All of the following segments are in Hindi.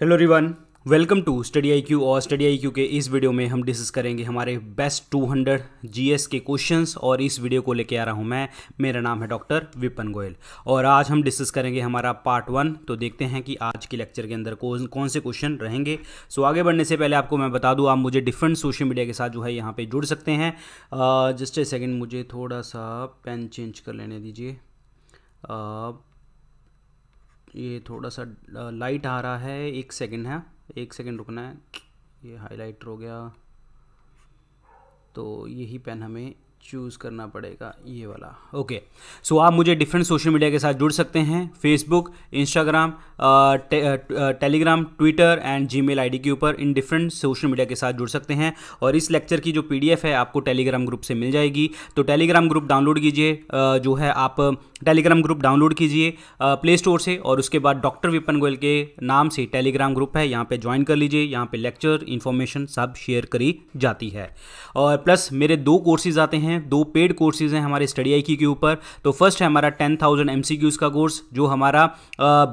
Hello everyone welcome to study IQ क्यू और स्टडी आई क्यू के इस वीडियो में हम डिस्कस करेंगे हमारे बेस्ट 200 एस के क्वेश्चन और इस वीडियो को लेके आ रहा हूँ मैं मेरा नाम है डॉक्टर विपन गोयल और आज हम डिस्कस करेंगे हमारा पार्ट वन तो देखते हैं कि आज के लेक्चर के अंदर कौन कौन से क्वेश्चन रहेंगे सो आगे बढ़ने से पहले आपको मैं बता दूँ आप मुझे डिफरेंट सोशल मीडिया के साथ जो है यहाँ पर जुड़ सकते हैं जस्ट ए सेकेंड मुझे थोड़ा सा पेन चेंज कर लेने दीजिए ये थोड़ा सा लाइट आ रहा है एक सेकंड है एक सेकंड रुकना है ये हाईलाइटर हो गया तो यही पेन हमें चूज़ करना पड़ेगा ये वाला ओके सो आप मुझे डिफरेंट सोशल मीडिया के साथ जुड़ सकते हैं Facebook Instagram Telegram Twitter and Gmail के ऊपर इन डिफरेंट सोशल मीडिया के साथ जुड़ सकते हैं और इस लेक्चर की जो पी है आपको टेलीग्राम ग्रुप से मिल जाएगी तो टेलीग्राम ग्रुप डाउनलोड कीजिए uh, जो है आप टेलीग्राम ग्रुप डाउनलोड कीजिए प्ले uh, स्टोर से और उसके बाद डॉक्टर विपन गोयल के नाम से टेलीग्राम ग्रुप है यहाँ पे ज्वाइन कर लीजिए यहाँ पे लेक्चर इन्फॉर्मेशन सब शेयर करी जाती है और प्लस मेरे दो कोर्सेज आते हैं हैं दो पेड कोर्सेज हैं हमारे स्टडी आई के ऊपर तो फर्स्ट है हमारा टेन थाउजेंड एम का कोर्स जो हमारा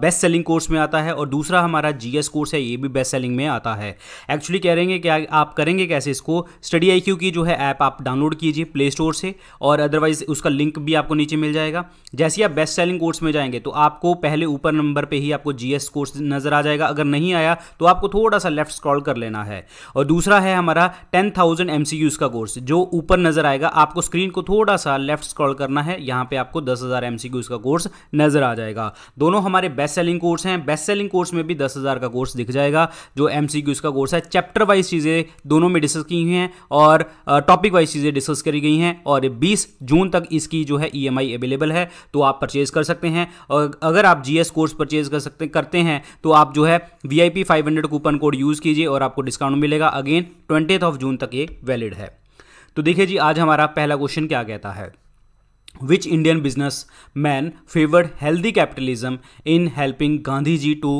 बेस्ट सेलिंग कोर्स में आता है और दूसरा हमारा जी कोर्स है ये भी बेस्ट सेलिंग में आता है एक्चुअली कह रहे हैं कि आप करेंगे कैसे इसको स्टडी आई की जो है ऐप आप डाउनलोड कीजिए प्ले स्टोर से और अदरवाइज उसका लिंक भी आपको नीचे मिल जाएगा जैसे ही आप बेस्ट सेलिंग कोर्स में जाएंगे तो आपको पहले ऊपर नंबर पर ही आपको जी कोर्स नजर आ जाएगा अगर नहीं आया तो आपको थोड़ा सा लेफ्ट स्क्रॉल कर लेना है और दूसरा है हमारा टेन थाउजेंड एम का कोर्स जो ऊपर नजर आएगा आपको स्क्रीन को थोड़ा सा लेफ्ट स्क्रॉल करना है यहाँ पे आपको दस हज़ार एम का कोर्स नजर आ जाएगा दोनों हमारे बेस्ट सेलिंग कोर्स हैं बेस्ट सेलिंग कोर्स में भी दस हज़ार का कोर्स दिख जाएगा जो एम का कोर्स है चैप्टर वाइज चीज़ें दोनों में डिस्कस की हुई हैं और टॉपिक वाइज चीज़ें डिस्कस करी गई हैं और बीस जून तक इसकी जो है ई e अवेलेबल है तो आप परचेज कर सकते हैं और अगर आप जी कोर्स परचेज कर सकते करते हैं तो आप जो है V I coupon code use कीजिए और आपको डिस्काउंट मिलेगा अगेन ट्वेंटी ऑफ जून तक ये वैलिड है तो देखिए जी आज हमारा पहला क्वेश्चन क्या कहता है which Indian businessman favoured healthy capitalism in helping Gandhi ji to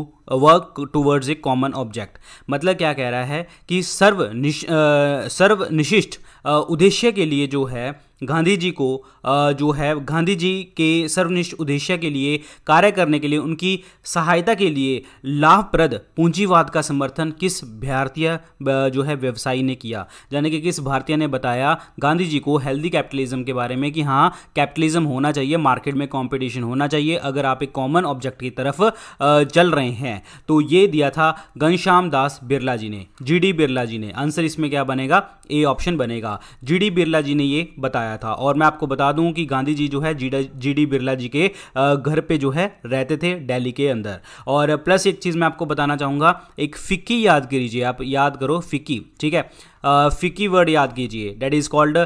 work towards a common object मतलब क्या कह रहा है कि सर्व निश, सर्व निशिष्ट उद्देश्य के लिए जो है गांधी जी को जो है गांधी जी के सर्वनिष्ठ उद्देश्य के लिए कार्य करने के लिए उनकी सहायता के लिए लाभप्रद पूंजीवाद का समर्थन किस भारतीय जो है व्यवसायी ने किया यानी कि किस भारतीय ने बताया गांधी जी को हेल्दी कैपिटलिज्म के बारे में कि हाँ कैपिटलिज्म होना चाहिए मार्केट में कॉम्पिटिशन होना चाहिए अगर आप एक कॉमन ऑब्जेक्ट की तरफ चल रहे हैं तो ये दिया था घनश्याम दास बिरला जी ने जी डी बिरला जी ने आंसर इसमें क्या बनेगा ए ऑप्शन बनेगा जी डी बिरला जी ने ये बताया बताया था और मैं आपको बता दूं कि गांधी जी जो है जी डी बिरला जी के घर पे जो है रहते थे दिल्ली के अंदर और प्लस एक चीज़ मैं आपको बताना चाहूँगा एक फ़िक्की याद कीजिए आप याद करो फ़िक्की ठीक है फ़िक्की वर्ड याद कीजिए that is called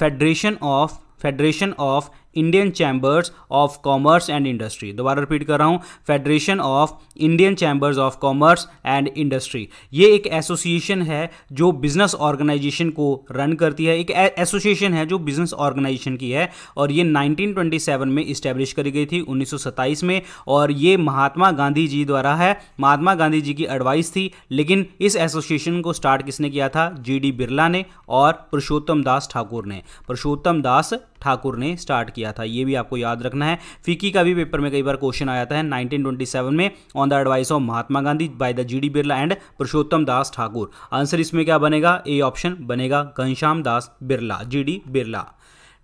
Federation of Federation of Indian Chambers of Commerce and Industry दोबारा रिपीट कर रहा हूँ Federation of Indian Chambers of Commerce and Industry ये एक एसोसिएशन है जो बिजनेस ऑर्गेनाइजेशन को रन करती है एक एसोसिएशन है जो बिजनेस ऑर्गेनाइजेशन की है और ये 1927 में इस्टेब्लिश करी गई थी 1927 में और ये महात्मा गांधी जी द्वारा है महात्मा गांधी जी की एडवाइस थी लेकिन इस एसोसिएशन को स्टार्ट किसने किया था जी डी बिरला ने और पुरुषोत्तम दास ठाकुर ने पुरुषोत्तम दास ठाकुर ने स्टार्ट किया था ये भी आपको याद रखना है फिकी का भी पेपर में कई बार क्वेश्चन था नाइनटीन ट्वेंटी सेवन में on the advice of Mahatma Gandhi by the G D Birla and Purushottam Das Thakur answer इसमें क्या बनेगा ए ऑप्शन बनेगा Ghanshyam Das Birla G D Birla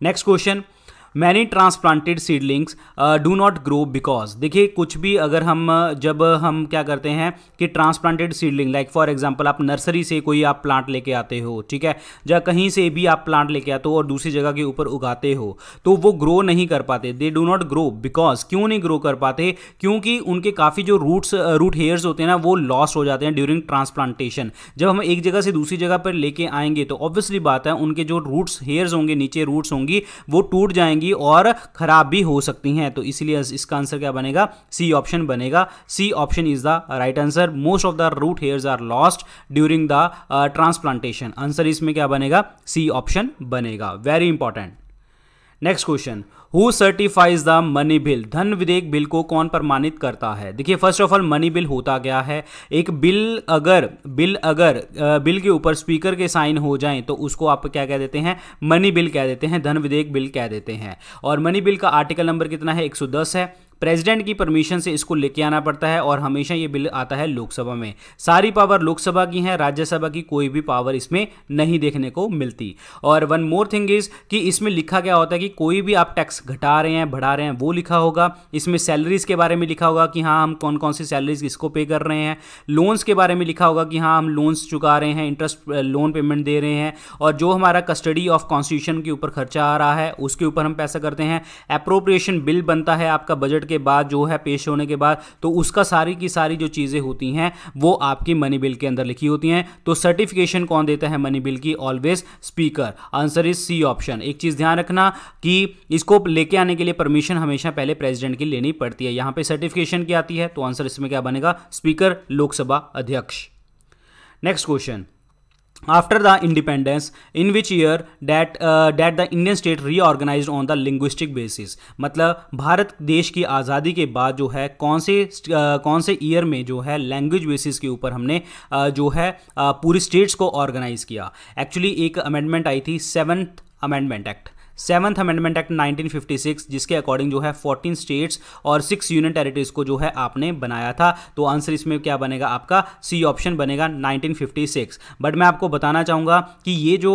next question many transplanted seedlings do not grow because देखिए कुछ भी अगर हम uh, जब हम क्या करते हैं कि transplanted seedling like for example आप नर्सरी से कोई आप प्लांट लेके आते हो ठीक है या कहीं से भी आप प्लांट लेके आते हो और दूसरी जगह के ऊपर उगाते हो तो वो ग्रो नहीं कर पाते they do not grow because क्यों नहीं ग्रो कर पाते क्योंकि उनके काफ़ी जो रूट्स रूट हेयर्स होते हैं ना वो लॉस हो जाते हैं ड्यूरिंग ट्रांसप्लांटेशन जब हम एक जगह से दूसरी जगह पर लेके आएंगे तो ऑब्वियसली बात है उनके जो रूट्स हेयर्स होंगे नीचे रूट्स होंगी वो टूट जाएंगी की और ख़राब भी हो सकती हैं तो इसलिए इसका आंसर क्या बनेगा सी ऑप्शन बनेगा C option is the right answer most of the root hairs are lost during the transplantation answer इसमें क्या बनेगा सी ऑप्शन बनेगा very important next question who certifies the money bill धन विधेयक बिल को कौन प्रमाणित करता है देखिए first of all money bill होता गया है एक बिल अगर बिल अगर बिल के ऊपर स्पीकर के साइन हो जाए तो उसको आप क्या कह देते हैं मनी बिल कह देते हैं धन विधेयक बिल कह देते हैं और मनी बिल का आर्टिकल नंबर कितना है 110 है प्रेसिडेंट की परमिशन से इसको लेके आना पड़ता है और हमेशा ये बिल आता है लोकसभा में सारी पावर लोकसभा की है राज्यसभा की कोई भी पावर इसमें नहीं देखने को मिलती और वन मोर थिंग इज कि इसमें लिखा गया होता है कि कोई भी आप टैक्स घटा रहे हैं बढ़ा रहे हैं वो लिखा होगा इसमें सैलरीज के बारे में लिखा होगा कि हाँ हम कौन कौन सी सैलरीज किसको पे कर रहे हैं लोन्स के बारे में लिखा होगा कि हाँ हम लोन्स चुका रहे हैं इंटरेस्ट लोन पेमेंट दे रहे हैं और जो हमारा कस्टडी ऑफ कॉन्स्टिट्यूशन के ऊपर खर्चा आ रहा है उसके ऊपर हम पैसा करते हैं अप्रोप्रिएशन बिल बनता है आपका बजट के बाद जो है पेश होने के बाद तो उसका सारी की सारी जो चीज़ें होती हैं वो आपकी मनी बिल के अंदर लिखी होती हैं तो सर्टिफिकेशन कौन देता है मनी बिल की always speaker answer is C option एक चीज़ ध्यान रखना कि इसको लेके आने के लिए परमिशन हमेशा पहले प्रेसिडेंट की लेनी पड़ती है यहाँ पर सर्टिफिकेशन की आती है तो आंसर इसमें क्या बनेगा स्पीकर लोकसभा अध्यक्ष next question after the independence in which year that uh, that the indian state reorganized on the linguistic basis मतलब भारत देश की आज़ादी के बाद जो है कौन से uh, कौन से ईयर में जो है लैंग्वेज बेसिस के ऊपर हमने uh, जो है uh, पूरी स्टेट्स को ऑर्गेनाइज किया एक्चुअली एक अमेंडमेंट आई थी seventh amendment act seventh amendment act 1956 जिसके अकॉर्डिंग जो है 14 स्टेट्स और सिक्स यूनियन टेरिटरीज को जो है आपने बनाया था तो आंसर इसमें क्या बनेगा आपका सी ऑप्शन बनेगा 1956 बट मैं आपको बताना चाहूंगा कि ये जो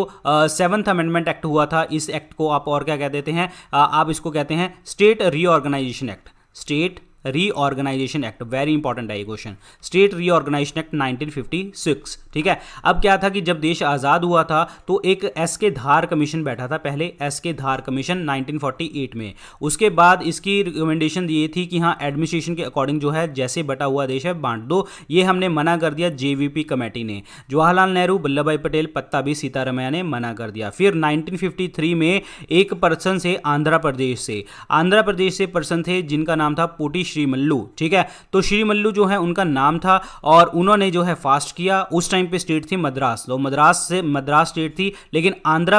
सेवंथ अमेंडमेंट एक्ट हुआ था इस एक्ट को आप और क्या कह देते हैं आप इसको कहते हैं state reorganisation act state reorganisation act very important है ये क्वेश्चन स्टेट रीऑर्गेनाइजेशन एक्ट 1956 ठीक है अब क्या था कि जब देश आज़ाद हुआ था तो एक एस के धार कमीशन बैठा था पहले एस के धार कमीशन 1948 में उसके बाद इसकी रिकमेंडेशन ये थी कि हाँ एडमिनिस्ट्रेशन के अकॉर्डिंग जो है जैसे बटा हुआ देश है बांट दो ये हमने मना कर दिया जेवीपी कमेटी ने जवाहरलाल नेहरू वल्लभ भाई पटेल पत्ता भी सीतारमैया ने मना कर दिया फिर नाइनटीन में एक पर्सन से आंध्र प्रदेश से आंध्र प्रदेश से पर्सन थे जिनका नाम था पोटी श्री मल्लू ठीक है तो श्री मल्लू जो है उनका नाम था और उन्होंने जो है फास्ट किया उस टाइम पे स्टेट थी मद्रास तो मद्रास से मद्रास स्टेट थी लेकिन आंध्रा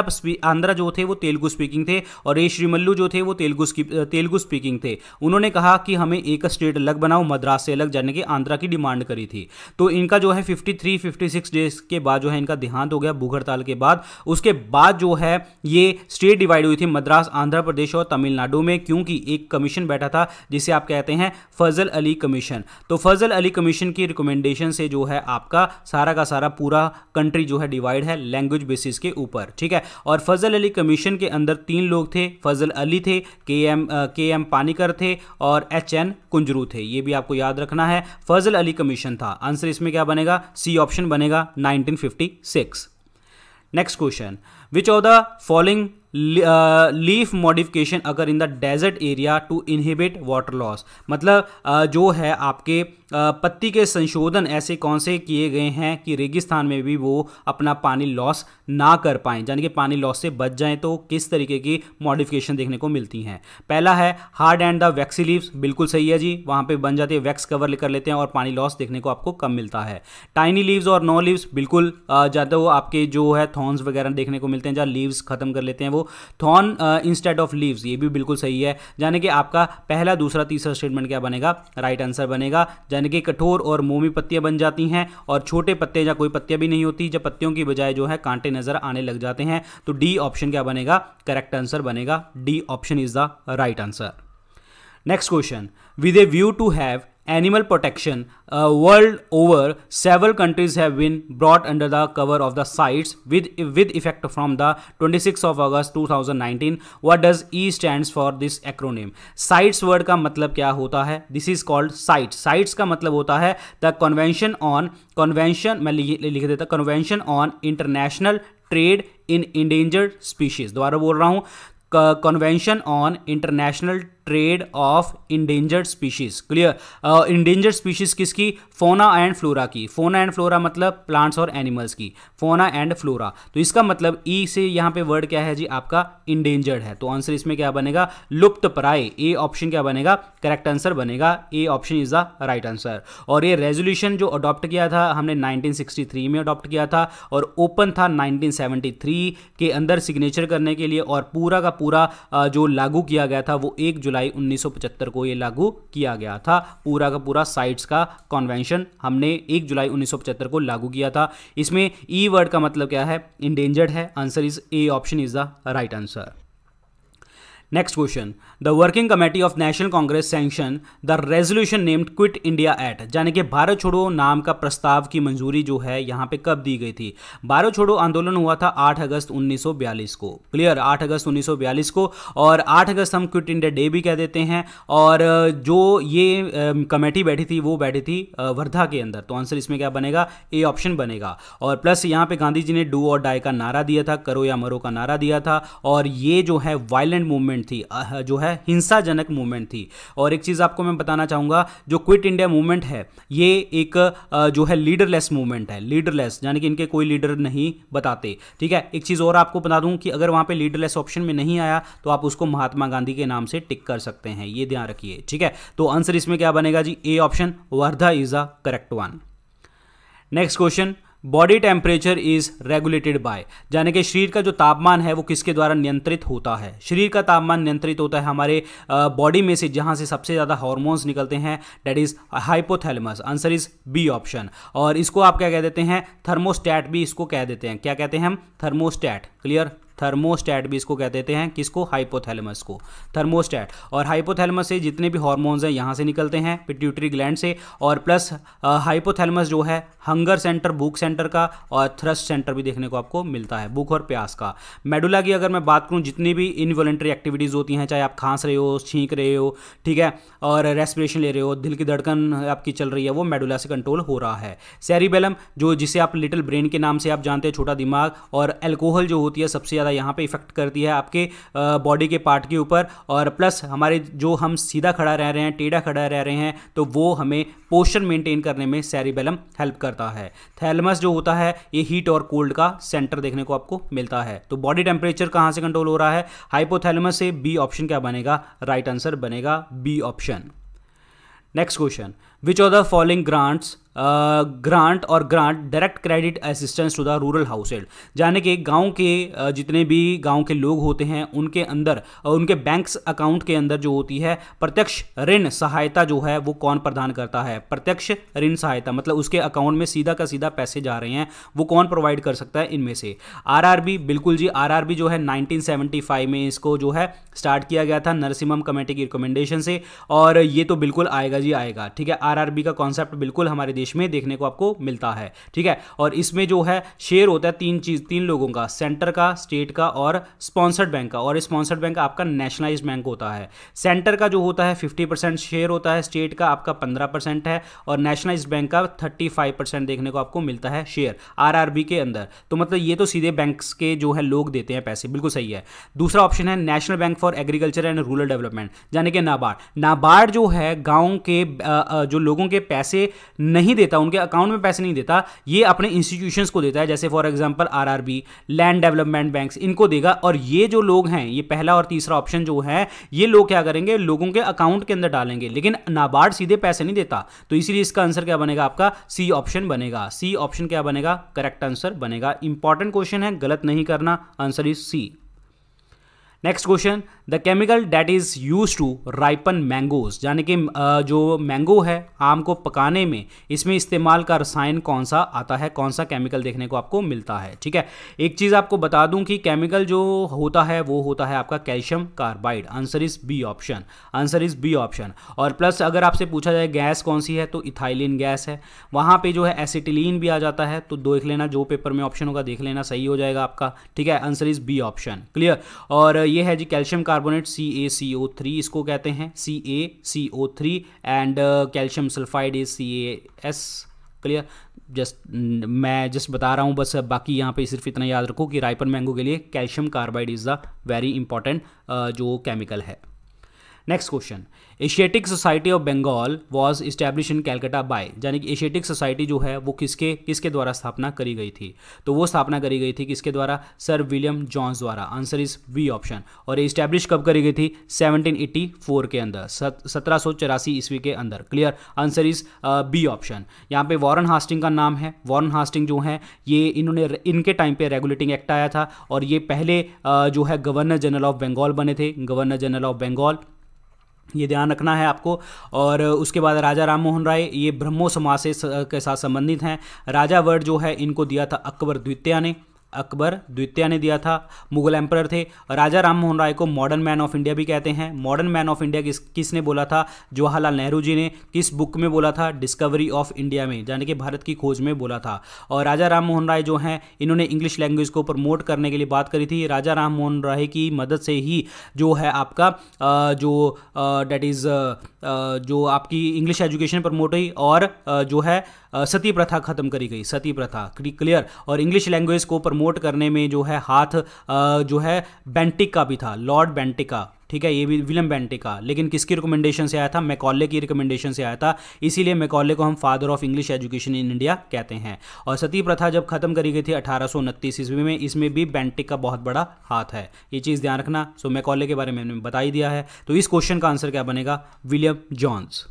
आंध्रा जो थे वो तेलुगु स्पीकिंग थे और ये श्री मल्लू जो थे वो तेलुगु तेलुगु स्पीकिंग थे उन्होंने कहा कि हमें एक स्टेट अलग बनाओ मद्रास से अलग जाने की आंध्रा की डिमांड करी थी तो इनका जो है फिफ्टी सिक्स डेज के बाद जो है इनका देहांत हो गया भूगड़ताल के बाद उसके बाद जो है ये स्टेट डिवाइड हुई थी मद्रास आंध्र प्रदेश और तमिलनाडु में क्योंकि एक कमीशन बैठा था जिसे आप कहते हैं हैं फजल अली कमीशन तो फजल अली कमीशन की रिकमेंडेशन से जो है आपका सारा का सारा पूरा कंट्री जो है डिवाइड है लैंग्वेज बेसिस के ऊपर ठीक है और फजल अली कमीशन के अंदर तीन लोग थे फजल अली थे के एम के एम पानीकर थे और एच एन कुंजरू थे ये भी आपको याद रखना है फजल अली कमीशन था आंसर इसमें क्या बनेगा सी ऑप्शन बनेगा 1956 next question which of the following leaf modification uh, अगर in the desert area to inhibit water loss मतलब uh, जो है आपके uh, पत्ती के संशोधन ऐसे कौन से किए गए हैं कि रेगिस्तान में भी वो अपना पानी लॉस ना कर पाएँ यानी कि पानी लॉस से बच जाएँ तो किस तरीके की मॉडिफिकेशन देखने को मिलती हैं पहला है hard and the waxy leaves बिल्कुल सही है जी वहाँ पर बन जाती है वैक्स कवर कर लेते हैं और पानी लॉस देखने को आपको कम मिलता है टाइनी लीव्स और नो लीव्स बिल्कुल जाते हो आपके जो है थॉन्स वगैरह देखने को मिलते हैं जहाँ लीव्स खत्म कर लेते हैं वो थॉर्न इंस्टेड ऑफ लीव्स ये भी बिल्कुल सही है यानी कि आपका पहला दूसरा तीसरा स्टेटमेंट क्या बनेगा राइट आंसर बनेगा यानी कि कठोर और मोमी पत्तियां बन जाती हैं और छोटे पत्ते या कोई पत्तियां भी नहीं होती जब पत्तियों की बजाय जो है कांटे नजर आने लग जाते हैं तो डी ऑप्शन क्या बनेगा करेक्ट आंसर बनेगा D option is the right answer next question with a view to have animal protection world over several countries have been brought under the cover of the CITES with with effect from the twenty six of August two thousand nineteen what does E stand for this acronym CITES word का मतलब क्या होता है this is called site CITES का मतलब होता है द कन्वेंशन ऑन कन्वेंशन मैं लिख देता convention on international trade in endangered species दोबारा बोल रहा हूँ convention on international trade of endangered species clear endangered species किसकी फोना एंड फ्लोरा की फोना एंड फ्लोरा मतलब प्लांट्स और एनिमल्स की फोना एंड फ्लोरा तो इसका मतलब ई से यहां पे वर्ड क्या है जी आपका इंडेंजर्ड है तो आंसर इसमें क्या बनेगा लुप्त प्राय ए ऑप्शन क्या बनेगा करेक्ट आंसर बनेगा A option is the right answer और ये रेजोल्यूशन जो अडॉप्ट किया था हमने 1963 में अडॉप्ट किया था और ओपन था 1973 के अंदर सिग्नेचर करने के लिए और पूरा का पूरा जो लागू किया गया था वो एक जुलाई जुलाई 1975 को ये लागू किया गया था पूरा का पूरा साइट्स का कॉन्वेंशन हमने 1 जुलाई 1975 को लागू किया था इसमें ई e वर्ड का मतलब क्या है इंडेंजर्ड है answer is A option is the right answer next question the working committee of National Congress sanctioned the resolution named Quit India act यानी कि भारत छोड़ो नाम का प्रस्ताव की मंजूरी जो है यहाँ पे कब दी गई थी भारत छोड़ो आंदोलन हुआ था 8 अगस्त 1942 को क्लियर 8 अगस्त 1942 को और 8 अगस्त हम क्विट इंडिया डे भी कह देते हैं और जो ये कमेटी बैठी थी वो बैठी थी वर्धा के अंदर तो आंसर इसमें क्या बनेगा ए ऑप्शन बनेगा और प्लस यहाँ पे गांधी जी ने डू और डाई का नारा दिया था करो या मरो का नारा दिया था और ये जो है वायलेंट मूवमेंट मूवमेंट थी जो है हिंसाजनक मूवमेंट थी और एक चीज़ आपको मैं बताना चाहूँगा जो क्विट इंडिया मूवमेंट है ये एक जो है लीडरलेस मूवमेंट है लीडरलेस यानी कि इनके कोई लीडर नहीं बताते ठीक है एक चीज़ और आपको बता दूँ कि अगर वहाँ पर लीडरलेस ऑप्शन में नहीं आया तो आप उसको महात्मा गांधी के नाम से टिक कर सकते हैं ये ध्यान रखिए ठीक है तो आंसर इसमें क्या बनेगा जी A option Wardha is a correct one next question body temperature is regulated by यानी कि शरीर का जो तापमान है वो किसके द्वारा नियंत्रित होता है शरीर का तापमान नियंत्रित होता है हमारे बॉडी में से जहाँ से सबसे ज़्यादा हॉर्मोन्स निकलते हैं that is hypothalamus answer is B option और इसको आप क्या कह देते हैं थर्मोस्टैट भी इसको कह देते हैं क्या कहते हैं हम थर्मोस्टैट क्लियर थर्मोस्टैट भी इसको कह देते हैं किसको हाइपोथैलेमस को थर्मोस्टैट और हाइपोथैलेमस से जितने भी हॉर्मोन्स हैं यहाँ से निकलते हैं पिट्यूटरी ग्लैंड से और प्लस हाइपोथैलेमस जो है हंगर सेंटर भूख सेंटर का और थ्रस्ट सेंटर भी देखने को आपको मिलता है भूख और प्यास का मेडुला की अगर मैं बात करूँ जितनी भी इनवॉलेंट्री एक्टिविटीज़ होती हैं चाहे आप खांस रहे हो छींक रहे हो ठीक है और रेस्पिरेशन ले रहे हो दिल की धड़कन आपकी चल रही है वो मेडुला से कंट्रोल हो रहा है सेरिबेलम जो जिसे आप लिटिल ब्रेन के नाम से आप जानते हैं छोटा दिमाग और एल्कोहल जो होती है सबसे ज़्यादा यहाँ पे इफेक्ट करती है आपके बॉडी के पार्ट के ऊपर और प्लस हमारे जो हम सीधा खड़ा रह रहे हैं टेढ़ा खड़ा रह रहे हैं तो वो हमें पोस्चर मेंटेन करने में सैरिबेलम हेल्प करता है थैलमस जो होता है ये हीट और कोल्ड का सेंटर देखने को आपको मिलता है तो बॉडी टेम्परेचर कहाँ से कंट्रोल हो रहा है हाइपोथैलमस से बी ऑप्शन क्या बनेगा राइट right आंसर बनेगा B option next question which are the following grants grant और grant direct credit assistance to the rural household यानी कि गांव के uh, जितने भी गांव के लोग होते हैं उनके अंदर और uh, उनके बैंक्स अकाउंट के अंदर जो होती है प्रत्यक्ष ऋण सहायता जो है वो कौन प्रदान करता है प्रत्यक्ष ऋण सहायता मतलब उसके अकाउंट में सीधा का सीधा पैसे जा रहे हैं वो कौन प्रोवाइड कर सकता है इनमें से आर बिल्कुल जी आर जो है नाइनटीन में इसको जो है स्टार्ट किया गया था नरसिम्हम कमेटी की रिकमेंडेशन से और ये तो बिल्कुल आएगा जी आएगा ठीक है आर आरआरबी का कॉन्सेप्ट बिल्कुल हमारे देश में देखने को आपको मिलता है ठीक है और इसमें जो है शेयर होता है तीन चीज तीन लोगों का सेंटर का स्टेट का और स्पॉन्सर्ड बैंक का और स्पॉन्सर्ड बैंक आपका नेशनलाइज बैंक होता है सेंटर का जो होता है फिफ्टी शेयर होता है स्टेट का आपका पंद्रह है और नेशनलाइज बैंक का थर्टी देखने को आपको मिलता है शेयर आर के अंदर तो मतलब ये तो सीधे बैंक के जो है लोग देते हैं पैसे बिल्कुल सही है दूसरा ऑप्शन है national bank for agriculture and rural development यानी कि नाबार्ड नाबार्ड जो है गांव के जो जो लोगों के पैसे नहीं देता उनके अकाउंट में पैसे नहीं देता ये अपने इंस्टीट्यूशंस को देता है जैसे for example RRB land development banks इनको देगा और ये जो लोग हैं ये पहला और तीसरा ऑप्शन जो है ये लोग क्या करेंगे लोगों के अकाउंट के अंदर डालेंगे लेकिन नाबार्ड सीधे पैसे नहीं देता तो इसीलिए इसका आंसर क्या बनेगा आपका सी ऑप्शन बनेगा सी ऑप्शन क्या बनेगा करेक्ट आंसर बनेगा इंपॉर्टेंट क्वेश्चन है गलत नहीं करना answer is C next question the chemical that is use to ripen mangoes यानी कि जो मैंगो है आम को पकाने में इसमें इस्तेमाल का रसायन कौन सा आता है कौन सा केमिकल देखने को आपको मिलता है ठीक है एक चीज़ आपको बता दूं कि केमिकल जो होता है वो होता है आपका calcium carbide answer is B option answer is B option और प्लस अगर आपसे पूछा जाए गैस कौन सी है तो इथाइलिन गैस है वहां पर जो है एसिटिलीन भी आ जाता है तो देख लेना जो पेपर में ऑप्शन होगा देख लेना सही हो जाएगा आपका ठीक है answer is B option clear और ये है जी कैल्शियम का carbonate C A C O three इसको कहते हैं C A C O three and calcium sulphide is C A S clear just मैं जस्ट बता रहा हूँ बस बाकी यहाँ पे सिर्फ इतना याद रखो कि राइपर मैंगो के लिए calcium carbide is the very important जो केमिकल है next question Asiatic society of Bengal was establish in Calcutta by यानी कि एशियाटिक सोसाइटी जो है वो किसके किसके द्वारा स्थापना करी गई थी तो वो स्थापना करी गई थी किसके द्वारा सर विलियम जॉन्स द्वारा आंसर इज बी ऑप्शन और इस्टेब्लिश कब करी गई थी 1784 के अंदर सत्रह चौरासी ईस्वी के अंदर clear answer is B option यहाँ पे वॉरन हास्टिंग का नाम है वॉरन हास्टिंग जो है ये इन्होंने इनके टाइम पे रेगुलेटिंग एक्ट आया था और ये पहले uh, जो है गवर्नर जनरल ऑफ बंगाल बने थे गवर्नर जनरल ऑफ बंगाल ये ध्यान रखना है आपको और उसके बाद राजा राम मोहन राय ये ब्रह्मो समाज से के साथ संबंधित हैं राजा वर्ड जो है इनको दिया था अकबर द्वितीय ने अकबर द्वितीय ने दिया था मुगल एम्पर थे राजा राम मोहन राय को मॉडर्न मैन ऑफ इंडिया भी कहते हैं मॉडर्न मैन ऑफ इंडिया किस किसने बोला था जवाहरलाल नेहरू जी ने किस बुक में बोला था डिस्कवरी ऑफ इंडिया में यानी कि भारत की खोज में बोला था और राजा राम मोहन राय जो हैं इन्होंने इंग्लिश लैंग्वेज को प्रमोट करने के लिए बात करी थी राजा राम मोहन राय की मदद से ही जो है आपका जो डेट इज़ जो आपकी इंग्लिश एजुकेशन प्रमोट हुई और जो है सती प्रथा खत्म करी गई सती प्रथा क्लियर और इंग्लिश लैंग्वेज को प्रमोट करने में जो है हाथ जो है बैंटिक का भी था लॉर्ड बैंटिका का ठीक है ये भी विलियम बैंटिक का लेकिन किसकी रिकमेंडेशन से आया था मैकॉले की रिकमेंडेशन से आया था इसीलिए मैकॉले को हम father of English education in India कहते हैं और सती प्रथा जब खत्म करी गई थी अठारह ईस्वी में इसमें भी बैंटिक का बहुत बड़ा हाथ है ये चीज़ ध्यान रखना सो मैकॉले के बारे में बता ही दिया है तो इस क्वेश्चन का आंसर क्या बनेगा William Jones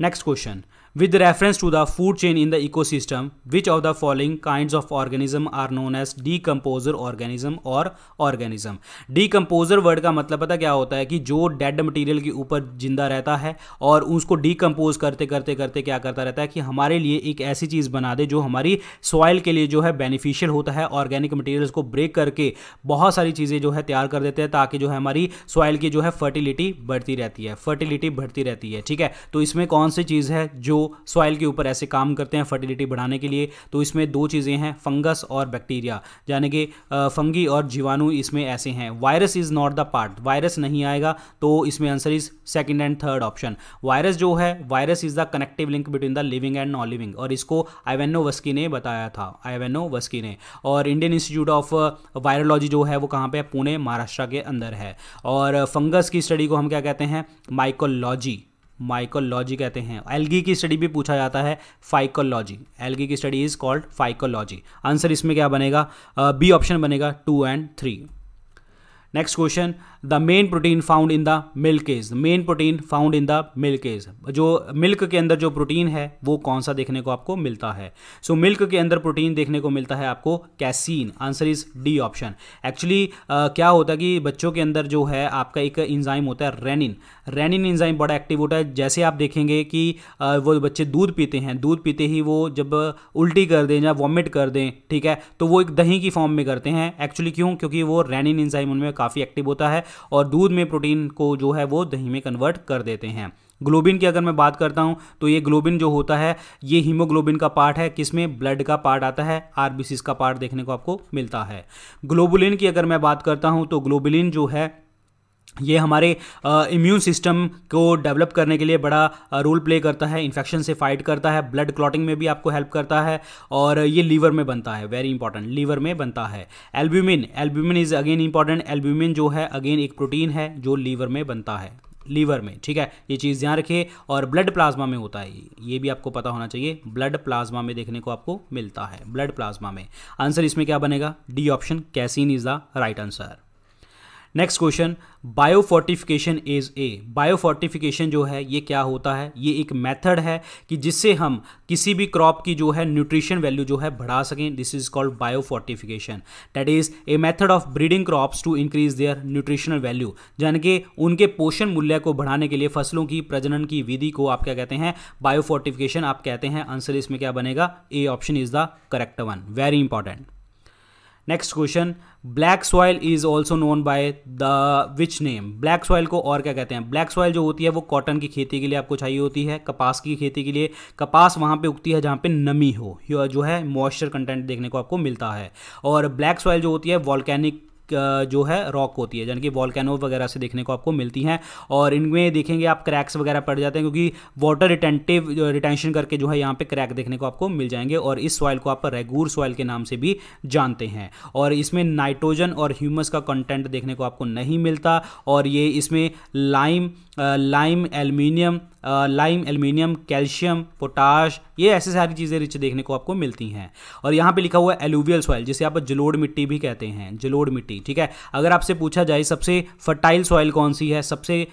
next question with reference to the food chain in the ecosystem which of the following kinds of organism are known as decomposer organism और ऑर्गेनिज्म डीकम्पोजर वर्ड का मतलब पता क्या होता है कि जो डेड मटीरियल के ऊपर जिंदा रहता है और उसको डीकम्पोज करते करते करते क्या करता रहता है कि हमारे लिए एक ऐसी चीज़ बना दे जो हमारी सॉइल के लिए जो है बेनिफिशियल होता है ऑर्गेनिक मटीरियल को ब्रेक करके बहुत सारी चीज़ें जो है तैयार कर देते हैं ताकि जो है हमारी सॉइल की जो है फर्टिलिटी बढ़ती रहती है फर्टिलिटी बढ़ती रहती है ठीक है तो इसमें कौन सी चीज़ है जो सॉइल के ऊपर ऐसे काम करते हैं फर्टिलिटी बढ़ाने के लिए तो इसमें दो चीज़ें हैं फंगस और बैक्टीरिया यानी कि फंगी और जीवाणु इसमें ऐसे हैं virus is not the part virus नहीं आएगा तो इसमें answer is second and third option virus जो है virus is the connective link between the living and non living और इसको आइवेनो वस्की ने बताया था आइवेनो वस्की ने और इंडियन इंस्टीट्यूट ऑफ वायरोलॉजी जो है वो कहाँ पर पुणे महाराष्ट्र के अंदर है और फंगस की स्टडी को हम क्या कहते हैं माइकोलॉजी माइकोलॉजी कहते हैं एलगी की स्टडी भी पूछा जाता है फाइकोलॉजी एलगी की study is called phycology answer इसमें क्या बनेगा बी uh, ऑप्शन बनेगा two and three next question the main protein found in the milk is main protein found in the milk is जो मिल्क के अंदर जो प्रोटीन है वो कौन सा देखने को आपको मिलता है सो so, मिल्क के अंदर प्रोटीन देखने को मिलता है आपको casein answer is D option actually क्या होता है कि बच्चों के अंदर जो है आपका एक इंजाइम होता है रेनिन रेनिन इंजाइम बड़ा एक्टिव होता है जैसे आप देखेंगे कि uh, वो बच्चे दूध पीते हैं दूध पीते ही वो जब उल्टी कर दें या वॉमिट कर दें ठीक है तो वो एक दही की फॉर्म में करते हैं एक्चुअली क्यों क्योंकि वो रेनिन इंजाइम उनमें काफ़ी एक्टिव होता है और दूध में प्रोटीन को जो है वो दही में कन्वर्ट कर देते हैं ग्लोबिन की अगर मैं बात करता हूँ तो ये ग्लोबिन जो होता है ये हीमोग्लोबिन का पार्ट है किसमें ब्लड का पार्ट आता है आर का पार्ट देखने को आपको मिलता है ग्लोबुलिन की अगर मैं बात करता हूँ तो ग्लोबुलिन जो है ये हमारे इम्यून सिस्टम को डेवलप करने के लिए बड़ा रोल प्ले करता है इन्फेक्शन से फाइट करता है ब्लड क्लॉटिंग में भी आपको हेल्प करता है और ये लीवर में बनता है वेरी इंपॉर्टेंट लीवर में बनता है albumin albumin is again important albumin जो है अगेन एक प्रोटीन है जो लीवर में बनता है लीवर में ठीक है ये चीज़ ध्यान रखिए और ब्लड प्लाज्मा में होता है ये भी आपको पता होना चाहिए ब्लड प्लाज्मा में देखने को आपको मिलता है ब्लड प्लाज्मा में आंसर इसमें क्या बनेगा D option casein is the right answer next question biofortification is a biofortification जो है ये क्या होता है ये एक मेथड है कि जिससे हम किसी भी क्रॉप की जो है न्यूट्रिशन वैल्यू जो है बढ़ा सकें this is called biofortification that is a method of breeding crops to increase their nutritional value यानी कि उनके पोषण मूल्य को बढ़ाने के लिए फसलों की प्रजनन की विधि को आप क्या कहते हैं बायोफोर्टिफिकेशन आप कहते हैं आंसर इसमें क्या बनेगा A option is the correct one very important next question black soil is also known by the which name black soil को और क्या कहते हैं ब्लैक सॉइल जो होती है वो कॉटन की खेती के लिए आपको चाहिए होती है कपास की खेती के लिए कपास वहाँ पे उगती है जहाँ पे नमी हो जो है मॉइस्चर कंटेंट देखने को आपको मिलता है और ब्लैक सॉइल जो होती है वॉल्केनिक जो है रॉक होती है यानी कि वॉलकैनो वगैरह से देखने को आपको मिलती हैं और इनमें देखेंगे आप क्रैक्स वगैरह पड़ जाते हैं क्योंकि वाटर रिटेंटिव रिटेंशन करके जो है यहाँ पे क्रैक देखने को आपको मिल जाएंगे और इस सॉइल को आप रेगूर सॉइल के नाम से भी जानते हैं और इसमें नाइट्रोजन और ह्यूमस का कंटेंट देखने को आपको नहीं मिलता और ये इसमें lime lime aluminium lime aluminium calcium potash ये ऐसे सारी चीज़ें रिच देखने को आपको मिलती हैं और यहाँ पे लिखा हुआ है एलुवियल सॉइल जिसे आप जलोड़ मिट्टी भी कहते हैं जलोड़ मिट्टी थी ठीक है अगर आपसे पूछा जाए सबसे फर्टाइल सॉइल कौन सी है सबसे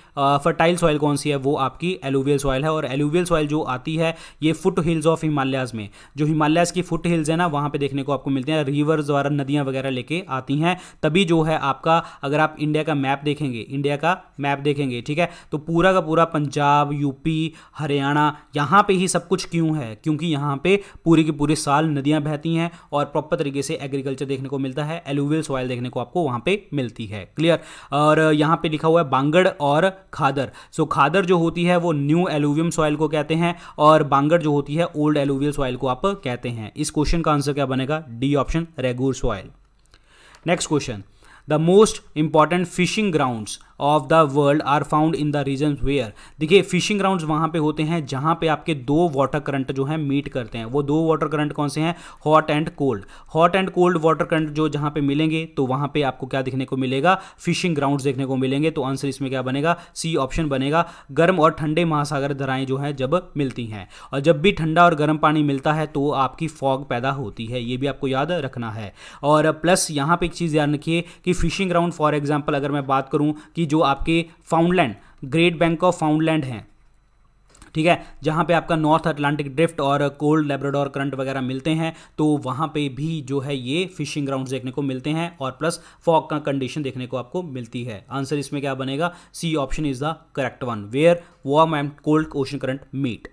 फर्टाइल सॉइल कौन सी है वो आपकी एलुवियल सॉइल है और एलुवियल सॉइल जो आती है ये फुट हिल्स ऑफ हिमालयाज में जो हिमालयाज की फुट हिल्स है ना वहाँ पर देखने को आपको मिलते हैं रिवर्स द्वारा नदियाँ वगैरह लेके आती हैं तभी जो है आपका अगर आप इंडिया का मैप देखेंगे इंडिया का मैप देखेंगे ठीक है तो पूरा का पूरा पंजाब यूपी हरियाणा यहाँ पे ही सब कुछ क्यों है क्योंकि यहाँ पे पूरी की पूरी साल नदियाँ बहती हैं और प्रॉपर तरीके से एग्रीकल्चर देखने को मिलता है एलुवियल सॉइल देखने को आप आपको वहां पे मिलती है क्लियर और यहां पे लिखा हुआ है बांगड़ और खादर सो खादर जो होती है वो न्यू एलुवियम सॉइल को कहते हैं और बांगड़ जो होती है ओल्ड एलुवियल सॉइल को आप कहते हैं इस क्वेश्चन का आंसर क्या बनेगा D option regur soil next question the most important fishing grounds of the world are found in the region where देखिए फिशिंग ग्राउंड वहां पे होते हैं जहां पे आपके दो वाटर करंट जो है मीट करते हैं वो दो वाटर करंट कौन से हैं hot and cold hot and cold water current जो जहाँ पे मिलेंगे तो वहां पे आपको क्या देखने को मिलेगा फिशिंग ग्राउंड देखने को मिलेंगे तो आंसर इसमें क्या बनेगा सी ऑप्शन बनेगा गर्म और ठंडे महासागर धराएं जो है जब मिलती हैं और जब भी ठंडा और गर्म पानी मिलता है तो आपकी फॉग पैदा होती है ये भी आपको याद रखना है और प्लस यहाँ पर एक चीज़ याद रखिए कि फिशिंग ग्राउंड फॉर एग्जाम्पल अगर मैं बात करूँ कि जो आपके Foundland great bank of Foundland हैं ठीक है जहाँ पे आपका नॉर्थ अटलांटिक ड्रिफ्ट और कोल्ड लेब्राडोर करंट वगैरह मिलते हैं तो वहाँ पे भी जो है ये फिशिंग ग्राउंड्स देखने को मिलते हैं और प्लस फॉग का कंडीशन देखने को आपको मिलती है आंसर इसमें क्या बनेगा C option is the correct one where warm and cold ocean current meet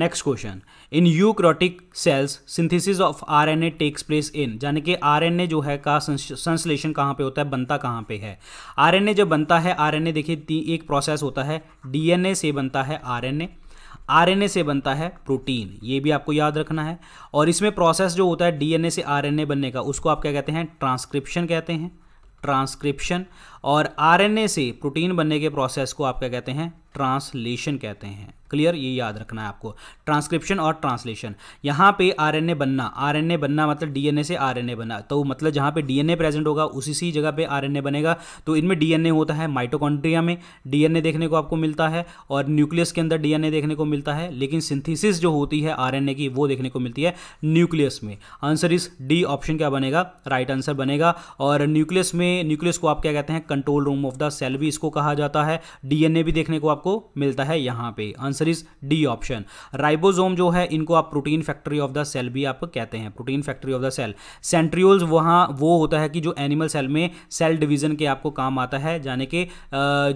next question in eukaryotic cells synthesis of RNA takes place in यानी कि आरएनए जो है का संश्लेषण कहाँ पे होता है बनता कहाँ पे है आरएनए जब बनता है आरएनए देखिए एक प्रोसेस होता है डीएनए से बनता है आरएनए आरएनए से बनता है प्रोटीन ये भी आपको याद रखना है और इसमें प्रोसेस जो होता है डीएनए से आरएनए बनने का उसको आप क्या कहते हैं ट्रांसक्रिप्शन कहते हैं ट्रांसक्रिप्शन और आरएनए से प्रोटीन बनने के प्रोसेस को आप क्या कहते हैं ट्रांसलेशन कहते हैं क्लियर ये याद रखना है आपको ट्रांसक्रिप्शन और ट्रांसलेशन यहाँ पे आरएनए बनना आरएनए बनना मतलब डीएनए से आरएनए बना तो मतलब जहाँ पे डीएनए प्रेजेंट होगा उसी सी जगह पे आरएनए बनेगा तो इनमें डीएनए होता है माइटोकॉन्ड्रिया में डीएनए देखने को आपको मिलता है और न्यूक्लियस के अंदर डीएनए देखने को मिलता है लेकिन सिंथिसिस जो होती है ए की वो देखने को मिलती है न्यूक्लियस में आंसर इस डी ऑप्शन क्या बनेगा राइट आंसर बनेगा और न्यूक्लियस में न्यूक्लियस को आप क्या कहते हैं control room of the cell भी इसको कहा जाता है डीएनए भी देखने को आपको मिलता है यहाँ पे answer answer is D option ribosome जो है इनको आप protein factory of the cell भी आप कहते हैं protein factory of the cell centrioles वहाँ वो होता है कि जो एनिमल सेल में सेल डिवीजन के आपको काम आता है यानी कि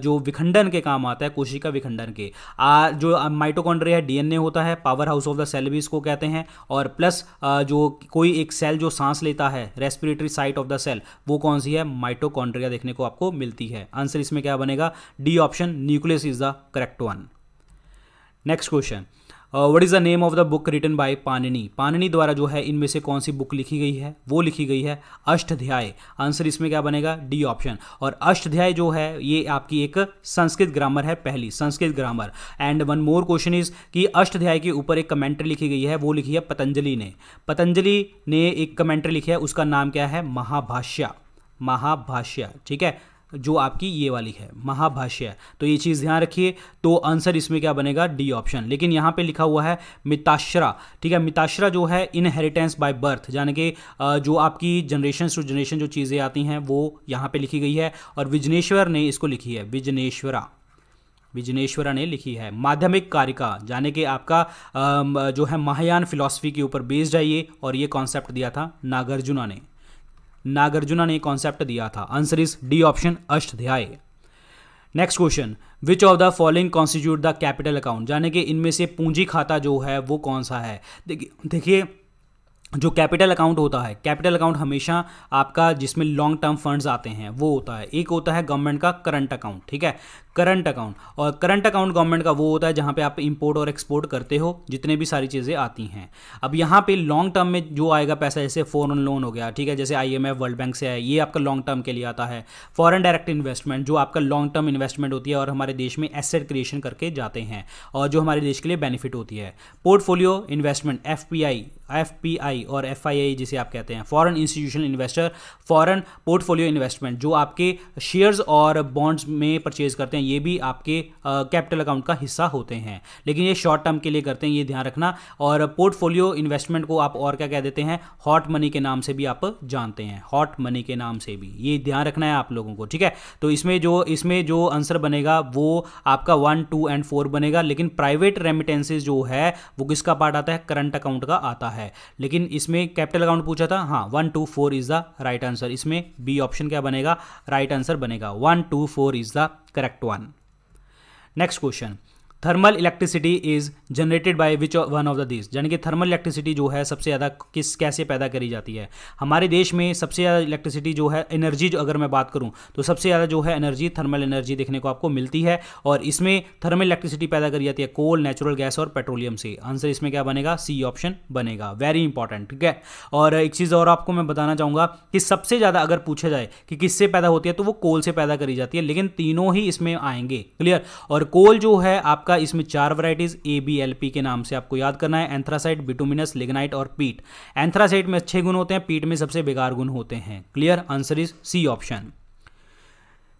जो विखंडन के काम आता है कोशिका विखंडन के आ, जो माइटोकॉन्ड्रिया है डीएनए होता है powerhouse of the cell भी इसको कहते हैं और प्लस जो कोई एक सेल जो सांस लेता है respiratory site of the cell वो कौन सी है माइटोकॉन्ड्रिया देखने को आपको मिलती है आंसर इसमें क्या बनेगा D option nucleus is the correct one next question what is the name of the book written by Panini Panini द्वारा जो है इनमें से कौन सी बुक लिखी गई है वो लिखी गई है अष्टध्याय आंसर इसमें क्या बनेगा डी ऑप्शन और अष्टध्याय जो है ये आपकी एक संस्कृत ग्रामर है पहली Sanskrit grammar and one more question is कि अष्टध्याय के ऊपर एक कमेंट्री लिखी गई है वो लिखी है पतंजलि ने पतंजलि ने एक कमेंट्री लिखी है उसका नाम क्या है महाभाष्या महाभाष्या ठीक है जो आपकी ये वाली है महाभाष्य तो ये चीज़ ध्यान रखिए तो आंसर इसमें क्या बनेगा डी ऑप्शन लेकिन यहाँ पे लिखा हुआ है मिताश्रा ठीक है मिताश्रा जो है इनहेरिटेंस बाय बर्थ यानी कि जो आपकी जनरेशन टू जनरेशन जो चीज़ें आती हैं वो यहाँ पे लिखी गई है और विजनेश्वर ने इसको लिखी है विजनेश्वरा विजनेश्वरा ने लिखी है माध्यमिक कारिका जाने के आपका जो है महायान फिलॉसफी के ऊपर बेस्ड है ये और ये कॉन्सेप्ट दिया था नागार्जुना ने नागार्जुना ने कॉन्सेप्ट दिया था answer is D option Ashtadhyayi next question which of the following constitute the capital account यानी कि इनमें से पूंजी खाता जो है वो कौन सा है देखिए जो कैपिटल अकाउंट होता है कैपिटल अकाउंट हमेशा आपका जिसमें लॉन्ग टर्म फंड्स आते हैं वो होता है एक होता है गवर्नमेंट का करंट अकाउंट ठीक है करंट अकाउंट और करंट अकाउंट गवर्नमेंट का वो होता है जहाँ पे आप इंपोर्ट और एक्सपोर्ट करते हो जितने भी सारी चीज़ें आती हैं अब यहाँ पे लॉन्ग टर्म में जो आएगा पैसा जैसे फॉरन लोन हो गया ठीक है जैसे आईएमएफ वर्ल्ड बैंक से है ये आपका लॉन्ग टर्म के लिए आता है फॉरन डायरेक्ट इन्वेस्टमेंट जो आपका लॉन्ग टर्म इन्वेस्टमेंट होती है और हमारे देश में एसेट क्रिएशन करके जाते हैं और जो हमारे देश के लिए बेनिफिट होती है पोर्टफोलियो इन्वेस्टमेंट एफ एफ और एफ जिसे आप कहते हैं foreign institution investor foreign portfolio investment जो आपके शेयर्स और बॉन्ड्स में परचेज करते हैं हैं ये भी आपके कैपिटल अकाउंट का हिस्सा होते हैं लेकिन ये शॉर्ट टर्म के लिए करते हैं ये ध्यान रखना और पोर्टफोलियो इन्वेस्टमेंट को आप और क्या कह देते हैं हॉट मनी के नाम से भी आप जानते हैं हॉट मनी के नाम से भी ये ध्यान रखना है आप लोगों को ठीक है तो इसमें जो इसमें जो आंसर बनेगा वो आपका वन टू एंड फोर बनेगा लेकिन प्राइवेट रेमिटेंसेज जो है वो किसका पार्ट आता है करंट अकाउंट का आता है लेकिन इसमें कैपिटल अकाउंट पूछा था हाँ one two four is the right answer इसमें बी ऑप्शन क्या बनेगा राइट right आंसर बनेगा one two four is the correct one. Next question. Thermal electricity is generated by which one of the देश यानी कि थर्मल इलेक्ट्रिसिटी जो है सबसे ज़्यादा किस कैसे पैदा करी जाती है हमारे देश में सबसे ज़्यादा इलेक्ट्रिसिटी जो है एनर्जी जो अगर मैं बात करूँ तो सबसे ज़्यादा जो है एनर्जी थर्मल एनर्जी देखने को आपको मिलती है और इसमें थर्मल इलेक्ट्रिसिटी पैदा करी जाती है कोल नेचुरल गैस और पेट्रोलियम से आंसर इसमें क्या बनेगा सी ऑप्शन बनेगा वेरी इंपॉर्टेंट ठीक है और एक चीज़ और आपको मैं बताना चाहूँगा कि सबसे ज़्यादा अगर पूछा जाए कि किससे पैदा होती है तो वो कोल से पैदा करी जाती है लेकिन तीनों ही इसमें आएंगे क्लियर और कोल जो है आपका का इसमें चार varieties A B L P के नाम से आपको याद करना है एंथ्रासाइट बिटोमिनस लिग्नाइट और पीट एंथ्रासाइट में अच्छे गुण होते हैं पीट में सबसे बेकार गुण होते हैं clear answer is C option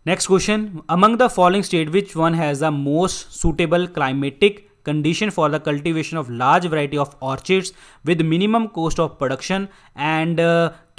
next question among the following state which one has the most suitable climatic condition for the cultivation of large variety of orchids with minimum cost of production and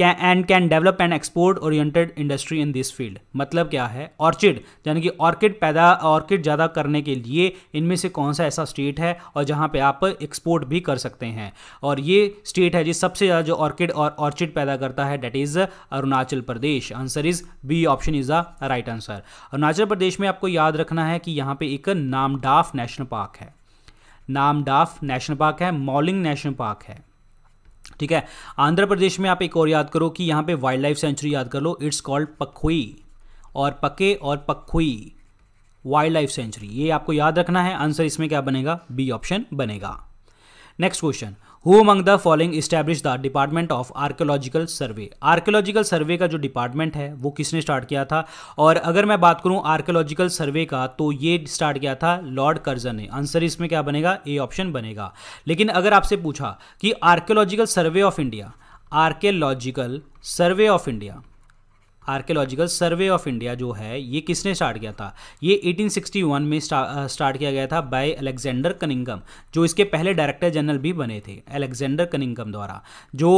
and can develop and export oriented industry in this field मतलब क्या है ऑर्चिड यानी कि ऑर्किड पैदा ऑर्किड ज़्यादा करने के लिए इनमें से कौन सा ऐसा स्टेट है और जहाँ पे आप एक्सपोर्ट भी कर सकते हैं और ये स्टेट है जिस सबसे ज़्यादा जो ऑर्किड और ऑर्चिड पैदा करता है that is Arunachal Pradesh answer is B option is the right answer Arunachal Pradesh में आपको याद रखना है कि यहाँ पर एक नामडाफ नेशनल पार्क है नामडाफ नेशनल पार्क है मॉलिंग नेशनल पार्क है ठीक है आंध्र प्रदेश में आप एक और याद करो कि यहाँ पे वाइल्ड लाइफ सेंचुरी याद कर लो इट्स कॉल्ड पखुई और पके और पखुई वाइल्ड लाइफ सेंचुरी ये आपको याद रखना है आंसर इसमें क्या बनेगा बी ऑप्शन बनेगा next question who among the following establish the department of archaeological survey archaeological survey का जो डिपार्टमेंट है वो किसने स्टार्ट किया था और अगर मैं बात करूँ आर्कियोलॉजिकल सर्वे का तो ये स्टार्ट किया था लॉर्ड कर्जन ने आंसर इसमें क्या बनेगा ए ऑप्शन बनेगा लेकिन अगर आपसे पूछा कि archaeological survey of India archaeological survey of India archaeological survey of India जो है ये किसने स्टार्ट किया था ये 1861 में स्टार्ट किया गया था बाय अलेक्जेंडर कनिंगम जो इसके पहले डायरेक्टर जनरल भी बने थे अलेक्जेंडर कनिंगम द्वारा जो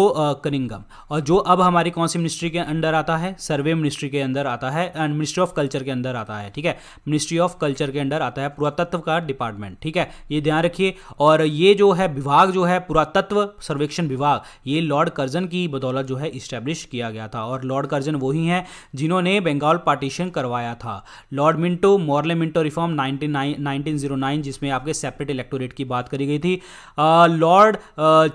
कनिंगम और जो अब हमारी कौन सी मिनिस्ट्री के अंडर आता है सर्वे मिनिस्ट्री के अंदर आता है एंड मिनिस्ट्री ऑफ कल्चर के अंदर आता है ठीक है मिनिस्ट्री ऑफ कल्चर के अंडर आता है पुरातत्व का डिपार्टमेंट ठीक है ये ध्यान रखिए और ये जो है विभाग जो है पुरातत्व सर्वेक्षण विभाग ये लॉर्ड कर्जन की बदौलत जो है इस्टेब्लिश किया गया था और लॉर्ड कर्जन वही हैं हैं जिन्होंने बंगाल पार्टीशन करवाया था Lord Minto Morley Minto reform nineteen जिसमें आपके सेपरेट इलेक्टोरेट की बात करी गई थी लॉर्ड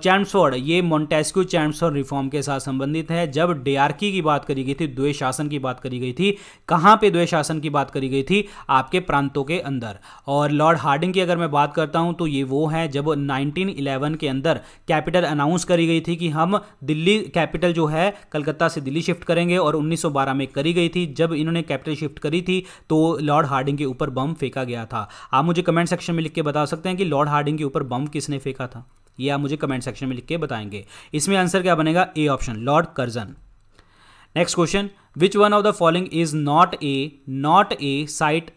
चैम्सफोर्ड ये मोन्टेस्क्यू चैम्सफोर्ड रिफॉर्म के साथ संबंधित है जब डीआरकी की बात करी गई थी द्वे शासन की बात करी गई थी कहाँ पे द्वे शासन की बात करी गई थी आपके प्रांतों के अंदर और लॉर्ड हार्डिंग की अगर मैं बात करता हूँ तो ये वो है जब 1911 के अंदर कैपिटल अनाउंस करी गई थी कि हम दिल्ली कैपिटल जो है कलकत्ता से दिल्ली शिफ्ट करेंगे और उन्नीस 1912 में करी गई थी जब इन्होंने कैपिटल शिफ्ट करी थी तो लॉर्ड हार्डिंग के ऊपर बम फेंका गया था आप मुझे कमेंट सेक्शन में लिख के बता सकते हैं कि लॉर्ड हार्डिंग के ऊपर बम किसने फेंका था ये आप मुझे कमेंट सेक्शन में लिख के बताएंगे इसमें आंसर क्या बनेगा A option Lord Curzon next question which one of the following is not a not a site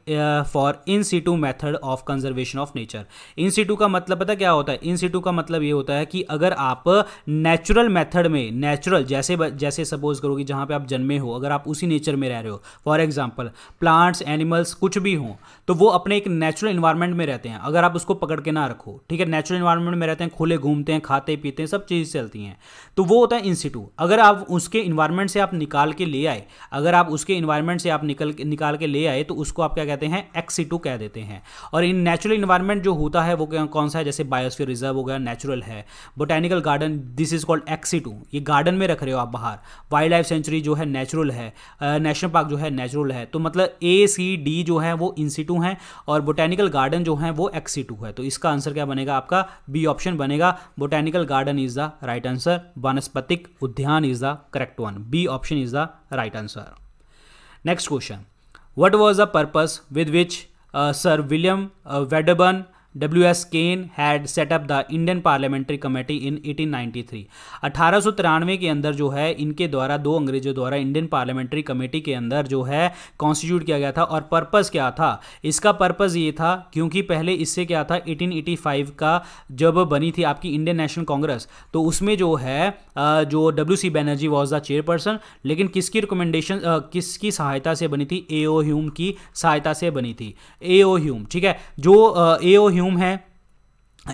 for in situ method of conservation of nature in situ का मतलब पता क्या होता है इन सीटू का मतलब ये होता है कि अगर आप नेचुरल मैथड में नेचुरल जैसे जैसे सपोज करो कि जहाँ पर आप जन्मे हो अगर आप उसी नेचर में रह रहे हो फॉर एग्जाम्पल प्लांट्स एनिमल्स कुछ भी हों तो वो अपने एक नेचुरल इन्वायरमेंट में रहते हैं अगर आप उसको पकड़ के ना रखो ठीक है नेचुरल इन्वायरमेंट में रहते हैं खुले घूमते हैं खाते पीते हैं सब चीज़ें चलती हैं तो वो होता है इन सीटू अगर आप उसके इन्वायरमेंट से आप निकाल के ले आए अगर आप उसके इन्वायरमेंट से आप निकल निकाल के ले आए तो उसको आप क्या कहते हैं एक्सीटू कह देते हैं और इन नेचुरल इन्वायरमेंट जो होता है वो कौन सा है जैसे बायोस्फीयर रिजर्व हो गया नेचुरल है botanical garden this is called ex situ ये गार्डन में रख रहे हो आप बाहर वाइल्ड लाइफ सेंचुरी जो है नेचुरल है नेशनल पार्क जो है नेचुरल है तो मतलब ए सी डी जो है वो इंसिटू है और बोटेनिकल गार्डन जो है वो एक्सीटू है तो इसका आंसर क्या बनेगा आपका बी ऑप्शन बनेगा botanical garden is the right answer वनस्पतिक उद्यान is the correct one B option is the right right answer. Next question. What was the purpose with which uh, Sir William uh, Wedderburn W S Caine had set up the Indian parliamentary committee in 1893 तिरानवे के अंदर जो है इनके द्वारा दो अंग्रेजों द्वारा इंडियन पार्लियामेंट्री कमेटी के अंदर जो है कॉन्स्टिट्यूट किया गया था और पर्पज़ क्या था इसका पर्पज़ ये था क्योंकि पहले इससे क्या था 1885 का जब बनी थी आपकी इंडियन नेशनल कांग्रेस तो उसमें जो है जो W C Banerjee was the chairperson लेकिन किसकी रिकमेंडेशन किसकी सहायता से बनी थी ए ओ ह्यूम की सहायता से बनी थी ए ओ ह्यूम ठीक है जो ए ओ ह्यूम ह्यूम है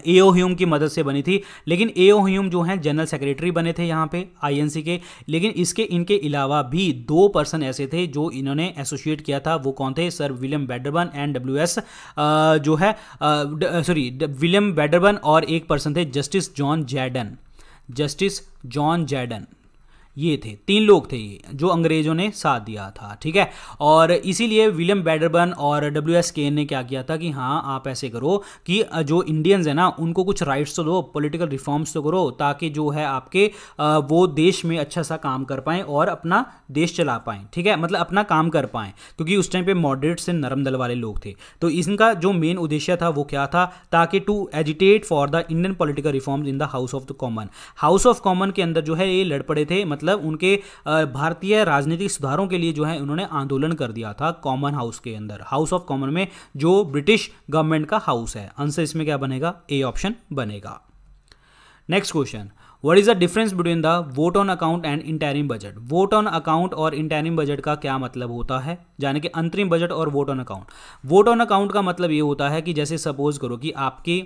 ए ओ ह्यूम की मदद से बनी थी लेकिन ए ओ ह्यूम जो हैं जनरल सेक्रेटरी बने थे यहाँ पे आईएनसी के लेकिन इसके इनके अलावा भी दो पर्सन ऐसे थे जो इन्होंने एसोसिएट किया था वो कौन थे Sir William Wedderburn and W S जो है सॉरी विलियम बैडरबन और एक पर्सन थे Justice John Jardine Justice John Jardine ये थे तीन लोग थे ये जो अंग्रेजों ने साथ दिया था ठीक है और इसीलिए विलियम बैडरबन और डब्ल्यू एस केन ने क्या किया था कि हाँ आप ऐसे करो कि जो इंडियंस है ना उनको कुछ राइट्स तो दो पॉलिटिकल रिफॉर्म्स तो करो ताकि जो है आपके वो देश में अच्छा सा काम कर पाएँ और अपना देश चला पाएँ ठीक है मतलब अपना काम कर पाएँ क्योंकि उस टाइम पर मॉडरेट से नरम दल वाले लोग थे तो इनका जो मेन उद्देश्य था वो क्या था ताकि to agitate for the Indian political reforms in the House of the Common House of Common के अंदर जो है ये लड़ पड़े थे मतलब मतलब उनके भारतीय राजनीतिक सुधारों के लिए जो है उन्होंने आंदोलन कर दिया था कॉमन हाउस के अंदर हाउस ऑफ कॉमन में जो ब्रिटिश गवर्नमेंट का हाउस है आंसर इसमें क्या बनेगा ए ऑप्शन बनेगा next question what is the difference between the vote on account and interim budget vote on account और इंटरिम बजट का क्या मतलब होता है यानी कि अंतरिम बजट और vote on account vote on account का मतलब ये होता है कि जैसे सपोज करो कि आपकी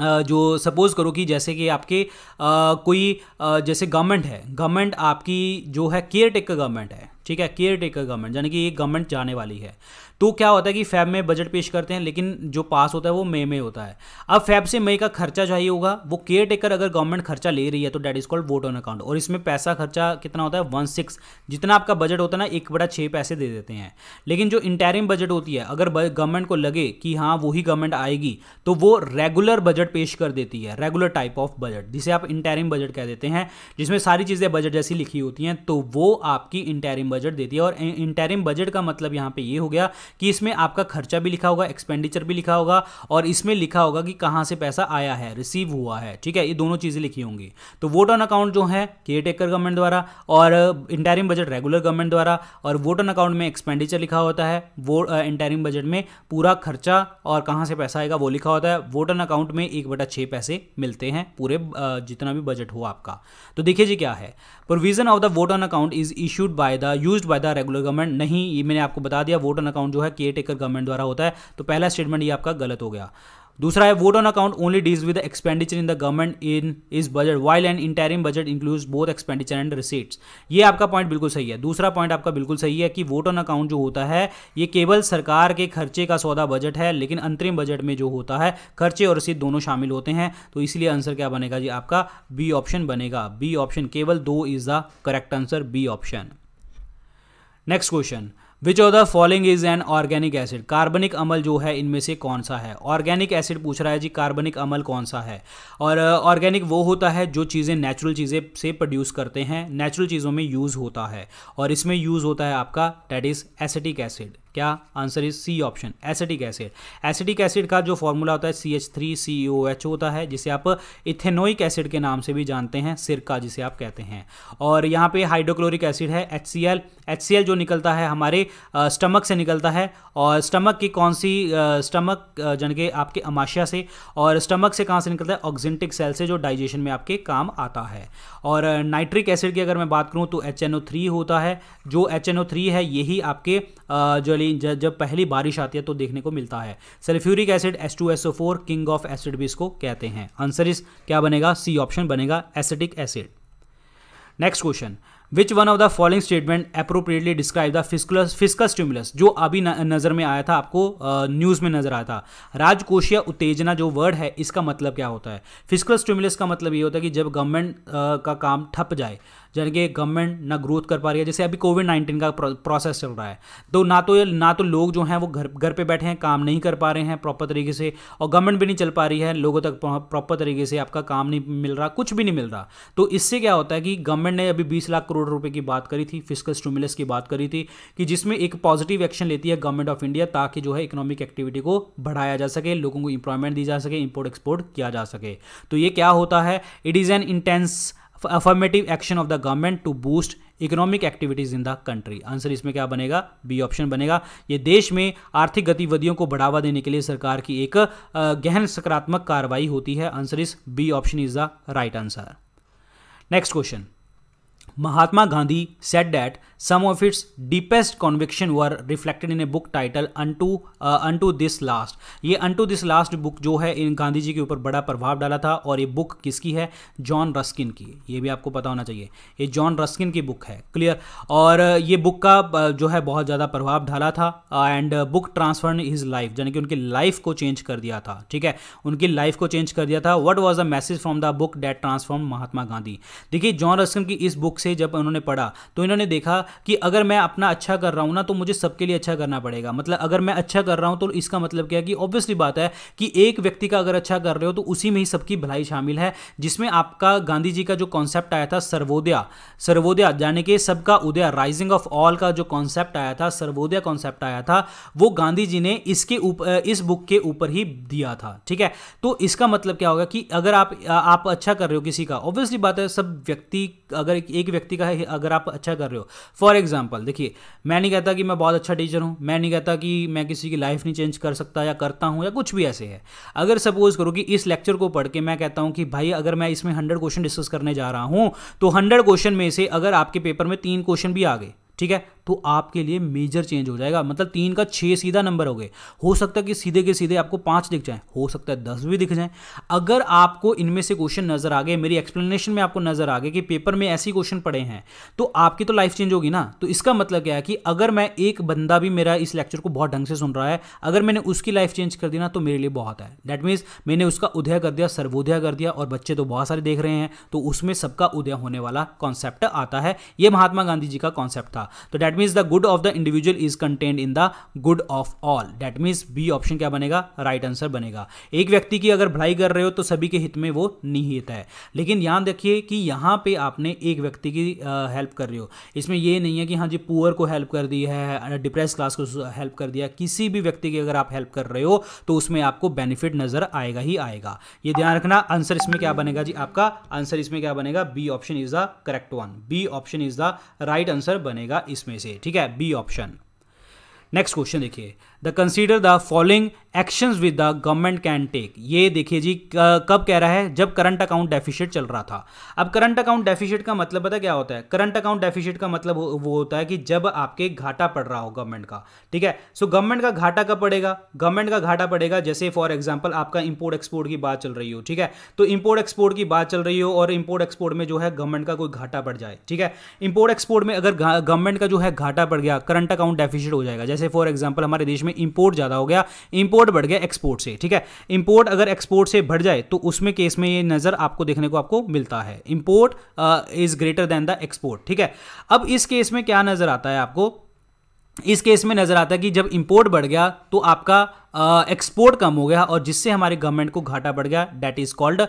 जो सपोज़ करो कि जैसे कि आपके आ, कोई आ, जैसे गवर्नमेंट है गवर्नमेंट आपकी जो है केयर टेकर गवर्नमेंट है ठीक है केयर टेकर गवर्नमेंट यानी कि ये गवर्नमेंट जाने वाली है तो क्या होता है कि फैब में बजट पेश करते हैं लेकिन जो पास होता है वो मई में होता है अब फैब से मई का खर्चा चाहिए होगा वो केयर टेकर अगर गवर्नमेंट खर्चा ले रही है तो that is called vote on account और इसमें पैसा खर्चा कितना होता है वन सिक्स जितना आपका बजट होता है ना एक बड़ा छः पैसे दे देते हैं लेकिन जो इंटेरिम बजट होती है अगर गवर्नमेंट को लगे कि हाँ वही गवर्नमेंट आएगी तो वो रेगुलर बजट पेश कर देती है रेगुलर टाइप ऑफ बजट जिसे आप इंटेरिम बजट कह देते हैं जिसमें सारी चीज़ें बजट जैसी लिखी होती हैं तो वो आपकी इंटेरिम बजट देती है और इंटेरिम बजट का मतलब यहाँ पे ये हो गया कि इसमें आपका खर्चा भी लिखा होगा एक्सपेंडिचर भी लिखा होगा और इसमें लिखा होगा कि कहाँ से पैसा आया है रिसीव हुआ है ठीक है ये दोनों चीज़ें लिखी होंगी तो वोट ऑन अकाउंट जो है केयर टेकर गवर्नमेंट द्वारा और इंटायरिंग बजट रेगुलर गवर्नमेंट द्वारा और वोट ऑन अकाउंट में एक्सपेंडिचर लिखा होता है वो इंटायरिंग uh, बजट में पूरा खर्चा और कहाँ से पैसा आएगा वो लिखा होता है वोट ऑन अकाउंट में एक बटा छः पैसे मिलते हैं पूरे uh, जितना भी बजट हो आपका तो देखिए जी क्या है provision of the vote on account is issued by the use by the regular government नहीं ये मैंने आपको बता दिया वोट ऑन अकाउंट जो है केयर टेकर गवर्नमेंट द्वारा होता है तो पहला स्टेटमेंट ये आपका गलत हो गया दूसरा है vote on account only deals with expenditure in the government in is budget while and interim budget includes both expenditure and receipts ये आपका पॉइंट बिल्कुल सही है दूसरा पॉइंट आपका बिल्कुल सही है कि वोट ऑन अकाउंट जो होता है ये केवल सरकार के खर्चे का सौदा बजट है लेकिन अंतरिम बजट में जो होता है खर्चे और रसीद दोनों शामिल होते हैं तो इसलिए आंसर क्या बनेगा जी आपका बी ऑप्शन बनेगा बी ऑप्शन केवल दो is the correct answer B option next question which of the following is an organic acid कार्बनिक अमल जो है इनमें से कौन सा है ऑर्गेनिक एसिड पूछ रहा है जी कार्बनिक अमल कौन सा है और ऑर्गेनिक uh, वो होता है जो चीज़ें नेचुरल चीज़ें से प्रोड्यूस करते हैं नेचुरल चीज़ों में यूज़ होता है और इसमें यूज़ होता है आपका डेट इज़ एसिटिक एसिड क्या answer is C option acidic acid acidic acid का जो फॉर्मूला होता है C H three C O H होता है जिसे आप इथेनोइक एसिड के नाम से भी जानते हैं सिरका जिसे आप कहते हैं और यहाँ पे हाइड्रोक्लोरिक एसिड है H C L H C L जो निकलता है हमारे स्टमक से निकलता है और स्टमक की कौन सी स्टमक जन के आपके अमाशिया से और स्टमक से कहाँ से निकलता है ऑक्जेंटिक सेल से जो डाइजेशन में आपके काम आता है और नाइट्रिक एसिड की अगर मैं बात करूँ तो एच एन ओ थ्री होता है जो एच एन ओ थ्री है यही आपके जो रेंज जब पहली बारिश आती है तो देखने को मिलता है sulphuric acid S two S O four king of acid भी इसको कहते हैं आंसर इस क्या बनेगा सी ऑप्शन बनेगा acidic acid next question which one of the following statement appropriately describe the fiscal fiscal stimulus जो अभी नज़र में आया था आपको न्यूज़ में नजर आया था राजकोषीय उत्तेजना जो वर्ड है इसका मतलब क्या होता है फिस्कल स्टिमुलस का मतलब ये होता है कि जब गवर्नमेंट का काम ठप जाए यानी कि गवर्नमेंट ना ग्रोथ कर पा रही है जैसे अभी कोविड नाइन्टीन का प्रोसेस चल रहा है तो ना तो ना तो लोग जो हैं वो घर घर पर बैठे हैं काम नहीं कर पा रहे हैं प्रॉपर तरीके से और गवर्नमेंट भी नहीं चल पा रही है लोगों तक प्रॉपर तरीके से आपका काम नहीं मिल रहा कुछ भी नहीं मिल रहा तो इससे क्या होता है कि गवर्नमेंट ने अभी बीस लाख करोड़ रुपये की बात करी थी फिजिकल स्टूमुलस की बात करी थी कि जिसमें एक पॉजिटिव एक्शन लेती है गवर्नमेंट ऑफ इंडिया ताकि जो है इकोनॉमिक एक्टिविटी को बढ़ाया जा सके लोगों को इंप्लॉयमेंट दी जा सके इंपोर्ट एक्सपोर्ट किया जा सके तो ये क्या होता है it is an intense affirmative action of the government to boost economic activities in the country answer इसमें क्या बनेगा बी ऑप्शन बनेगा ये देश में आर्थिक गतिविधियों को बढ़ावा देने के लिए सरकार की एक गहन सकारात्मक कार्रवाई होती है answer is B option is the right answer next question Mahatma Gandhi said that some of its deepest conviction were reflected in a book title Unto unto this last ये टू दिस लास्ट बुक जो है इन गांधी जी के ऊपर बड़ा प्रभाव डाला था और ये बुक किसकी है जॉन रस्किन की ये भी आपको पता होना चाहिए ये जॉन रस्किन की बुक है क्लियर और uh, ये बुक का uh, जो है बहुत ज़्यादा प्रभाव डाला था and book transfer his life यानी कि उनकी लाइफ को चेंज कर दिया था ठीक है उनकी लाइफ को चेंज कर दिया था what was the message from the book that transform Mahatma Gandhi देखिए जॉन रस्किन की इस बुक से जब उन्होंने पढ़ा तो इन्होंने देखा कि अगर मैं अपना अच्छा कर रहा हूँ ना तो मुझे सबके लिए अच्छा करना पड़ेगा मतलब अगर मैं अच्छा कर रहा हूँ तो इसका मतलब क्या है कि ऑब्वियसली बात है कि एक व्यक्ति का अगर अच्छा कर रहे हो तो उसी में ही सबकी भलाई शामिल है जिसमें आपका गांधी जी का जो कॉन्सेप्ट आया था सर्वोदया सर्वोदया यानी कि सबका उदय राइजिंग ऑफ ऑल का जो कॉन्सेप्ट आया था सर्वोदय कॉन्सेप्ट आया था वो गांधी जी ने इसके ऊपर इस बुक के ऊपर ही दिया था ठीक है तो इसका मतलब क्या होगा कि अगर आप आप अच्छा कर रहे हो किसी का ऑब्वियसली बात है सब व्यक्ति अगर एक व्यक्ति का अगर आप अच्छा कर रहे हो फॉर एग्जाम्पल देखिए मैं नहीं कहता कि मैं बहुत अच्छा टीचर हूँ मैं नहीं कहता कि मैं किसी की लाइफ नहीं चेंज कर सकता या करता हूँ या कुछ भी ऐसे है अगर सपोज करो कि इस लेक्चर को पढ़ के मैं कहता हूँ कि भाई अगर मैं इसमें हंड्रेड क्वेश्चन डिस्कस करने जा रहा हूँ तो हंड्रेड क्वेश्चन में से अगर आपके पेपर में तीन क्वेश्चन भी आ गए ठीक है तो आपके लिए मेजर चेंज हो जाएगा मतलब तीन का छः सीधा नंबर हो गए हो सकता है कि सीधे के सीधे आपको पाँच दिख जाए हो सकता है दस भी दिख जाए अगर आपको इनमें से क्वेश्चन नजर आ गए मेरी एक्सप्लेनेशन में आपको नजर आ गए कि पेपर में ऐसे क्वेश्चन पड़े हैं तो आपकी तो लाइफ चेंज होगी ना तो इसका मतलब क्या है कि अगर मैं एक बंदा भी मेरा इस लेक्चर को बहुत ढंग से सुन रहा है अगर मैंने उसकी लाइफ चेंज कर दी ना तो मेरे लिए बहुत है दैट मीन्स मैंने उसका उदय कर दिया सर्वोदय कर दिया और बच्चे तो बहुत सारे देख रहे हैं तो उसमें सबका उदय होने वाला कॉन्सेप्ट आता है यह महात्मा गांधी जी का कॉन्सेप्ट था तो that that means the good of the individual is contained in the good of all that means B option क्या बनेगा राइट right आंसर बनेगा एक व्यक्ति की अगर भलाई कर रहे हो तो सभी के हित में वो निहित है लेकिन यहां रखिए कि यहां पे आपने एक व्यक्ति की हेल्प कर रहे हो इसमें ये नहीं है कि हाँ जी पुअर को हेल्प कर दी है डिप्रेस क्लास को हेल्प कर दिया किसी भी व्यक्ति की अगर आप हेल्प कर रहे हो तो उसमें आपको बेनिफिट नजर आएगा ही आएगा ये ध्यान रखना आंसर इसमें क्या बनेगा जी आपका आंसर इसमें क्या बनेगा B option is the correct one B option is the right answer बनेगा इसमें से ठीक है बी ऑप्शन नेक्स्ट क्वेश्चन देखिए the consider the following actions with the government can take ये देखिए जी कब कह रहा है जब करंट अकाउंट डेफिशिट चल रहा था अब करंट अकाउंट डेफिशिट का मतलब पता क्या होता है करंट अकाउंट डेफिशिट का मतलब वो होता है कि जब आपके घाटा पड़ रहा हो गवर्नमेंट का ठीक है सो गवर्नमेंट का घाटा कब पड़ेगा गवर्नमेंट का घाटा पड़ेगा जैसे फॉर एग्जाम्पल आपका इंपोर्ट एक्सपोर्ट की बात चल रही हो ठीक है तो इंपोर्ट एक्सपोर्ट की बात चल रही हो और इंपोर्ट एक्सपोर्ट में जो है गवर्नमेंट का कोई घाटा पड़ जाए ठीक है इंपोर्ट एक्सपोर्ट में अगर गवर्नमेंट का जो है घाटा पड़ गया करंट अकाउंट डेफिशिट हो जाएगा जैसे फॉर एग्जाम्पल हमारे देश में इंपोर्ट ज़्यादा हो गया इंपोर्ट बढ़ गया एक्सपोर्ट से ठीक है इंपोर्ट अगर एक्सपोर्ट से बढ़ जाए तो उसमें केस में ये नज़र आपको देखने को आपको मिलता है import is greater than the export ठीक है अब इस केस में क्या नज़र आता है आपको इस केस में नज़र आता है कि जब इंपोर्ट बढ़ गया तो आपका एक्सपोर्ट कम हो गया और जिससे हमारे गवर्नमेंट को घाटा बढ़ गया that is called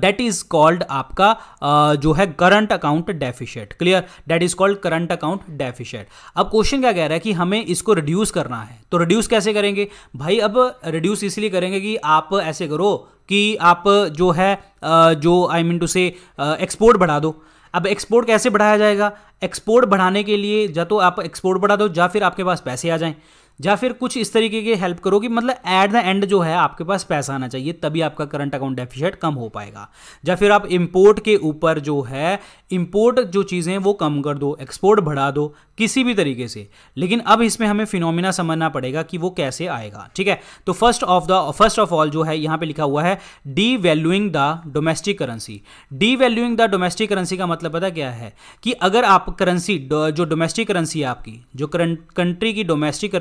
that is called आपका uh, जो है current account deficit clear that is called current account deficit अब क्वेश्चन क्या कह रहा है कि हमें इसको रिड्यूस करना है तो रिड्यूस कैसे करेंगे भाई अब रिड्यूस इसलिए करेंगे कि आप ऐसे करो कि आप जो है जो I mean to say export बढ़ा दो अब एक्सपोर्ट कैसे बढ़ाया जाएगा एक्सपोर्ट बढ़ाने के लिए या तो आप एक्सपोर्ट बढ़ा दो या फिर आपके पास पैसे आ जाएं या फिर कुछ इस तरीके की हेल्प करो कि मतलब एट द एंड जो है आपके पास पैसा आना चाहिए तभी आपका करंट अकाउंट डेफिशिएट कम हो पाएगा या फिर आप इम्पोर्ट के ऊपर जो है इम्पोर्ट जो चीज़ें वो कम कर दो एक्सपोर्ट बढ़ा दो किसी भी तरीके से लेकिन अब इसमें हमें फिनोमिना समझना पड़ेगा कि वो कैसे आएगा ठीक है तो first of the first of all जो है यहां पे लिखा हुआ है devaluing the domestic currency devaluing the domestic currency का मतलब पता क्या है कि अगर आप करेंसी जो डोमेस्टिक करेंसी है आपकी जो कंट्री की डोमेस्टिक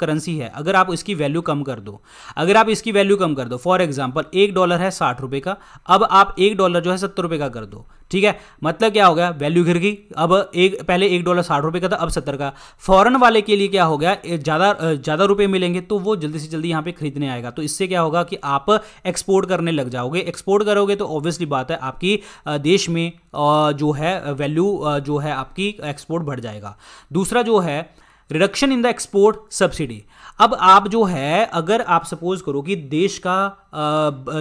करेंसी है अगर आप इसकी वैल्यू कम कर दो अगर आप इसकी वैल्यू कम कर दो फॉर एग्जाम्पल एक डॉलर है साठ रुपए का अब आप एक डॉलर जो है सत्तर रुपए का कर दो ठीक है मतलब क्या हो गया वैल्यू घिर गई अब एक पहले एक डॉलर साठ रुपए का का था अब सत्तर का फॉरन वाले के लिए क्या हो गया ज़्यादा ज़्यादा रुपये मिलेंगे तो वो जल्दी से जल्दी यहाँ पर खरीदने आएगा तो इससे क्या होगा कि आप एक्सपोर्ट करने लग जाओगे एक्सपोर्ट करोगे तो ऑब्वियसली बात है आपकी देश में जो है वैल्यू जो है आपकी एक्सपोर्ट बढ़ जाएगा दूसरा जो है reduction in the export subsidy अब आप जो है अगर आप सपोज करो कि देश का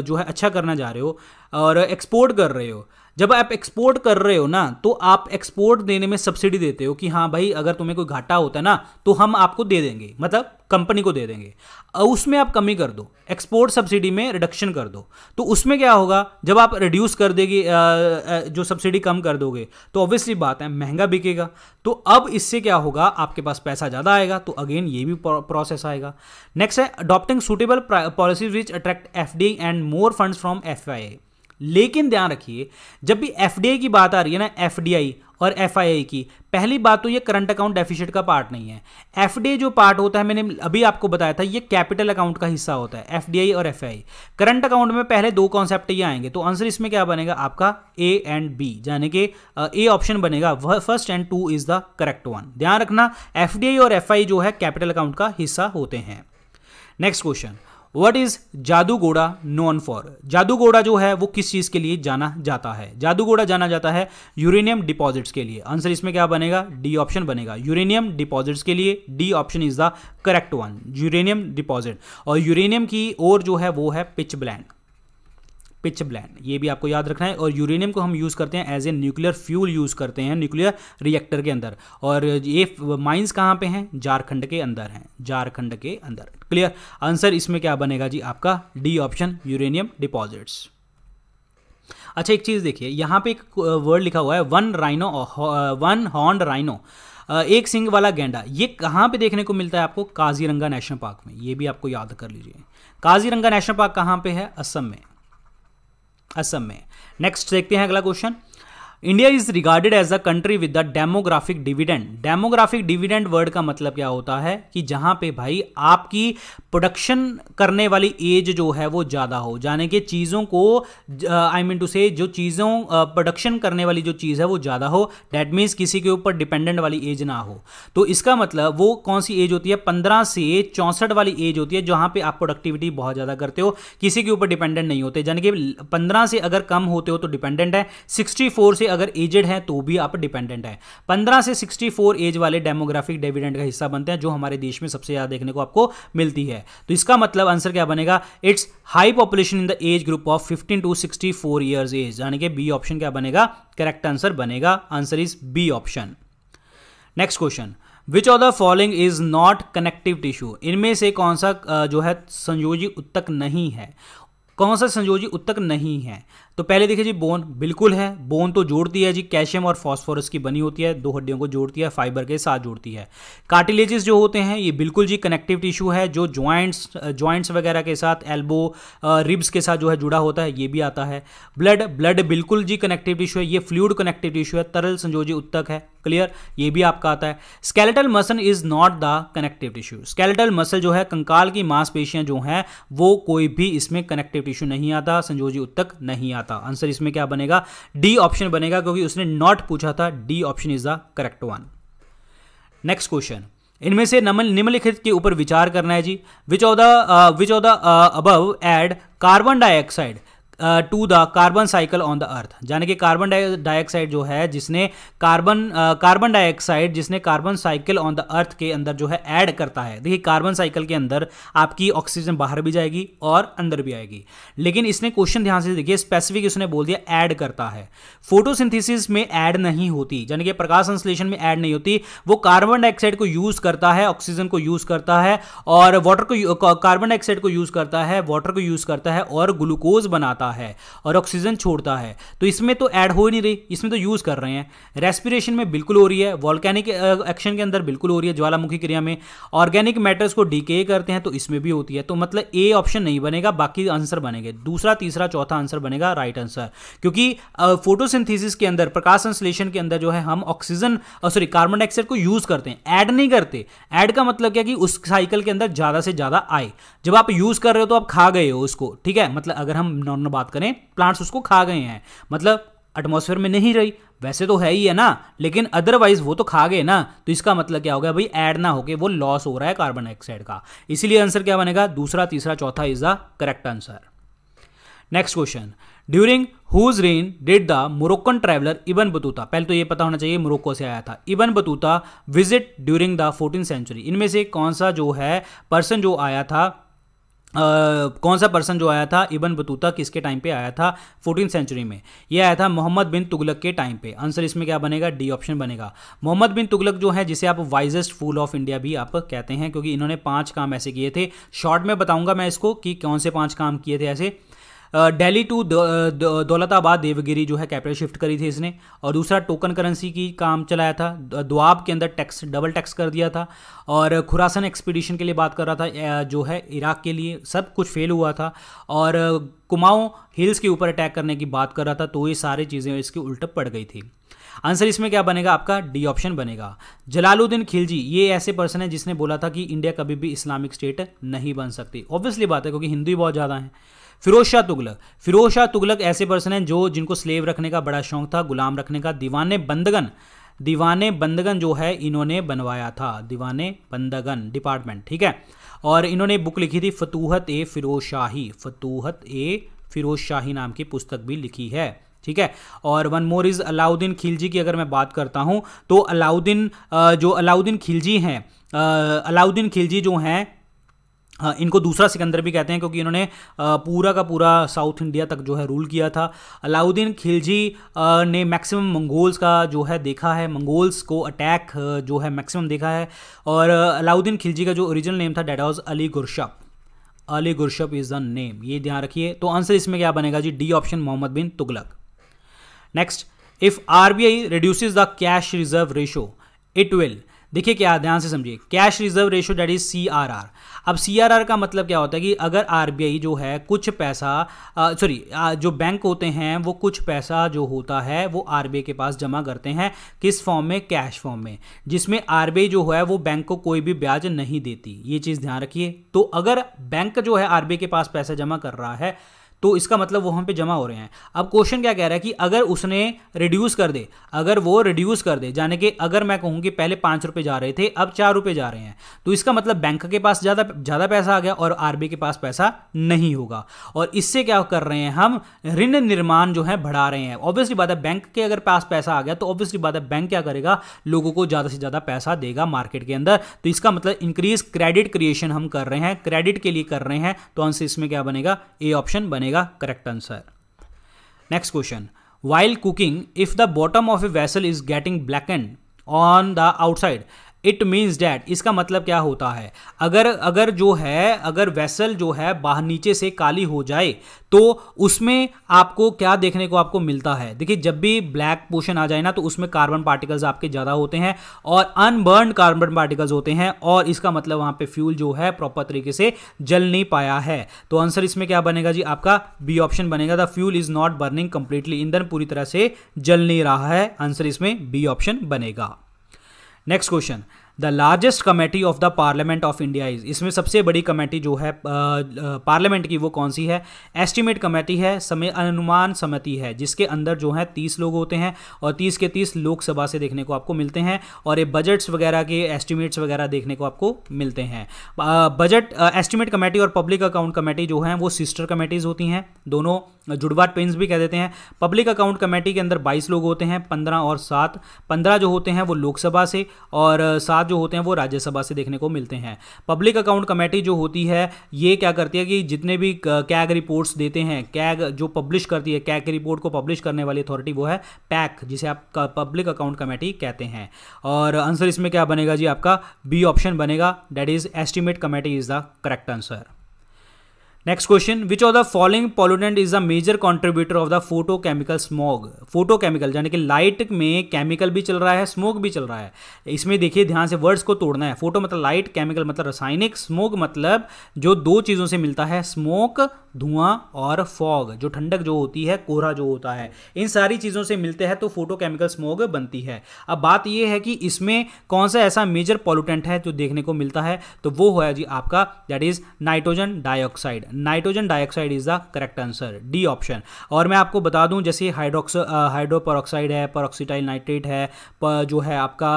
जो है अच्छा करना जा रहे हो और एक्सपोर्ट कर रहे हो जब आप एक्सपोर्ट कर रहे हो ना तो आप एक्सपोर्ट देने में सब्सिडी देते हो कि हाँ भाई अगर तुम्हें कोई घाटा होता है ना तो हम आपको दे देंगे मतलब कंपनी को दे देंगे उसमें आप कमी कर दो एक्सपोर्ट सब्सिडी में रिडक्शन कर दो तो उसमें क्या होगा जब आप रिड्यूस कर देगी जो सब्सिडी कम कर दोगे तो ऑब्वियसली बात है महंगा बिकेगा तो अब इससे क्या होगा आपके पास पैसा ज़्यादा आएगा तो अगेन ये भी प्रोसेस आएगा नेक्स्ट है adopting suitable policies which attract F and more funds from F I लेकिन ध्यान रखिए जब भी एफ की बात आ रही है ना एफ और एफ की पहली बात तो ये करंट अकाउंट डेफिशिट का पार्ट नहीं है एफ जो पार्ट होता है मैंने अभी आपको बताया था ये कैपिटल अकाउंट का हिस्सा होता है एफ और एफ करंट अकाउंट में पहले दो कॉन्सेप्ट ये आएंगे तो आंसर इसमें क्या बनेगा आपका ए एंड बी यानी कि ए ऑप्शन बनेगा first and two is the correct one ध्यान रखना एफ और एफ जो है कैपिटल अकाउंट का हिस्सा होते हैं नेक्स्ट क्वेश्चन वट इज़ जादू घोड़ा नॉन फॉर जादू घोड़ा जो है वो किस चीज़ के लिए जाना जाता है जादू घोड़ा जाना जाता है यूरेनियम डिपॉजिट्स के लिए आंसर इसमें क्या बनेगा डी ऑप्शन बनेगा यूरेनियम डिपॉजिट्स के लिए D option is the correct one uranium deposit और यूरेनियम की ओर जो है वो है पिच ब्लैंड पिच ब्लैंड ये भी आपको याद रखना है और यूरेनियम को हम यूज़ करते हैं as a nuclear fuel use करते हैं न्यूक्लियर रिएक्टर के अंदर और ये माइंस कहाँ पे हैं झारखंड के अंदर हैं झारखंड के अंदर क्लियर आंसर इसमें क्या बनेगा जी आपका डी ऑप्शन यूरेनियम डिपॉजिट्स अच्छा एक चीज़ देखिए यहाँ पे एक वर्ड लिखा हुआ है one rhino one horn rhino एक सिंग वाला गेंडा ये कहाँ पे देखने को मिलता है आपको काजीरंगा नेशनल पार्क में ये भी आपको याद कर लीजिए काजीरंगा नेशनल पार्क कहाँ पे है असम में असम में नेक्स्ट देखते हैं अगला question India is regarded as a country with the demographic dividend demographic dividend word का मतलब क्या होता है कि जहां पे भाई आपकी प्रोडक्शन करने वाली एज जो है वो ज़्यादा हो जाने के चीज़ों को आई मीन टू से जो चीज़ों प्रोडक्शन करने वाली जो चीज़ है वो ज़्यादा हो डैट मीन्स किसी के ऊपर डिपेंडेंट वाली एज ना हो तो इसका मतलब वो कौन सी एज होती है पंद्रह से चौंसठ वाली एज होती है जहाँ पे आप प्रोडक्टिविटी बहुत ज़्यादा करते हो किसी के ऊपर डिपेंडेंट नहीं होते यानी कि पंद्रह से अगर कम होते हो तो डिपेंडेंट है सिक्सटी से अगर एजेड हैं तो भी आप डिपेंडेंट हैं पंद्रह से सिक्सटी फोर एज वाले डेमोग्राफिक डेविडेंड का हिस्सा बनते हैं जो हमारे देश में सबसे ज़्यादा देखने को आपको मिलती है तो इसका मतलब आंसर क्या बनेगा its high population in the age group of fifteen to sixty four years age यानी कि बी ऑप्शन क्या बनेगा करेक्ट आंसर बनेगा answer is B option next question which of the following is not connective tissue इनमें से कौन सा जो है संयोजी उत्तक नहीं है कौन सा संयोजी उत्तक नहीं है तो पहले देखिए जी बोन बिल्कुल है बोन तो जोड़ती है जी कैल्शियम और फॉस्फोरस की बनी होती है दो हड्डियों को जोड़ती है फाइबर के साथ जोड़ती है कार्टिलेजेस जो होते हैं ये बिल्कुल जी कनेक्टिव टिश्यू है जो ज्वाइंट्स ज्वाइंट्स वगैरह के साथ एल्बो रिब्स के साथ जो है जुड़ा होता है ये भी आता है ब्लड ब्लड बिल्कुल जी कनेक्टिव टिश्यू है ये फ्लूड कनेक्टिव टिश्यू है तरल संजोजी उत्तक है क्लियर ये भी आपका आता है skeletal muscle is not the connective tissue skeletal muscle जो है कंकाल की मांसपेशियां जो हैं वो कोई भी इसमें कनेक्टिव टिश्यू नहीं आता संजोजी उत्तक नहीं आता था आंसर इसमें क्या बनेगा डी ऑप्शन बनेगा क्योंकि उसने नॉट पूछा था D option is the correct one next question इनमें से निम्नलिखित के ऊपर विचार करना है जी which of the which of the above add carbon dioxide to the carbon cycle on the earth यानी कि कार्बन डाइऑक्साइड जो है जिसने कार्बन कार्बन डाइऑक्साइड जिसने carbon cycle on the earth के अंदर जो है ऐड करता है देखिए कार्बन साइकिल के अंदर आपकी ऑक्सीजन बाहर भी जाएगी और अंदर भी आएगी लेकिन इसने क्वेश्चन ध्यान से देखिए स्पेसिफिक इसने बोल दिया ऐड करता है फोटोसिंथेसिस में ऐड नहीं होती यानी कि प्रकाश संश्लेषण में ऐड नहीं होती वो कार्बन डाइऑक्साइड को यूज करता है ऑक्सीजन को यूज करता है और वाटर को कार्बन डाइऑक्साइड को यूज करता है वाटर को यूज करता है और ग्लूकोज बनाता करता है और ऑक्सीजन छोड़ता है तो इसमें तो ऐड हो ही नहीं रही इसमें तो यूज़ कर रहे हैं रेस्पिरेशन में बिल्कुल हो रही है वॉल्कैनिक एक्शन के अंदर बिल्कुल हो रही है ज्वालामुखी क्रिया में ऑर्गेनिक मैटर्स को डीके करते हैं तो इसमें भी होती है तो मतलब ए ऑप्शन नहीं बनेगा बाकी आंसर बनेंगे दूसरा तीसरा चौथा आंसर बनेगा राइट आंसर क्योंकि फोटोसिंथेसिस के अंदर प्रकाश संश्लेषण के अंदर जो है हम ऑक्सीजन सॉरी कार्बन डाइऑक्साइड को यूज़ करते हैं ऐड नहीं करते ऐड का मतलब क्या कि उस साइकिल के अंदर ज़्यादा से ज़्यादा आए जब आप यूज़ कर रहे हो तो आप खा गए हो उसको ठीक है मतलब अगर हम नॉर्मल बात करें प्लांट्स उसको खा गए हैं मतलब एटमोसफेयर में नहीं रही वैसे तो है ही है ना लेकिन अदरवाइज वो तो खा गए ना तो इसका मतलब क्या हो गया भाई ऐड ना होके वो लॉस हो रहा है कार्बन डाइऑक्साइड का इसीलिए आंसर क्या बनेगा दूसरा तीसरा चौथा is the correct answer next question during whose reign did the Moroccan traveller Ibn Battuta पहले तो ये पता होना चाहिए मोरक्को से आया था Ibn Battuta visit during the fourteen century इनमें से कौन सा जो है पर्सन जो आया था Uh, कौन सा पर्सन जो आया था इबन बतूता किसके टाइम पे आया था फोर्टीन सेंचुरी में ये आया था मोहम्मद बिन तुगलक के टाइम पे आंसर इसमें क्या बनेगा डी ऑप्शन बनेगा मोहम्मद बिन तुगलक जो है जिसे आप वाइजेस्ट फूल ऑफ इंडिया भी आप कहते हैं क्योंकि इन्होंने पांच काम ऐसे किए थे शॉर्ट में बताऊंगा मैं इसको कि कौन से पांच काम किए थे ऐसे दिल्ली टू दौलताबाद देवगिरी जो है कैपिटल शिफ्ट करी थी इसने और दूसरा टोकन करेंसी की काम चलाया था दुआब के अंदर टैक्स डबल टैक्स कर दिया था और खुरासन एक्सपीडिशन के लिए बात कर रहा था जो है इराक के लिए सब कुछ फेल हुआ था और कुमाऊं हिल्स के ऊपर अटैक करने की बात कर रहा था तो ये सारी चीज़ें इसके उल्ट पड़ गई थी आंसर इसमें क्या बनेगा आपका डी ऑप्शन बनेगा जलालुद्दीन खिलजी ये ऐसे पर्सन है जिसने बोला था कि इंडिया कभी भी इस्लामिक स्टेट नहीं बन सकती ऑब्वियसली बात है क्योंकि हिंदू ही बहुत ज़्यादा हैं फिरोज शाह तुगलक फिरोज शाह तुगलक ऐसे पर्सन हैं जो जिनको स्लेव रखने का बड़ा शौक था गुलाम रखने का दीवाने बंदगन दीवाने बंदगन जो है इन्होंने बनवाया था दीवाने बंदगन डिपार्टमेंट ठीक है और इन्होंने बुक लिखी थी फतूहत ए फिरोज शाही फतूहत ए फिरोज शाही नाम की पुस्तक भी लिखी है ठीक है और one more is Alauddin Khilji की अगर मैं बात करता हूँ तो अलाउद्दीन जो अलाउद्दीन खिलजी हैं अलाउद्दीन खिलजी जो हैं हाँ, इनको दूसरा सिकंदर भी कहते हैं क्योंकि इन्होंने पूरा का पूरा साउथ इंडिया तक जो है रूल किया था अलाउद्दीन खिलजी ने मैक्सिमम मंगोल्स का जो है देखा है मंगोल्स को अटैक जो है मैक्सिमम देखा है और अलाउद्दीन खिलजी का जो ओरिजिनल नेम था that was Ali Gurshasp Ali Gurshasp is the name ये ध्यान रखिए तो आंसर इसमें क्या बनेगा जी D option Muhammad bin Tughlaq next if R B I reduces the cash reserve ratio it will देखिए क्या ध्यान से समझिए cash reserve ratio that is C R R अब सी आर आर का मतलब क्या होता है कि अगर आर बी आई जो है कुछ पैसा सॉरी जो बैंक होते हैं वो कुछ पैसा जो होता है वो आर बी आई के पास जमा करते हैं किस फॉर्म में कैश फॉर्म में जिसमें आर बी आई जो है वो बैंक को कोई भी ब्याज नहीं देती ये चीज़ ध्यान रखिए तो अगर बैंक जो है आर बी आई के पास पैसा जमा कर रहा है तो इसका मतलब वो हम पे जमा हो रहे हैं अब क्वेश्चन क्या कह रहा है कि अगर उसने रिड्यूस कर दे अगर वो रिड्यूस कर दे जाने के अगर मैं कहूँ कि पहले पाँच रुपये जा रहे थे अब चार रुपये जा रहे हैं तो इसका मतलब बैंक के पास ज़्यादा ज़्यादा पैसा आ गया और आर के पास पैसा नहीं होगा और इससे क्या कर रहे हैं हम ऋण निर्माण जो है बढ़ा रहे हैं ऑब्वियसली बात है बैंक के अगर पास पैसा आ गया तो ऑब्वियसली बात है बैंक क्या करेगा लोगों को ज़्यादा से ज़्यादा पैसा देगा मार्केट के अंदर तो इसका मतलब इंक्रीज क्रेडिट क्रिएशन हम कर रहे हैं क्रेडिट के लिए कर रहे हैं तो आंसर इसमें क्या बनेगा ए ऑप्शन बनेगा बनेगा correct answer next question while cooking if the bottom of a vessel is getting black and on the outside it means that इसका मतलब क्या होता है अगर अगर जो है अगर वेसल जो है बाहर नीचे से काली हो जाए तो उसमें आपको क्या देखने को आपको मिलता है देखिए जब भी ब्लैक पोशन आ जाए ना तो उसमें कार्बन पार्टिकल्स आपके ज़्यादा होते हैं और अनबर्न कार्बन पार्टिकल्स होते हैं और इसका मतलब वहाँ पे फ्यूल जो है प्रॉपर तरीके से जल नहीं पाया है तो आंसर इसमें क्या बनेगा जी आपका बी ऑप्शन बनेगा the fuel is not burning completely ईंधन पूरी तरह से जल नहीं रहा है आंसर इसमें बी ऑप्शन बनेगा next question the largest committee of the parliament of India is इसमें सबसे बड़ी कमेटी जो है पार्लियामेंट की वो कौन सी है एस्टिमेट कमेटी है समय अनुमान समिति है जिसके अंदर जो है तीस लोग होते हैं और तीस के तीस लोकसभा से देखने को आपको मिलते हैं और ये बजट्स वगैरह के एस्टिमेट्स वगैरह देखने को आपको मिलते हैं बजट एस्टिमेट कमेटी और पब्लिक अकाउंट कमेटी जो है वो सिस्टर कमेटीज होती हैं दोनों जुड़वा ट्विंस भी कह देते हैं पब्लिक अकाउंट कमेटी के अंदर बाईस लोग होते हैं पंद्रह और सात पंद्रह जो होते हैं वो लोकसभा से और सात जो होते हैं वो राज्यसभा से देखने को मिलते हैं पब्लिक अकाउंट कमेटी जो होती है ये क्या करती है कि जितने भी कैग रिपोर्ट्स देते हैं कैग जो पब्लिश करती है कैग की रिपोर्ट को पब्लिश करने वाली अथॉरिटी वो है पैक जिसे आप पब्लिक अकाउंट कमेटी कहते हैं और आंसर इसमें क्या बनेगा जी आपका बी ऑप्शन बनेगा that is estimate committee is the correct answer next question which of the following pollutant is the major contributor of the photochemical smog photochemical यानी कि लाइट में केमिकल भी चल रहा है स्मोक भी चल रहा है इसमें देखिए ध्यान से वर्ड्स को तोड़ना है फोटो मतलब लाइट केमिकल मतलब रासायनिक स्मोक मतलब जो दो चीज़ों से मिलता है स्मोक धुआं और फॉग जो ठंडक जो होती है कोहरा जो होता है इन सारी चीज़ों से मिलते हैं तो फोटोकेमिकल स्मोग बनती है अब बात यह है कि इसमें कौन सा ऐसा मेजर पॉल्यूटेंट है जो देखने को मिलता है तो वो हो जी आपका that is nitrogen dioxide nitrogen dioxide is the correct answer D option और मैं आपको बता दूं जैसे हाइड्रोक्स हाइड्रोपरऑक्साइड है परऑक्सीटाइल नाइट्रेट है पर जो है आपका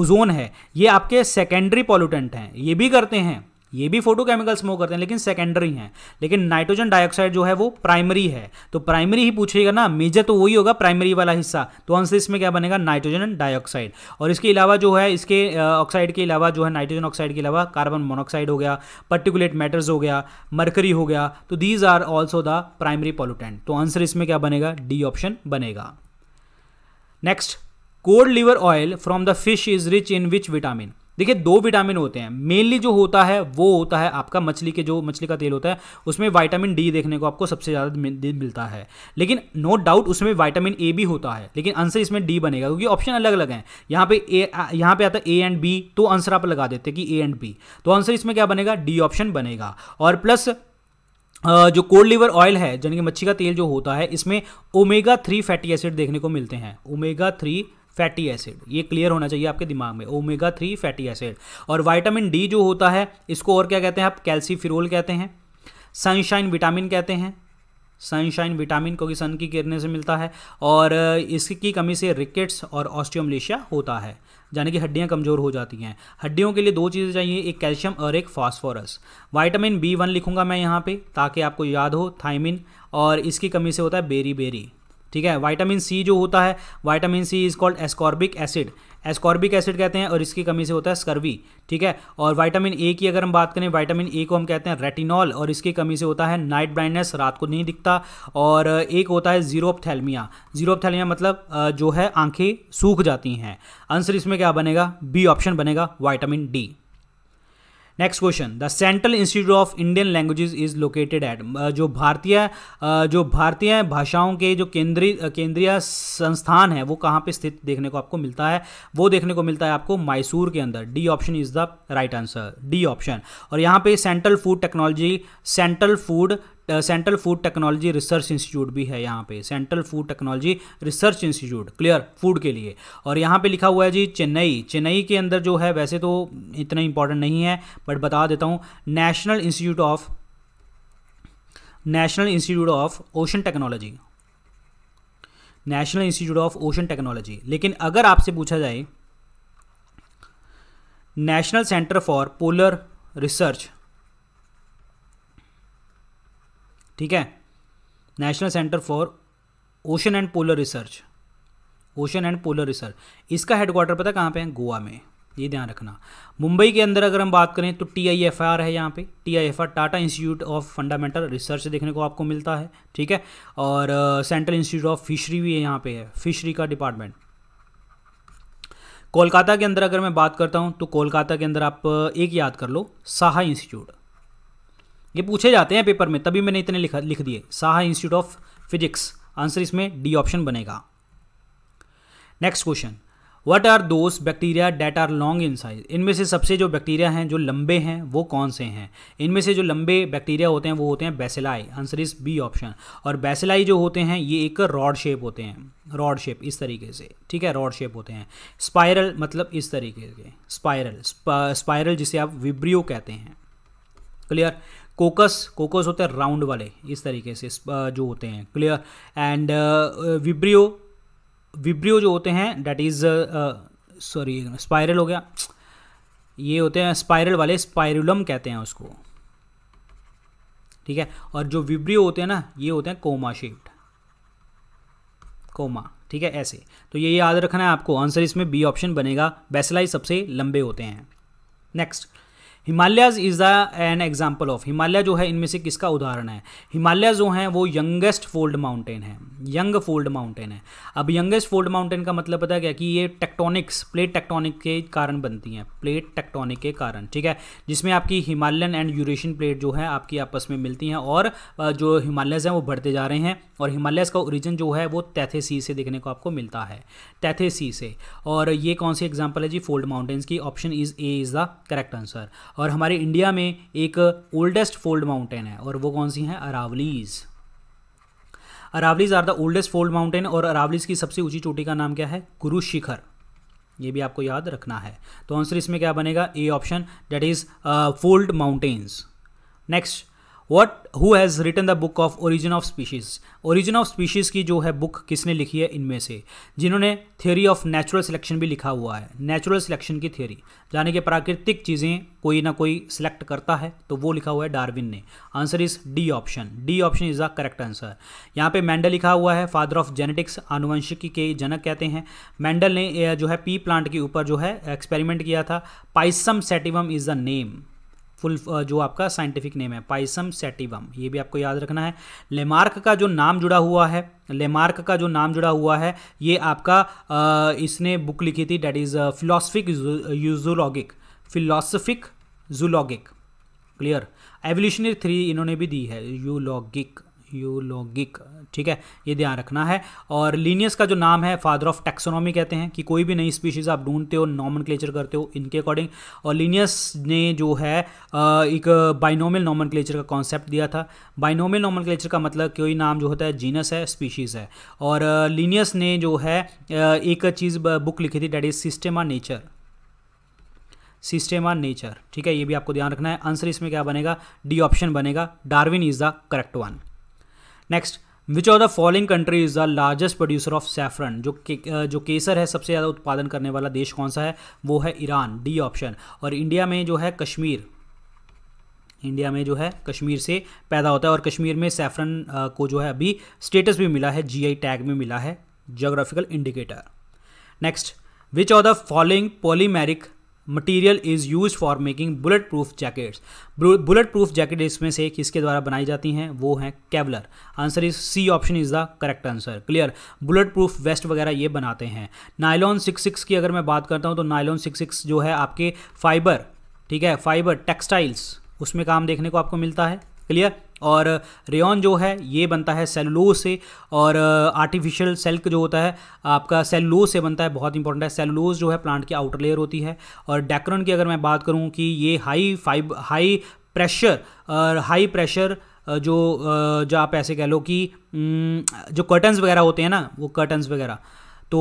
ओजोन है ये आपके सेकेंडरी पॉल्यूटेंट हैं ये भी करते हैं ये भी फोटोकेमिकल स्मोक करते हैं लेकिन सेकेंडरी हैं लेकिन नाइट्रोजन डाइऑक्साइड जो है वो प्राइमरी है तो प्राइमरी ही पूछेगा ना मेजर तो वही होगा प्राइमरी वाला हिस्सा तो आंसर इसमें क्या बनेगा नाइट्रोजन डाइऑक्साइड और इसके अलावा जो है इसके ऑक्साइड के अलावा जो है नाइट्रोजन ऑक्साइड के अलावा कार्बन मोनोक्साइड हो गया पर्टिकुलेट मैटर्स हो गया मरकरी हो गया तो these are also the primary pollutant तो आंसर इसमें क्या बनेगा डी ऑप्शन बनेगा next cold liver oil from the fish is rich in which vitamin देखिए दो विटामिन होते हैं मेनली जो होता है वो होता है आपका मछली के जो मछली का तेल होता है उसमें वाइटामिन डी देखने को आपको सबसे ज़्यादा मिलता है लेकिन नो डाउट उसमें वाइटामिन ए भी होता है लेकिन आंसर इसमें डी बनेगा क्योंकि ऑप्शन अलग अलग हैं यहाँ पे ए यहाँ पे आता है ए एंड बी तो आंसर आप लगा देते कि ए एंड बी तो आंसर इसमें क्या बनेगा डी ऑप्शन बनेगा और प्लस जो कोल्ड लिवर ऑयल है यानी कि मच्छी का तेल जो होता है इसमें ओमेगा थ्री फैटी एसिड देखने को मिलते हैं ओमेगा थ्री फैटी एसिड ये क्लियर होना चाहिए आपके दिमाग में ओमेगा थ्री फैटी एसिड और वाइटामिन डी जो होता है इसको और क्या कहते हैं आप कैल्सीफिरोल कहते हैं सनशाइन विटामिन कहते हैं सनशाइन विटामिन क्योंकि सन की किरने से मिलता है और इसकी कमी से रिकेट्स और ऑस्ट्रियोमलेशिया होता है यानी कि हड्डियां कमज़ोर हो जाती हैं हड्डियों के लिए दो चीज़ें चाहिए एक कैल्शियम और एक फास्फोरस वाइटामिन बी वन लिखूंगा मैं यहाँ पे ताकि आपको याद हो थाइमिन और इसकी कमी से होता है बेरी बेरी ठीक है वाइटामिन सी जो होता है vitamin C is called ascorbic acid ascorbic acid कहते हैं और इसकी कमी से होता है स्कर्वी ठीक है और वाइटामिन ए की अगर हम बात करें वाइटामिन ए को हम कहते हैं रेटिनॉल और इसकी कमी से होता है नाइट ब्राइंडनेस रात को नहीं दिखता और एक होता है जीरोपथैलमिया जीरोपथैलमिया मतलब जो है आंखें सूख जाती हैं आंसर इसमें क्या बनेगा बी ऑप्शन बनेगा vitamin D next question the central institute of Indian languages is located at जो भारतीय uh, जो भारतीय भाषाओं के जो केंद्रीय uh, केंद्रीय संस्थान है वो कहाँ पे स्थित देखने को आपको मिलता है वो देखने को मिलता है आपको मैसूर के अंदर D option is the right answer D option और यहाँ पे central food technology central food central food technology research institute भी है यहाँ पे central food technology research institute clear food के लिए और यहाँ पे लिखा हुआ है जी चेन्नई चेन्नई के अंदर जो है वैसे तो इतना इंपॉर्टेंट नहीं है बट बता देता हूँ national institute of national institute of ocean technology national institute of ocean technology लेकिन अगर आपसे पूछा जाए national centre for polar research ठीक है national centre for ocean and polar research ocean and polar research इसका हेडक्वार्टर पता कहाँ पे है गोवा में ये ध्यान रखना मुंबई के अंदर अगर हम बात करें तो टी आई एफ आर है यहाँ पे T I F R Tata institute of fundamental research देखने को आपको मिलता है ठीक है और सेंट्रल इंस्टीट्यूट ऑफ फिशरी भी यहाँ पे है फिशरी का डिपार्टमेंट कोलकाता के अंदर अगर मैं बात करता हूँ तो कोलकाता के अंदर आप एक याद कर लो साहा इंस्टीट्यूट ये पूछे जाते हैं पेपर में तभी मैंने इतने लिखा लिख दिए Saha institute of physics answer इसमें डी ऑप्शन बनेगा next question what are those bacteria that are long in size इनमें से सबसे जो बैक्टीरिया हैं जो लंबे हैं वो कौन से हैं इनमें से जो लंबे बैक्टीरिया होते हैं वो होते हैं bacilli answer is B option और बेसिलाई जो होते हैं ये एक रॉड शेप होते हैं रॉड शेप इस तरीके से ठीक है रॉड शेप होते हैं स्पायरल मतलब इस तरीके के स्पायरल स्पायरल जिसे आप विब्रियो कहते हैं क्लियर कोकस कोकस होते हैं राउंड वाले इस तरीके से जो होते हैं क्लियर एंड विब्रियो विब्रियो जो होते हैं डैट इज़ सॉरी स्पायरल हो गया ये होते हैं स्पायरल वाले स्पायरुलम कहते हैं उसको ठीक है और जो विब्रियो होते हैं ना ये होते हैं कोमा शेप्ड कोमा ठीक है ऐसे तो ये याद रखना है आपको आंसर इसमें बी ऑप्शन बनेगा बेसलाई सबसे लंबे होते हैं next Himalayas is the an example of Himalaya जो है इनमें से किसका उदाहरण है हिमालय जो हैं वो यंगेस्ट फोल्ड माउंटेन है यंग फोल्ड माउंटेन है अब यंगेस्ट फोल्ड माउंटेन का मतलब पता है क्या कि ये टेक्टोनिक्स प्लेट टेक्टोनिक के कारण बनती हैं प्लेट टेक्टोनिक के कारण ठीक है जिसमें आपकी हिमालयन एंड यूरेशियन प्लेट जो है आपकी आपस में मिलती हैं और जो हिमालयज हैं वो बढ़ते जा रहे हैं और हिमालयस का ओरिजिन जो है वो तैथे सी से देखने को आपको मिलता है तैथे सी से और ये कौन सी एग्जाम्पल है जी फोल्ड माउंटेन्स की option is A is the correct answer और हमारे इंडिया में एक ओल्डेस्ट फोल्ड माउंटेन है और वो कौन सी है Aravallis Aravallis are the oldest fold mountain और अरावलीज की सबसे ऊंची चोटी का नाम क्या है गुरु शिखर ये भी आपको याद रखना है तो आंसर इसमें क्या बनेगा A option that is fold mountains next what who has written the book of origin of species origin of species की जो है बुक किसने लिखी है इनमें से जिन्होंने थ्योरी ऑफ नेचुरल सिलेक्शन भी लिखा हुआ है नेचुरल सिलेक्शन की थ्योरी यानी कि प्राकृतिक चीज़ें कोई ना कोई सिलेक्ट करता है तो वो लिखा हुआ है डार्विन ने answer is D option D option is the correct answer यहाँ पे मैंडल लिखा हुआ है फादर ऑफ जेनेटिक्स आनुवंशिकी के जनक कहते हैं मैंडल ने जो है पी प्लांट के ऊपर जो है एक्सपेरिमेंट किया था Pisum sativum is the name full जो आपका साइंटिफिक नेम है पाइसम सेटिवम ये भी आपको याद रखना है लेमार्क का जो नाम जुड़ा हुआ है लेमार्क का जो नाम जुड़ा हुआ है ये आपका इसने बुक लिखी थी that is philosophic zoologic philosophic zoologic clear evolutionary three इन्होंने भी दी है यूलॉगिक यूलॉगिक ठीक है ये ध्यान रखना है और लीनियस का जो नाम है फादर ऑफ टेक्सोनॉमी कहते हैं कि कोई भी नई स्पीशीज़ आप ढूंढते हो नॉमन करते हो इनके अकॉर्डिंग और लीनियस ने जो है एक बाइनोमल नॉमन का कॉन्सेप्ट दिया था बाइनोमियल नॉमन का मतलब कोई नाम जो होता है जीनस है स्पीशीज़ है और लीनियस ने जो है एक चीज़ बुक लिखी थी that is systema nature system on nature ठीक है ये भी आपको ध्यान रखना है आंसर इसमें क्या बनेगा डी ऑप्शन बनेगा Darwin is the correct one next which of the following country is the largest producer of saffron जो के, जो केसर है सबसे ज़्यादा उत्पादन करने वाला देश कौन सा है वो है ईरान डी ऑप्शन और इंडिया में जो है कश्मीर इंडिया में जो है कश्मीर से पैदा होता है और कश्मीर में सैफरन को जो है अभी स्टेटस भी मिला है जीआई टैग में मिला है geographical indicator next which of the following polymeric material is use for making bullet proof jackets bullet proof jacket इसमें से किसके द्वारा बनाई जाती हैं वो हैं Kevlar answer is C option is the correct answer clear bullet proof vest वगैरह ये बनाते हैं नायलॉन सिक्स सिक्स की अगर मैं बात करता हूँ तो नायलॉन सिक्स सिक्स जो है आपके फाइबर ठीक है फाइबर टेक्सटाइल्स उसमें काम देखने को आपको मिलता है क्लियर और रेन जो है ये बनता है सेलुलोज से और आर्टिफिशियल सेल्क जो होता है आपका सेलुलोज से बनता है बहुत इंपॉर्टेंट है सेलुलोज जो है प्लांट की आउटर लेयर होती है और डेकोरन की अगर मैं बात करूँ कि ये हाई फाइब हाई प्रेशर और हाई प्रेशर जो जो आप ऐसे कह लो कि जो कर्टन्स वगैरह होते हैं ना वो कर्टन्स वगैरह तो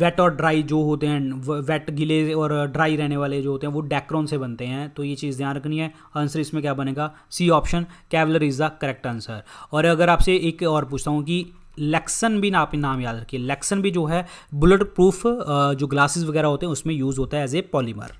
वेट और ड्राई जो होते हैं वेट गीले और ड्राई रहने वाले जो होते हैं वो डैक्रॉन से बनते हैं तो ये चीज़ ध्यान रखनी है आंसर इसमें क्या बनेगा C option Kevlar is the correct answer और अगर आपसे एक और पूछता हूँ कि लेक्सन भी ना आप नाम याद रखिए लेक्सन भी जो है बुलेट प्रूफ जो ग्लासेस वगैरह होते हैं उसमें यूज़ होता है as a polymer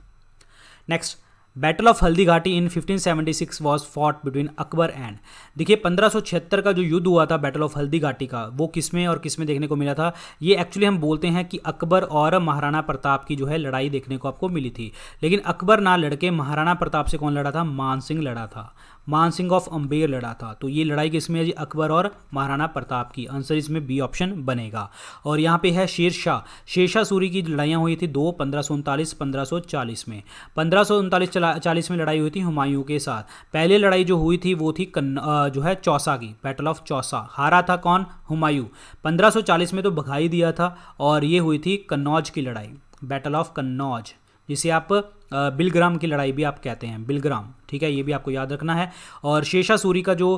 next battle of Haldi Ghati in 1576 was fought between Akbar and देखिए 1576 का जो युद्ध हुआ था बैटल ऑफ हल्दी घाटी का वो किसमें और किसमें देखने को मिला था ये एक्चुअली हम बोलते हैं कि अकबर और महाराणा प्रताप की जो है लड़ाई देखने को आपको मिली थी लेकिन अकबर ना लड़के महाराणा प्रताप से कौन लड़ा था मान सिंह लड़ा था मान सिंह ऑफ अम्बेर लड़ा था तो ये लड़ाई किसमें है जी अकबर और महाराणा प्रताप की आंसर इसमें बी ऑप्शन बनेगा और यहाँ पे है शेरशाह शेरशाह सूरी की लड़ाइयाँ हुई थी दो पंद्रह सौ उनतालीस पंद्रह सौ चालीस में पंद्रह सौ उनतालीस चालीस में लड़ाई हुई थी हुमायूं के साथ पहले लड़ाई जो हुई थी वो थी कन्न, जो है चौसा की बैटल ऑफ चौसा हारा था कौन हुमायूं चालीस में तो भगाई दिया था और ये हुई थी कन्नौज की लड़ाई बैटल ऑफ कन्नौज जिसे आप बिलग्राम की लड़ाई भी आप कहते हैं बिलग्राम ठीक है ये भी आपको याद रखना है और सूरी का जो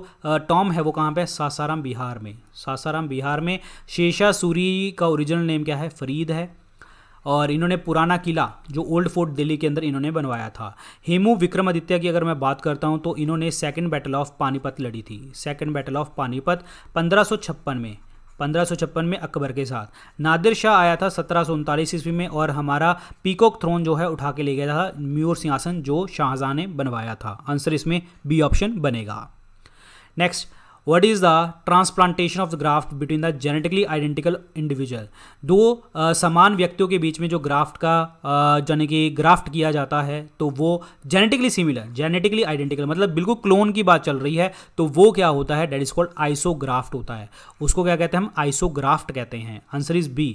टॉम है वो कहाँ पे सासाराम बिहार में सासाराम बिहार में सूरी का ओरिजिनल नेम क्या है फरीद है और इन्होंने पुराना किला जो ओल्ड फोर्ट दिल्ली के अंदर इन्होंने बनवाया था हेमू विक्रमादित्य की अगर मैं बात करता हूँ तो इन्होंने सेकेंड बैटल ऑफ पानीपत लड़ी थी सेकेंड बैटल ऑफ पानीपत पंद्रह में पंद्रह में अकबर के साथ नादिर शाह आया था सत्रह ईस्वी में और हमारा पीकॉक थ्रोन जो है उठा के ले गया था म्यूर सिंहासन जो शाहजहां ने बनवाया था आंसर इसमें बी ऑप्शन बनेगा next what is the transplantation of the graft between the genetically identical individual दो समान व्यक्तियों के बीच में जो ग्राफ्ट का यानी कि ग्राफ्ट किया जाता है तो वो जेनेटिकली सिमिलर जेनेटिकली आइडेंटिकल मतलब बिल्कुल क्लोन की बात चल रही है तो वो क्या होता है डेट इज कॉल्ड आइसोग्राफ्ट होता है उसको क्या कहते हैं हम आइसोग्राफ्ट कहते हैं आंसर इज बी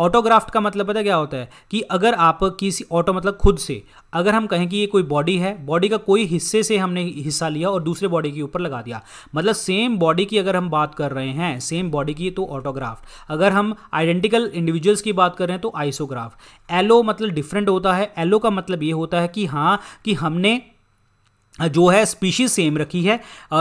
ऑटोग्राफ्ट का मतलब पता क्या होता है कि अगर आप किसी ऑटो मतलब खुद से अगर हम कहें कि ये कोई बॉडी है बॉडी का कोई हिस्से से हमने हिस्सा लिया और दूसरे बॉडी के ऊपर लगा दिया मतलब सेम बॉडी की अगर हम बात कर रहे हैं सेम बॉडी की तो ऑटोग्राफ्ट अगर हम आइडेंटिकल इंडिविजुअल्स की बात कर रहे हैं तो आइसोग्राफ्ट एलो मतलब डिफरेंट होता है एलो का मतलब ये होता है कि हाँ कि हमने जो है स्पीशीज़ सेम रखी है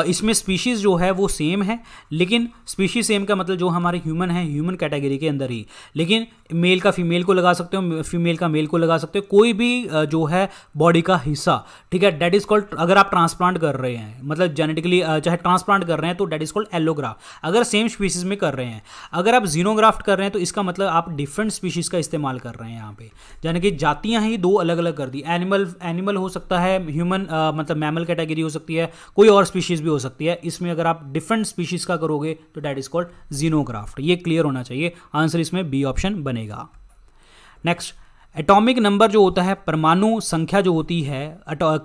इसमें स्पीशीज़ जो है वो सेम है लेकिन स्पीशीज़ सेम का मतलब जो हमारे ह्यूमन है ह्यूमन कैटेगरी के अंदर ही लेकिन मेल का फीमेल को लगा सकते हो फीमेल का मेल को लगा सकते हो कोई भी जो है बॉडी का हिस्सा ठीक है डैट इज़ कॉल्ड अगर आप ट्रांसप्लांट कर रहे हैं मतलब जेनेटिकली चाहे ट्रांसप्लांट कर रहे हैं तो डेट इज़ कॉल्ड एलोग्राफ्ट अगर सेम स्पीशीज़ में कर रहे हैं अगर आप जीनोग्राफ्ट कर रहे हैं तो इसका मतलब आप डिफरेंट स्पीशीज़ का इस्तेमाल कर रहे हैं यहाँ पे यानी कि जातियाँ ही दो अलग अलग कर दी एनिमल एनिमल हो सकता है ह्यूमन मतलब मैमल कैटेगरी हो सकती है कोई और स्पीशीज़ भी हो सकती है इसमें अगर आप डिफरेंट स्पीशीज़ का करोगे तो डैट इज़ कॉल्ड जीनोग्राफ्ट ये क्लियर होना चाहिए आंसर इसमें बी ऑप्शन बनेगा नेक्स्ट एटॉमिक नंबर जो होता है परमाणु संख्या जो होती है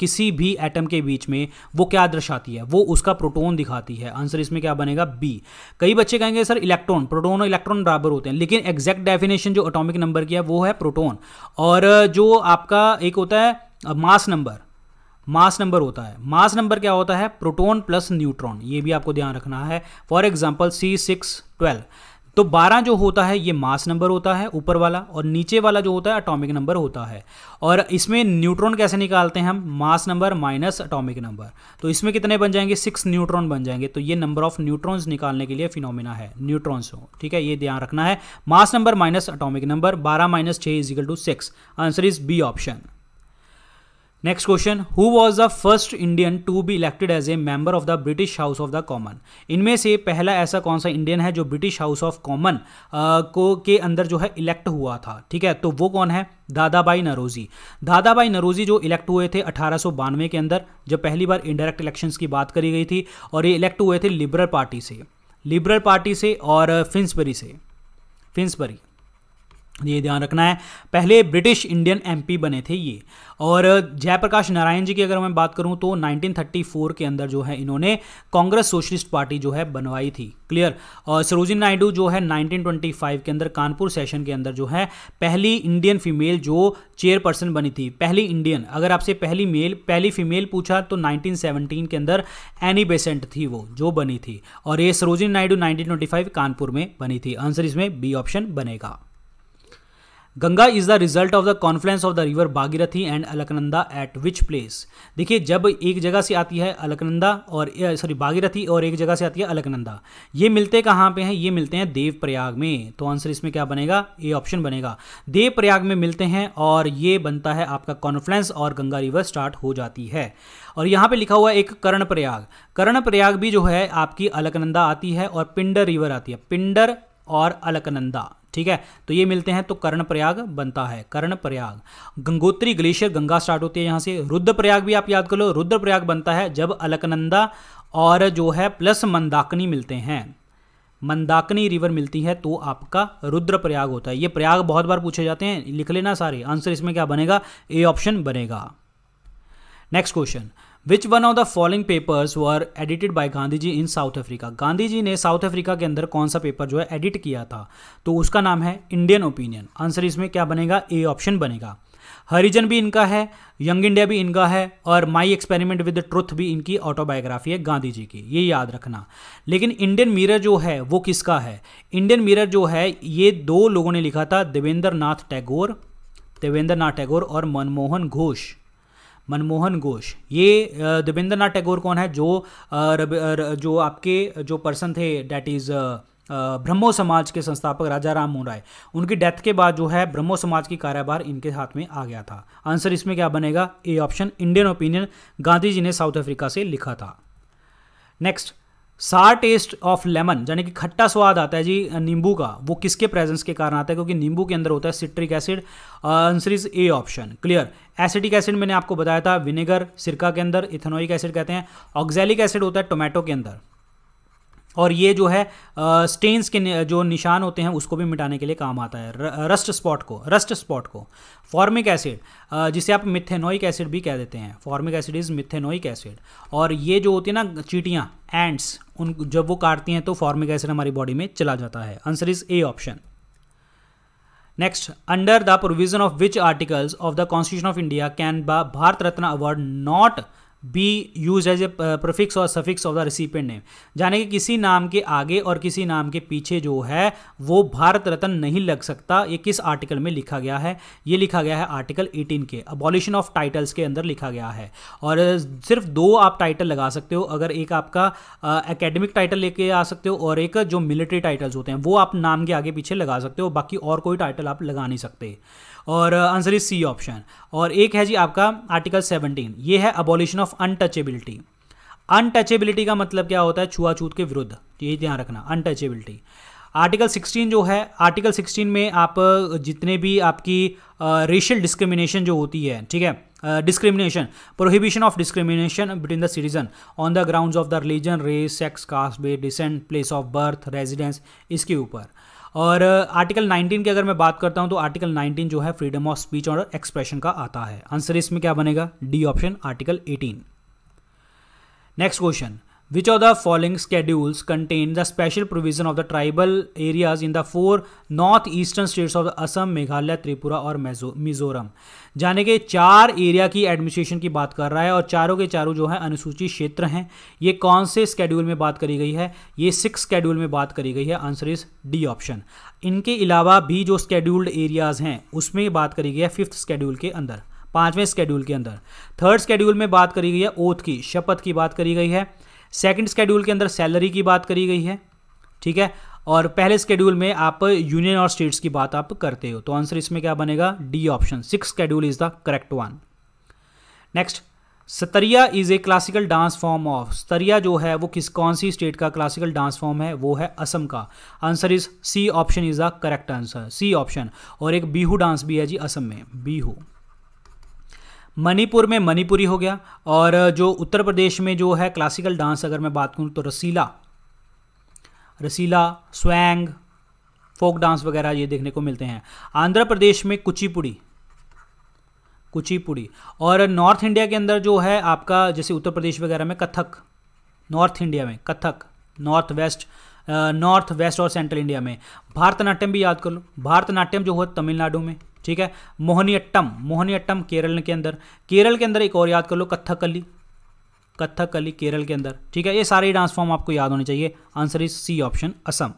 किसी भी एटम के बीच में वो क्या दर्शाती है वो उसका प्रोटॉन दिखाती है आंसर इसमें क्या बनेगा बी कई बच्चे कहेंगे सर इलेक्ट्रॉन प्रोटॉन और इलेक्ट्रॉन बराबर होते हैं लेकिन एग्जैक्ट डेफिनेशन जो एटॉमिक नंबर की है वो है प्रोटोन और जो आपका एक होता है मास नंबर मास नंबर होता है मास नंबर क्या होता है प्रोटॉन प्लस न्यूट्रॉन ये भी आपको ध्यान रखना है for example C six twelve तो 12 जो होता है ये मास नंबर होता है ऊपर वाला और नीचे वाला जो होता है अटोमिक नंबर होता है और इसमें न्यूट्रॉन कैसे निकालते हैं हम mass number minus atomic number तो इसमें कितने बन जाएंगे सिक्स न्यूट्रॉन बन जाएंगे तो ये नंबर ऑफ न्यूट्रॉन्स निकालने के लिए फिनोमिना है न्यूट्रॉन्स हो ठीक है ये ध्यान रखना है mass number minus atomic number बारह माइनस छः is equal to six answer is B option next question who was the first Indian to be elected as a member of the British House of the Common इनमें से पहला ऐसा कौन सा इंडियन है जो ब्रिटिश हाउस ऑफ कॉमन को के अंदर जो है इलेक्ट हुआ था ठीक है तो वो कौन है दादाबाई नरोजी दादाबाई नरोजी जो इलेक्ट हुए थे अठारह के अंदर जब पहली बार इंडायरेक्ट इलेक्शन की बात करी गई थी और ये इलेक्ट हुए थे लिबरल पार्टी से लिबरल पार्टी से और फिंसबरी से फिंसबरी ये ध्यान रखना है पहले ब्रिटिश इंडियन एमपी बने थे ये और जयप्रकाश नारायण जी की अगर मैं बात करूं तो 1934 के अंदर जो है इन्होंने कांग्रेस सोशलिस्ट पार्टी जो है बनवाई थी क्लियर और सरोजिनी नायडू जो है 1925 के अंदर कानपुर सेशन के अंदर जो है पहली इंडियन फीमेल जो चेयरपर्सन बनी थी पहली इंडियन अगर आपसे पहली मेल पहली फीमेल पूछा तो नाइनटीन के अंदर एनी बेसेंट थी वो जो बनी थी और ये सरोजिनी नायडू नाइनटीन कानपुर में बनी थी आंसर इसमें बी ऑप्शन बनेगा Ganga is the result of the confluence of the river Bhagirathi and Alaknanda at which place देखिए जब एक जगह से आती है अलकनंदा और सॉरी भागीरथी और एक जगह से आती है अलकनंदा ये मिलते कहाँ पे हैं ये मिलते हैं देवप्रयाग में तो आंसर इसमें क्या बनेगा ए ऑप्शन बनेगा देवप्रयाग में मिलते हैं और ये बनता है आपका कॉन्फ्लेंस और गंगा रिवर स्टार्ट हो जाती है और यहाँ पे लिखा हुआ है एक कर्ण प्रयाग कर्ण प्रयाग भी जो है आपकी अलकनंदा आती है और पिंडर रिवर आती है पिंडर और अलकनंदा ठीक है तो ये मिलते हैं तो कर्ण प्रयाग बनता है Karnaprayag Gangotri glacier Ganga start होती है यहाँ से रुद्रप्रयाग भी आप याद कर लो रुद्रप्रयाग बनता है जब अलकनंदा और जो है प्लस मंदाकनी मिलते हैं मंदाकनी रिवर मिलती है तो आपका रुद्रप्रयाग होता है ये प्रयाग बहुत बार पूछे जाते हैं लिख लेना सारे आंसर इसमें क्या बनेगा ए ऑप्शन बनेगा next question which one of the following papers were edited by Gandhi ji in South Africa Gandhi ji ने साउथ अफ्रीका के अंदर कौन सा पेपर जो है एडिट किया था तो उसका नाम है इंडियन ओपिनियन आंसर इसमें क्या बनेगा ए ऑप्शन बनेगा हरिजन भी इनका है यंग इंडिया भी इनका है और माई एक्सपेरिमेंट विद ट्रुथ भी इनकी ऑटोबायोग्राफी है गांधी जी की ये याद रखना लेकिन इंडियन मिरर जो है वो किसका है इंडियन मिरर जो है ये दो लोगों ने लिखा था देवेंद्र नाथ टैगोर देवेंद्र नाथ टैगोर और मनमोहन घोष मनमोहन घोष ये देवेंद्र नाथ टैगोर कौन है जो जो आपके जो पर्सन थे डैट इज़ ब्रह्मो समाज के संस्थापक राजा राम मोहन राय उनकी डेथ के बाद जो है ब्रह्मो समाज की कार्यभार इनके हाथ में आ गया था आंसर इसमें क्या बनेगा A option Indian Opinion Gandhi ji ने साउथ अफ्रीका से लिखा था नेक्स्ट सार टेस्ट ऑफ लेमन यानी कि खट्टा स्वाद आता है जी नींबू का वो किसके प्रेजेंस के कारण आता है क्योंकि नींबू के अंदर होता है citric acid answer is A option clear acidic acid मैंने आपको बताया था विनेगर सिरका के अंदर इथेनोइक एसिड कहते हैं ऑक्जेलिक एसिड होता है टोमेटो के अंदर और ये जो है स्टेन्स के जो निशान होते हैं उसको भी मिटाने के लिए काम आता है रस्ट स्पॉट को रस्ट स्पॉट को फॉर्मिक एसिड जिसे आप मिथेनोइक एसिड भी कह देते हैं formic acid is methanoic acid और ये जो होती है ना चीटियाँ एंड्स उन जब वो काटती हैं तो फॉर्मिक एसिड हमारी बॉडी में चला जाता है answer is A option next under the provision of which articles of the constitution of India can बा Bharat Ratna award not be use as a prefix और suffix of the recipient name यानी कि किसी नाम के आगे और किसी नाम के पीछे जो है वो भारत रत्न नहीं लग सकता ये किस आर्टिकल में लिखा गया है ये लिखा गया है आर्टिकल 18 के अबॉलिशन ऑफ टाइटल्स के अंदर लिखा गया है और uh, सिर्फ दो आप टाइटल लगा सकते हो अगर एक आपका एकेडमिक uh, टाइटल लेके आ सकते हो और एक जो मिलिट्री टाइटल्स होते हैं वो आप नाम के आगे पीछे लगा सकते हो बाकी और कोई टाइटल आप लगा नहीं सकते और आंसर इज सी ऑप्शन और एक है जी आपका आर्टिकल 17 ये है अबॉलिशन ऑफ अनटचेबिलिटी अनटचेबिलिटी का मतलब क्या होता है छुआछूत के विरुद्ध ये ध्यान रखना अनटचेबिलिटी आर्टिकल 16 जो है आर्टिकल 16 में आप uh, जितने भी आपकी रेशियल uh, डिस्क्रिमिनेशन जो होती है ठीक है discrimination prohibition of discrimination between the citizen on the grounds of the religion race sex caste by descent place of birth residence इसके ऊपर और आर्टिकल uh, 19 की अगर मैं बात करता हूं तो आर्टिकल 19 जो है फ्रीडम ऑफ स्पीच और एक्सप्रेशन का आता है आंसर इसमें क्या बनेगा D option article 18 next question Which of the following schedules contain the special provision of the tribal areas in the four northeastern states of Assam Meghalaya Tripura और मिजोरम जाने के चार एरिया की एडमिनिस्ट्रेशन की बात कर रहा है और चारों के चारों जो है अनुसूचित क्षेत्र हैं ये कौन से स्केड्यूल में बात करी गई है ये सिक्स स्केड्यूल में बात करी गई है आंसर इज डी ऑप्शन इनके अलावा भी जो स्केड्यूल्ड एरियाज हैं उसमें बात करी गई है फिफ्थ स्केड्यूल के अंदर पांचवें स्केड्यूल के अंदर थर्ड स्केड्यूल में बात करी गई है ओथ की शपथ की बात करी गई है सेकंड स्केड्यूल के अंदर सैलरी की बात करी गई है ठीक है और पहले स्केड्यूल में आप यूनियन और स्टेट्स की बात आप करते हो तो आंसर इसमें क्या बनेगा D option six schedule is the correct one next Sattriya is a classical dance form of Sattriya जो है वो किस कौन सी स्टेट का क्लासिकल डांस फॉर्म है वो है असम का answer is C option is the correct answer C option और एक बीहू डांस भी है जी असम में बीहू मणिपुर में मणिपुरी हो गया और जो उत्तर प्रदेश में जो है क्लासिकल डांस अगर मैं बात करूँ तो रसीला रसीला स्वैंग फोक डांस वगैरह ये देखने को मिलते हैं आंध्र प्रदेश में कुचिपुड़ी कुचिपुड़ी और नॉर्थ इंडिया के अंदर जो है आपका जैसे उत्तर प्रदेश वगैरह में कथक नॉर्थ इंडिया में Kathak north west north west और सेंट्रल इंडिया में भारतनाट्यम भी याद कर लो भारतनाट्यम जो हुआ तमिलनाडु में ठीक है मोहनीअट्टम मोहनीअट्टम केरल के अंदर केरल के अंदर एक और याद कर लो कथकली कथकली केरल के अंदर ठीक है ये सारे डांस फॉर्म आपको याद होने चाहिए answer is C option Assam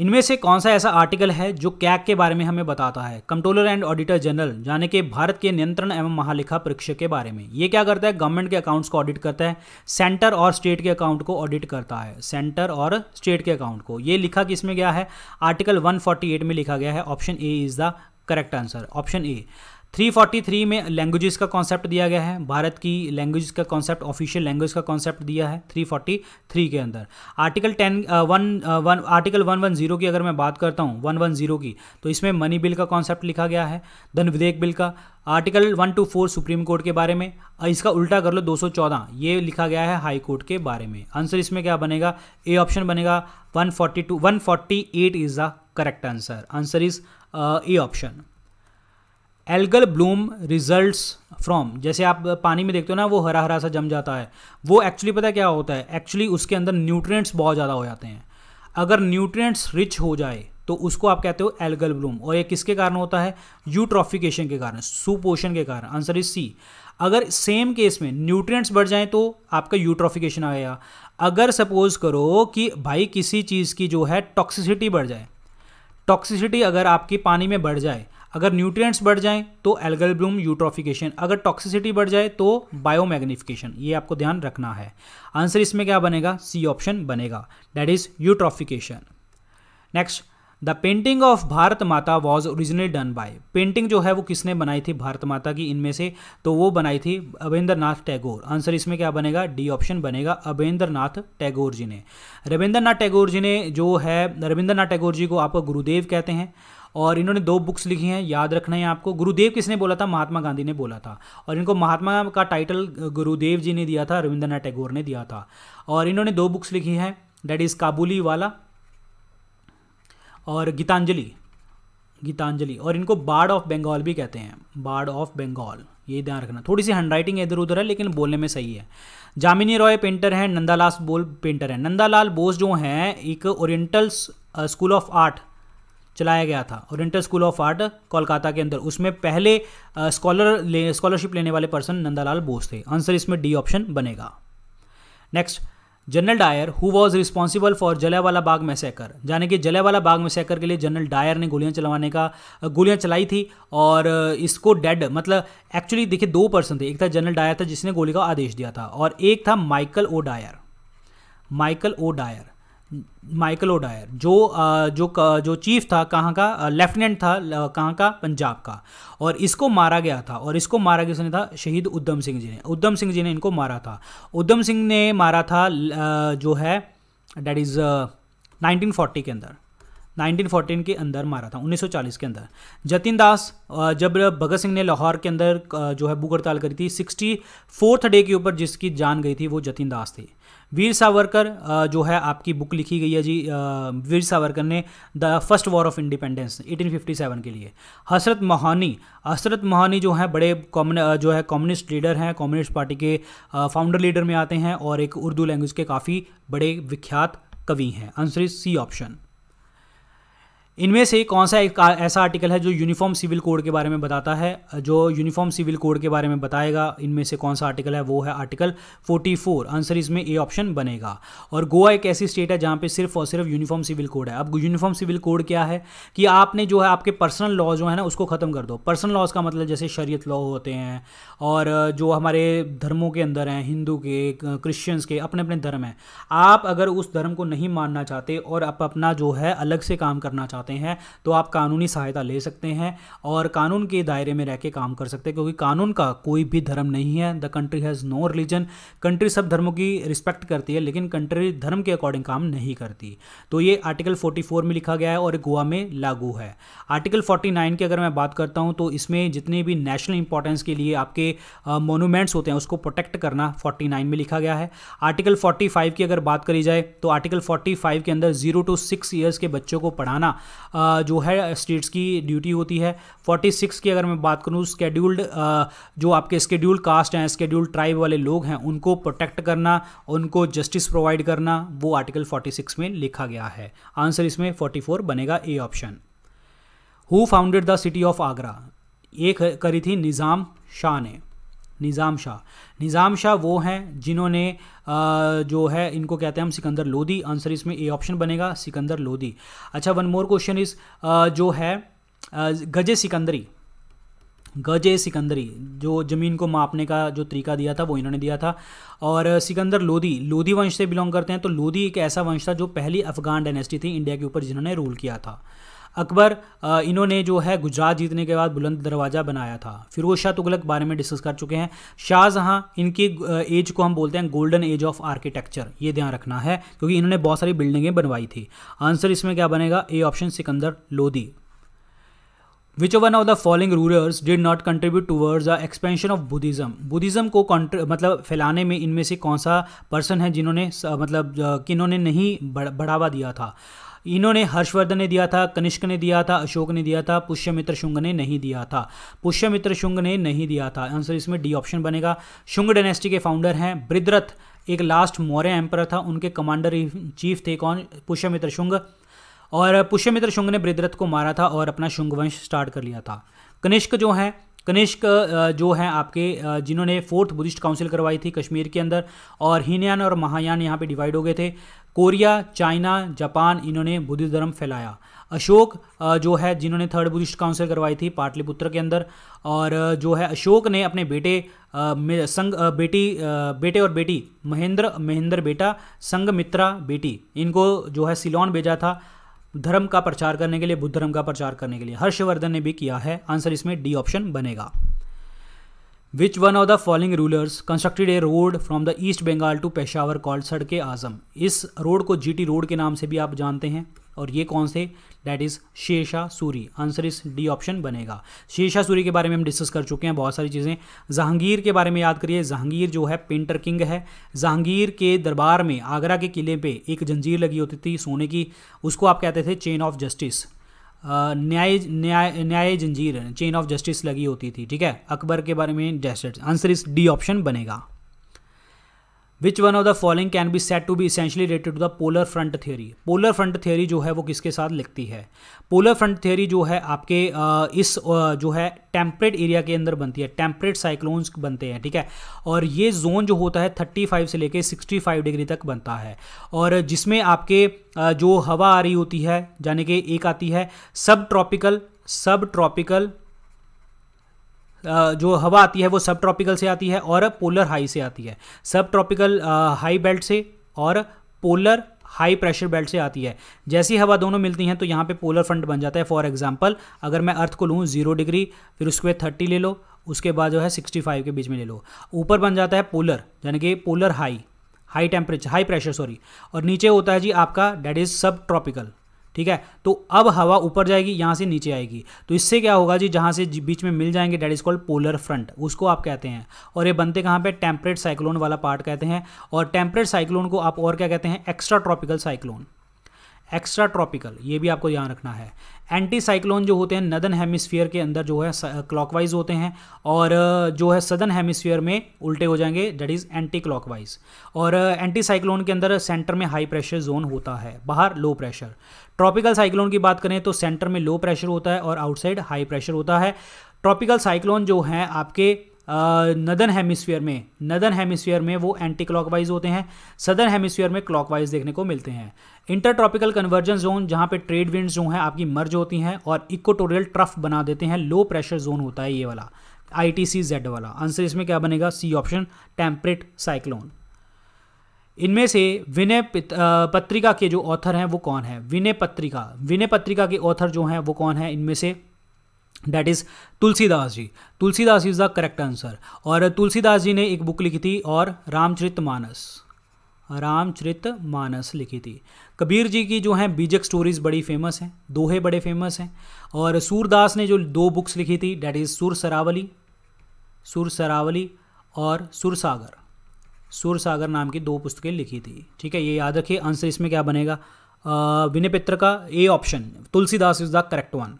इनमें से कौन सा ऐसा आर्टिकल है जो कैग के बारे में हमें बताता है कंट्रोलर एंड ऑडिटर जनरल जाने के भारत के नियंत्रण एवं महालेखा परीक्षक के बारे में ये क्या करता है गवर्नमेंट के अकाउंट्स को ऑडिट करता है सेंटर और स्टेट के अकाउंट को ऑडिट करता है सेंटर और स्टेट के अकाउंट को ये लिखा किस में गया है आर्टिकल वन में लिखा गया है option A is the correct answer option A 343 में लैंग्वेजेस का कॉन्सेप्ट दिया गया है भारत की लैंग्वेज का कॉन्सेप्ट ऑफिशियल लैंग्वेज का कॉन्सेप्ट दिया है 343 के अंदर article ten one one article one one zero की अगर मैं बात करता हूँ वन वन जीरो की तो इसमें मनी बिल का कॉन्सेप्ट लिखा गया है धन विधेयक बिल का article one two four Supreme Court के बारे में uh, इसका उल्टा कर लो 214 ये लिखा गया है हाई कोर्ट के बारे में आंसर इसमें क्या बनेगा ए ऑप्शन बनेगा 142 148 is the correct answer answer is A option algal bloom results from जैसे आप पानी में देखते हो ना वो हरा हरा सा जम जाता है वो एक्चुअली पता क्या होता है एक्चुअली उसके अंदर न्यूट्रिएंट्स बहुत ज़्यादा हो जाते हैं अगर न्यूट्रिएंट्स रिच हो जाए तो उसको आप कहते हो एल्गल ब्लूम और ये किसके कारण होता है यूट्रॉफिकेशन के कारण सुपोषण के कारण आंसर इज सी अगर सेम केस में न्यूट्रिएंट्स बढ़ जाएं तो आपका यूट्रॉफिकेशन गया अगर सपोज करो कि भाई किसी चीज़ की जो है टॉक्सिसिटी बढ़ जाए टॉक्सिसिटी अगर आपकी पानी में बढ़ जाए अगर न्यूट्रिएंट्स बढ़ जाएं तो एल्गल ब्लूम यूट्रोफिकेशन अगर टॉक्सिसिटी बढ़ जाए तो बायोमैग्निफिकेशन ये आपको ध्यान रखना है आंसर इसमें क्या बनेगा सी ऑप्शन बनेगा that is eutrophication next the painting of Bharat Mata was originally done by painting जो है वो किसने बनाई थी भारत माता की इनमें से तो वो बनाई थी अवेंद्र नाथ टैगोर आंसर इसमें क्या बनेगा डी ऑप्शन बनेगा अबेंद्र नाथ टैगोर जी ने रविंद्र नाथ टैगोर जी ने जो है रविंद्र नाथ टैगोर जी को आप गुरुदेव कहते हैं और इन्होंने दो बुक्स लिखी हैं याद रखना है आपको गुरुदेव किसने बोला था महात्मा गांधी ने बोला था और इनको महात्मा का टाइटल गुरुदेव जी ने दिया था रविंद्रनाथ टैगोर ने दिया था और इन्होंने दो बुक्स लिखी हैं डैट इज़ काबुली वाला और गीतांजलि गीतांजलि और इनको बार्ड ऑफ बंगाल भी कहते हैं बार्ड ऑफ बंगाल ये ध्यान रखना थोड़ी सी हैंड राइटिंग इधर उधर है लेकिन बोलने में सही है जामिनी रॉय पेंटर हैं नंदालाल बोल पेंटर हैं नंदालाल बोस जो हैं एक ओरिएंटल स्कूल ऑफ आर्ट चलाया गया था और inter school of art Kolkata के अंदर उसमें पहले स्कॉलर ले स्कॉलरशिप लेने वाले पर्सन नंदालाल बोस थे आंसर इसमें डी ऑप्शन बनेगा next general Dyer who was responsible for Jallianwala Bagh massacre यानी कि जलियावाला बाग मैसेकर के लिए जनरल डायर ने गोलियां चलवाने का गोलियां चलाई थी और इसको डेड मतलब एक्चुअली देखिए दो पर्सन थे एक था जनरल डायर था जिसने गोली का आदेश दिया था और एक था Michael O'Dwyer Michael O'Dwyer Michael O'Dwyer जो जो जो चीफ था कहाँ का लेफ्टिनेंट था कहाँ का पंजाब का और इसको मारा गया था और इसको मारा किसने था शहीद उधम सिंह जी ने उधम सिंह जी ने इनको मारा था उधम सिंह ने मारा था जो है डैट इज़ फोर्टी के अंदर 1914 के अंदर मारा था 1940 के अंदर जतिन दास जब भगत सिंह ने लाहौर के अंदर जो है भूख हड़ताल करी थी सिक्सटी फोर्थ डे के ऊपर जिसकी जान गई थी वो जतिन दास थी वीर सावरकर जो है आपकी बुक लिखी गई है जी वीर सावरकर ने the first war of independence 1857 के लिए हसरत मोहानी हसरत मोहानी जो है बड़े कॉमन जो है कम्युनिस्ट लीडर हैं कम्युनिस्ट पार्टी के फाउंडर लीडर में आते हैं और एक उर्दू लैंग्वेज के काफ़ी बड़े विख्यात कवि हैं आंसर इज सी ऑप्शन इनमें से कौन सा एक ऐसा आर्टिकल है जो यूनिफॉर्म सिविल कोड के बारे में बताता है जो यूनिफॉर्म सिविल कोड के बारे में बताएगा इनमें से कौन सा आर्टिकल है वो है आर्टिकल 44 आंसर इसमें ए ऑप्शन बनेगा और गोवा एक ऐसी स्टेट है जहाँ पे सिर्फ और सिर्फ यूनिफॉर्म सिविल कोड है अब यूनिफॉर्म सिविल कोड क्या है कि आपने जो है आपके पर्सनल लॉ जो है ना उसको ख़त्म कर दो पर्सनल लॉज का मतलब जैसे शरीय लॉ होते हैं और जो हमारे धर्मों के अंदर हैं हिंदू के क्रिश्चियंस के अपने अपने धर्म हैं आप अगर उस धर्म को नहीं मानना चाहते और आप अपना जो है अलग से काम करना चाहते चाहते हैं तो आप कानूनी सहायता ले सकते हैं और कानून के दायरे में रह के काम कर सकते हैं क्योंकि कानून का कोई भी धर्म नहीं है the country has no religion country सब धर्मों की रिस्पेक्ट करती है लेकिन कंट्री धर्म के अकॉर्डिंग काम नहीं करती तो ये आर्टिकल 44 में लिखा गया है और गोवा में लागू है आर्टिकल 49 की अगर मैं बात करता हूँ तो इसमें जितने भी नेशनल इंपॉर्टेंस के लिए आपके मोनूमेंट्स होते हैं उसको प्रोटेक्ट करना 49 में लिखा गया है आर्टिकल 45 की अगर बात करी जाए तो आर्टिकल 45 के अंदर जीरो टू सिक्स ईयर्स के बच्चों को पढ़ाना जो है स्टेट्स की ड्यूटी होती है 46 की अगर मैं बात करूँ स्केड्यूल्ड जो आपके स्केड्यूल्ड कास्ट हैं स्केड्यूल्ड ट्राइब वाले लोग हैं उनको प्रोटेक्ट करना उनको जस्टिस प्रोवाइड करना वो आर्टिकल 46 में लिखा गया है आंसर इसमें 44 बनेगा A option who founded the city of Agra एक करी थी निज़ाम शाह ने निज़ाम शाह निज़ाम शाह वो हैं जिन्होंने जो है इनको कहते हैं हम सिकंदर लोधी आंसर इसमें ए ऑप्शन बनेगा सिकंदर लोधी अच्छा वन मोर क्वेश्चन इस जो है गजे सिकंदरी गजे सिकंदरी जो ज़मीन को मापने का जो तरीका दिया था वो इन्होंने दिया था और सिकंदर लोधी लोधी वंश से बिलोंग करते हैं तो लोधी एक ऐसा वंश था जो पहली अफगान डायनेस्टी थी इंडिया के ऊपर जिन्होंने रूल किया था अकबर इन्होंने जो है गुजरात जीतने के बाद बुलंद दरवाज़ा बनाया था फिरोज शाह तुगलक तो बारे में डिस्कस कर चुके हैं शाहजहाँ इनकी एज को हम बोलते हैं गोल्डन एज ऑफ आर्किटेक्चर ये ध्यान रखना है क्योंकि इन्होंने बहुत सारी बिल्डिंगें बनवाई थी आंसर इसमें क्या बनेगा A option Sikandar Lodi which one of the following rulers did not contribute towards the expansion of Buddhism Buddhism को मतलब फैलाने में इनमें से कौन सा पर्सन है जिन्होंने मतलब कि इन्होंने नहीं बढ़ावा दिया था इन्होंने हर्षवर्धन ने दिया था कनिष्क ने दिया था अशोक ने दिया था पुष्यमित्र शुंग ने नहीं दिया था पुष्यमित्र शुंग ने नहीं दिया था आंसर इसमें डी ऑप्शन बनेगा शुंग डायनेस्टी के फाउंडर हैं ब्रिद्रथ एक लास्ट मौर्य एम्पर था उनके कमांडर इन चीफ थे कौन पुष्यमित्र शुंग और पुष्यमित्र शुंग ने ब्रिद्रथ को मारा था और अपना शुंग वंश स्टार्ट कर लिया था कनिष्क जो हैं कनिष्क जो हैं आपके जिन्होंने फोर्थ बुद्धिस्ट काउंसिल करवाई थी कश्मीर के अंदर और हीनयान और महायान यहाँ पे डिवाइड हो गए थे कोरिया चाइना जापान इन्होंने बुद्ध धर्म फैलाया अशोक जो है जिन्होंने थर्ड बुद्धिस्ट काउंसिल करवाई थी पाटलिपुत्र के अंदर और जो है अशोक ने अपने बेटे संग बेटी बेटे और बेटी महेंद्र महेंद्र बेटा संगमित्रा बेटी इनको जो है सिलोन भेजा था धर्म का प्रचार करने के लिए बुद्ध धर्म का प्रचार करने के लिए हर्षवर्धन ने भी किया है आंसर इसमें डी ऑप्शन बनेगा which one of the following rulers constructed a road from the east Bengal to Peshawar called Sadak आज़म इस रोड को जी टी रोड के नाम से भी आप जानते हैं और ये कौन से डैट इज़ शेषा सूरी आंसर इस डी ऑप्शन बनेगा शेषा सूरी के बारे में हम डिस्कस कर चुके हैं बहुत सारी चीज़ें जहांगीर के बारे में याद करिए जहांगीर जो है पेंटर किंग है जहांगीर के दरबार में आगरा के किले पे एक जंजीर लगी होती थी सोने की उसको आप कहते थे चेन ऑफ जस्टिस न्याय न्याय न्याय जंजीर चेन ऑफ जस्टिस लगी होती थी ठीक है अकबर के बारे में डेस्ट आंसर इस डी ऑप्शन बनेगा which one of the following can be said to be essentially related to the polar front theory polar front theory जो है वो किसके साथ लिखती है पोलर फ्रंट थ्योरी जो है आपके इस जो है टेम्परेट एरिया के अंदर बनती है टेम्परेट साइक्लोन्स बनते हैं ठीक है और ये जोन जो होता है 35 से लेके 65 डिग्री तक बनता है और जिसमें आपके जो हवा आ रही होती है यानी कि एक आती है सब ट्रॉपिकल सब ट्रॉपिकल जो हवा आती है वो सब ट्रॉपिकल से आती है और पोलर हाई से आती है सब ट्रॉपिकल हाई बेल्ट से और पोलर हाई प्रेशर बेल्ट से आती है जैसी हवा दोनों मिलती हैं तो यहाँ पे पोलर फ्रंट बन जाता है फॉर एग्जांपल अगर मैं अर्थ को लूँ जीरो डिग्री फिर उसके बाद थर्टी ले लो उसके बाद जो है सिक्सटी फाइव के बीच में ले लो ऊपर बन जाता है पोलर यानी कि polar high high temperature high pressure sorry और नीचे होता है जी आपका डेट इज़ सब ट्रॉपिकल ठीक है तो अब हवा ऊपर जाएगी यहाँ से नीचे आएगी तो इससे क्या होगा जी जहाँ से बीच में मिल जाएंगे that is called polar front उसको आप कहते हैं और ये बनते कहाँ पे टेम्परेट साइक्लोन वाला पार्ट कहते हैं और टेम्परेट साइक्लोन को आप और क्या कहते हैं extra tropical cyclone extra tropical ये भी आपको ध्यान रखना है एंटी साइक्लोन जो होते हैं नदन हेमिसफियर के अंदर जो है क्लॉकवाइज होते हैं और जो है सदन हेमिसफियर में उल्टे हो जाएंगे दैट इज़ एंटी क्लॉकवाइज और एंटी साइक्लोन के अंदर सेंटर में हाई प्रेशर जोन होता है बाहर लो प्रेशर ट्रॉपिकल साइक्लोन की बात करें तो सेंटर में लो प्रेशर होता है और आउटसाइड हाई प्रेशर होता है ट्रॉपिकल साइक्लोन जो हैं आपके नदन हेमिसफीयर में नदन हेमिसफियर में वो एंटी क्लॉकवाइज होते हैं सदन हेमिसफियर में क्लॉकवाइज देखने को मिलते हैं इंटर ट्रॉपिकल कन्वर्जन जोन जहाँ पे ट्रेड विंड जो हैं आपकी मर्ज होती हैं और इक्वेटोरियल ट्रफ बना देते हैं लो प्रेशर जोन होता है ये वाला आई टी सी जेड वाला आंसर इसमें क्या बनेगा सी ऑप्शन टेम्परेट साइक्लोन इनमें से विनय पत्रिका के जो ऑथर हैं वो कौन है विनय पत्रिका विनय पत्रिका के ऑथर जो हैं वो कौन है इनमें से that is Tulsidas ji Tulsidas is the correct answer और तुलसीदास जी ने एक बुक लिखी थी और रामचरित मानस रामचरित मानस लिखी थी कबीर जी की जो हैं बीजक स्टोरीज़ बड़ी फेमस हैं दोहे बड़े फेमस हैं और सूरदास ने जो दो बुक्स लिखी थी डैट इज़ सुर सरावली सुर सरावली और सुरसागर सुरसागर नाम की दो पुस्तकें लिखी थी ठीक है ये याद रखिए आंसर इसमें क्या बनेगा विनय पित्र का A option Tulsidas is the correct one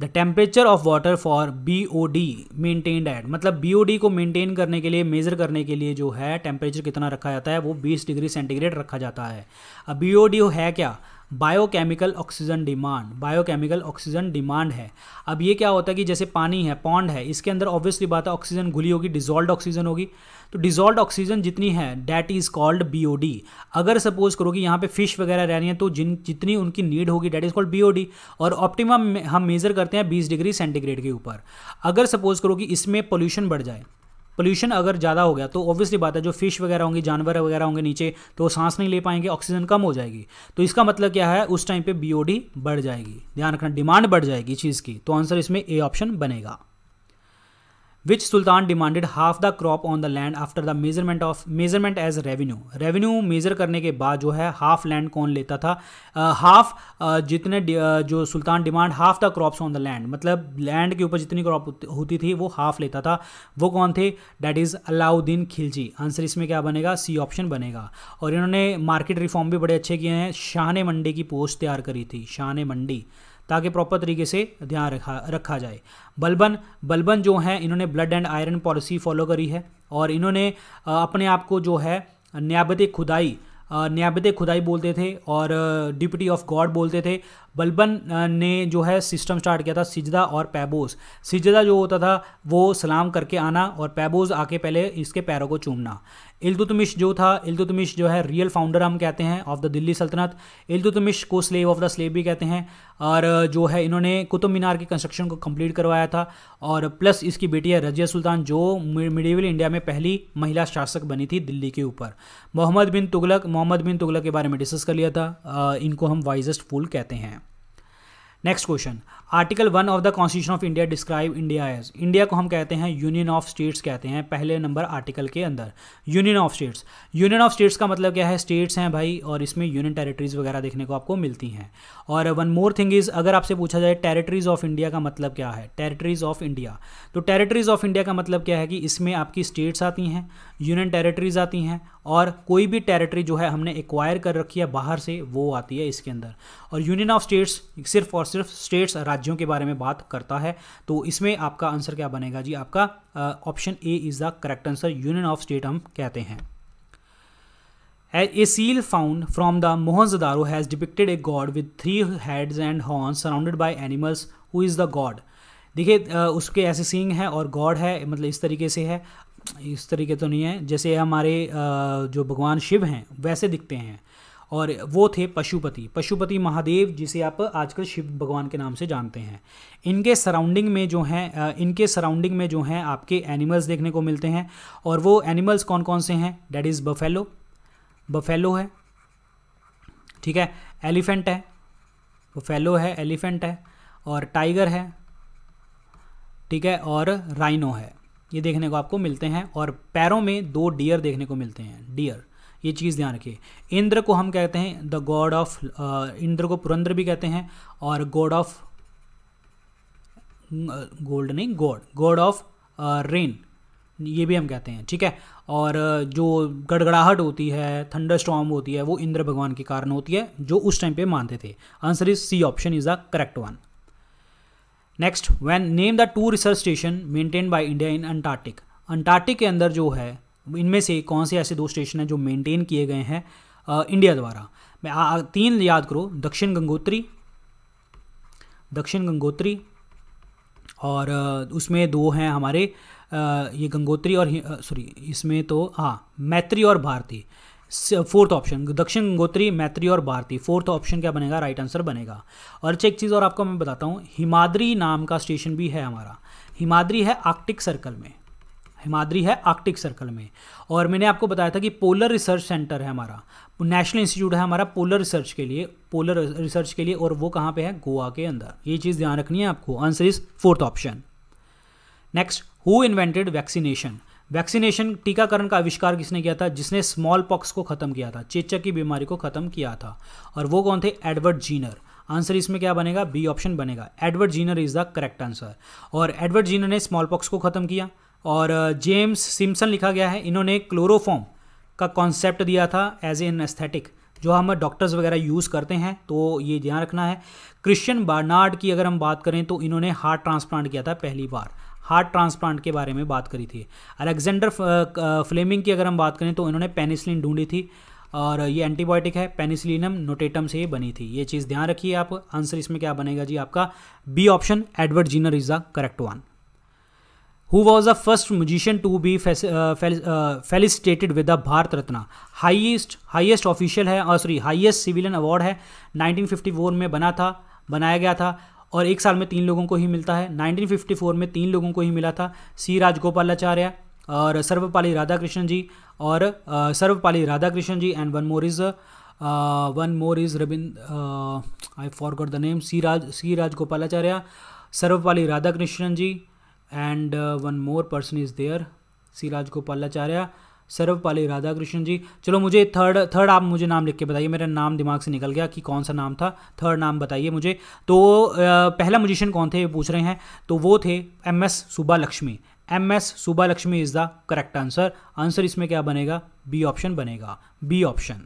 the temperature of water for B O D maintained at मतलब बी ओ डी को मेनटेन करने के लिए मेज़र करने के लिए जो है टेम्परेचर कितना रखा जाता है वो बीस डिग्री सेंटीग्रेड रखा जाता है अब बी ओ डी है क्या biochemical oxygen demand biochemical oxygen demand है अब ये क्या होता है कि जैसे पानी है पॉन्ड है इसके अंदर ऑब्वियसली बात है ऑक्सीजन घुली होगी डिजॉल्ड ऑक्सीजन होगी तो डिजोल्ड ऑक्सीजन जितनी है डैट इज़ कॉल्ड बीओडी अगर सपोज करो कि यहाँ पे फिश वगैरह रहनी है तो जिन जितनी उनकी नीड होगी डैट इज़ कॉल्ड बीओडी और ऑप्टिमम हम मेज़र करते हैं 20 डिग्री सेंटीग्रेड के ऊपर अगर सपोज करो कि इसमें पोल्यूशन बढ़ जाए पोल्यूशन अगर ज़्यादा हो गया तो ऑब्वियसली बात है जो फिश वगैरह होंगी जानवर वगैरह होंगे नीचे तो वो सांस नहीं ले पाएंगे ऑक्सीजन कम हो जाएगी तो इसका मतलब क्या है उस टाइम पे बीओडी बढ़ जाएगी ध्यान रखना डिमांड बढ़ जाएगी चीज़ की तो आंसर इसमें ए ऑप्शन बनेगा which sultan demanded half the crop on the land after the measurement of measurement as revenue revenue measure करने के बाद जो है हाफ लैंड कौन लेता था हाफ uh, uh, जितने uh, जो sultan demand half the crops on the land मतलब लैंड के ऊपर जितनी क्रॉप होती थी वो हाफ लेता था वो कौन थे that is Alauddin Khilji answer इसमें क्या बनेगा सी ऑप्शन बनेगा और इन्होंने मार्केट रिफॉर्म भी बड़े अच्छे किए हैं शाहने मंडी की पोस्ट तैयार करी थी शाहने मंडी ताकि प्रॉपर तरीके से ध्यान रखा रखा जाए बलबन बलबन जो हैं इन्होंने blood and iron policy follow करी है और इन्होंने अपने आप को जो है न्याबत खुदाई न्याबत खुदाई बोलते थे और डिप्टी ऑफ गॉड बोलते थे बलबन ने जो है सिस्टम स्टार्ट किया था सिजदा और पैबोज सिजदा जो होता था वो सलाम करके आना और पैबोज आके पहले इसके पैरों को चूमना इल्तुतमिश जो था इल्तुतमिश जो है रियल फाउंडर हम कहते हैं ऑफ द दिल्ली सल्तनत इल्तुतमिश को स्लेव ऑफ द स्लेव भी कहते हैं और जो है इन्होंने कुतुब मीनार के कंस्ट्रक्शन को कंप्लीट करवाया था और प्लस इसकी बेटी है रजिया सुल्तान जो मिडिवल इंडिया में पहली महिला शासक बनी थी दिल्ली के ऊपर मोहम्मद बिन तुगलक मोहम्मद बिन तुगलक के बारे में डिस्कस कर लिया था इनको हम वाइजेस्ट फूल कहते हैं next question article one of the constitution of India describe India as India को हम कहते हैं यूनियन ऑफ स्टेट्स कहते हैं पहले नंबर आर्टिकल के अंदर union of states union of states का मतलब क्या है स्टेट्स हैं भाई और इसमें यूनियन टेरिटरीज वगैरह देखने को आपको मिलती हैं और वन मोर थिंग इज़ अगर आपसे पूछा जाए टेरिटरीज ऑफ इंडिया का मतलब क्या है टेरिटरीज ऑफ इंडिया तो टेरिटरीज ऑफ इंडिया का मतलब क्या है कि इसमें आपकी स्टेट्स आती हैं यूनियन टेरिटरीज आती हैं और कोई भी टेरिटरी जो है हमने एक्वायर कर रखी है बाहर से वो आती है इसके अंदर और यूनियन ऑफ स्टेट्स सिर्फ और सिर्फ स्टेट्स राज्य राज्यों के बारे में बात करता है तो इसमें आपका आंसर क्या बनेगा जी आपका option A is the correct answer union of state हम कहते हैं a seal found from the Mohenjodaro has depicted a god with three heads and horn surrounded surrounded animals who is the god देखिए उसके ऐसे सींग है और गॉड है मतलब इस तरीके से है इस तरीके तो नहीं है जैसे हमारे जो भगवान शिव हैं वैसे दिखते हैं और वो थे पशुपति पशुपति महादेव जिसे आप आजकल शिव भगवान के नाम से जानते हैं इनके सराउंडिंग में जो हैं इनके सराउंडिंग में जो हैं आपके एनिमल्स देखने को मिलते हैं और वो एनिमल्स कौन कौन से हैं डैट इज़ बफेलो बफेलो है ठीक है एलिफेंट है बफेलो है एलिफेंट है और टाइगर है ठीक है और राइनो है ये देखने को आपको मिलते हैं और पैरों में दो डियर देखने को मिलते हैं डियर ये चीज़ ध्यान रखिए इंद्र को हम कहते हैं द गॉड ऑफ इंद्र को पुरंद्र भी कहते हैं और गॉड ऑफ गोल्ड नहीं गॉड गॉड ऑफ रेन ये भी हम कहते हैं ठीक है और uh, जो गड़गड़ाहट होती है थंडर स्टॉम होती है वो इंद्र भगवान के कारण होती है जो उस टाइम पे मानते थे answer is C option is the correct one next when name the two research station maintain by India in Antarctic Antarctic के अंदर जो है इनमें से कौन से ऐसे दो स्टेशन हैं जो मेंटेन किए गए हैं इंडिया द्वारा मैं आ, तीन याद करो दक्षिण गंगोत्री दक्षिण गंगोत्री और उसमें दो हैं हमारे ये गंगोत्री और सॉरी इसमें तो हाँ मैत्री और भारती फोर्थ ऑप्शन दक्षिण गंगोत्री मैत्री और भारती फोर्थ ऑप्शन क्या बनेगा राइट आंसर बनेगा और अच्छा एक चीज़ और आपको मैं बताता हूँ हिमाद्री नाम का स्टेशन भी है हमारा हिमाद्री है आर्कटिक सर्कल में हिमाद्री है आर्कटिक सर्कल में और मैंने आपको बताया था कि पोलर रिसर्च सेंटर है हमारा नेशनल इंस्टीट्यूट है हमारा पोलर रिसर्च के लिए पोलर रिसर्च के लिए और वो कहाँ पे है गोवा के अंदर ये चीज़ ध्यान रखनी है आपको answer is fourth option next who invented vaccination vaccination टीकाकरण का आविष्कार किसने किया था जिसने स्मॉल पॉक्स को ख़त्म किया था चेचक की बीमारी को ख़त्म किया था और वो कौन थे एडवर्ड जीनर आंसर इसमें क्या बनेगा बी ऑप्शन बनेगा Edward Jenner is the correct answer और एडवर्ड जीनर ने स्मॉल पॉक्स को ख़त्म किया और जेम्स सिम्सन लिखा गया है इन्होंने क्लोरोफॉर्म का कॉन्सेप्ट दिया था एज एन एस्थेटिक जो हम डॉक्टर्स वगैरह यूज़ करते हैं तो ये ध्यान रखना है क्रिश्चियन बार्नार्ड की अगर हम बात करें तो इन्होंने हार्ट ट्रांसप्लांट किया था पहली बार हार्ट ट्रांसप्लांट के बारे में बात करी थी अलेक्जेंडर फ्लेमिंग की अगर हम बात करें तो इन्होंने पेनिसिलिन ढूंढी थी और ये एंटीबायोटिक है पेनिसिलिनम नोटेटम से बनी थी ये चीज़ ध्यान रखिए आप आंसर इसमें क्या बनेगा जी आपका B option Edward Jenner is the correct one who was the first musician to be felicitated with the Bharat Ratna highest highest official है और सॉरी हाइएस्ट सिविलियन अवार्ड है 1954 में बना था बनाया गया था और एक साल में तीन लोगों को ही मिलता है 1954 में तीन लोगों को ही मिला था सी राजगोपालाचार्य और सर्वपाली राधाकृष्णन जी और uh, Sarvepalli Radhakrishnan ji and one more is one more is Ravind I forgot the name C Raj C Rajagopalachari Sarvepalli Radhakrishnan ji and one more person is there C Siraj Sarvepalli Radha Krishna ji चलो मुझे थर्ड थर्ड आप मुझे नाम लिख के बताइए मेरा नाम दिमाग से निकल गया कि कौन सा नाम था थर्ड नाम बताइए मुझे तो uh, पहला म्यूजिशियन कौन थे पूछ रहे हैं तो वो थे M S Subba Lakshmi M S Subba Lakshmi is the correct answer answer इसमें क्या बनेगा बी ऑप्शन बनेगा B option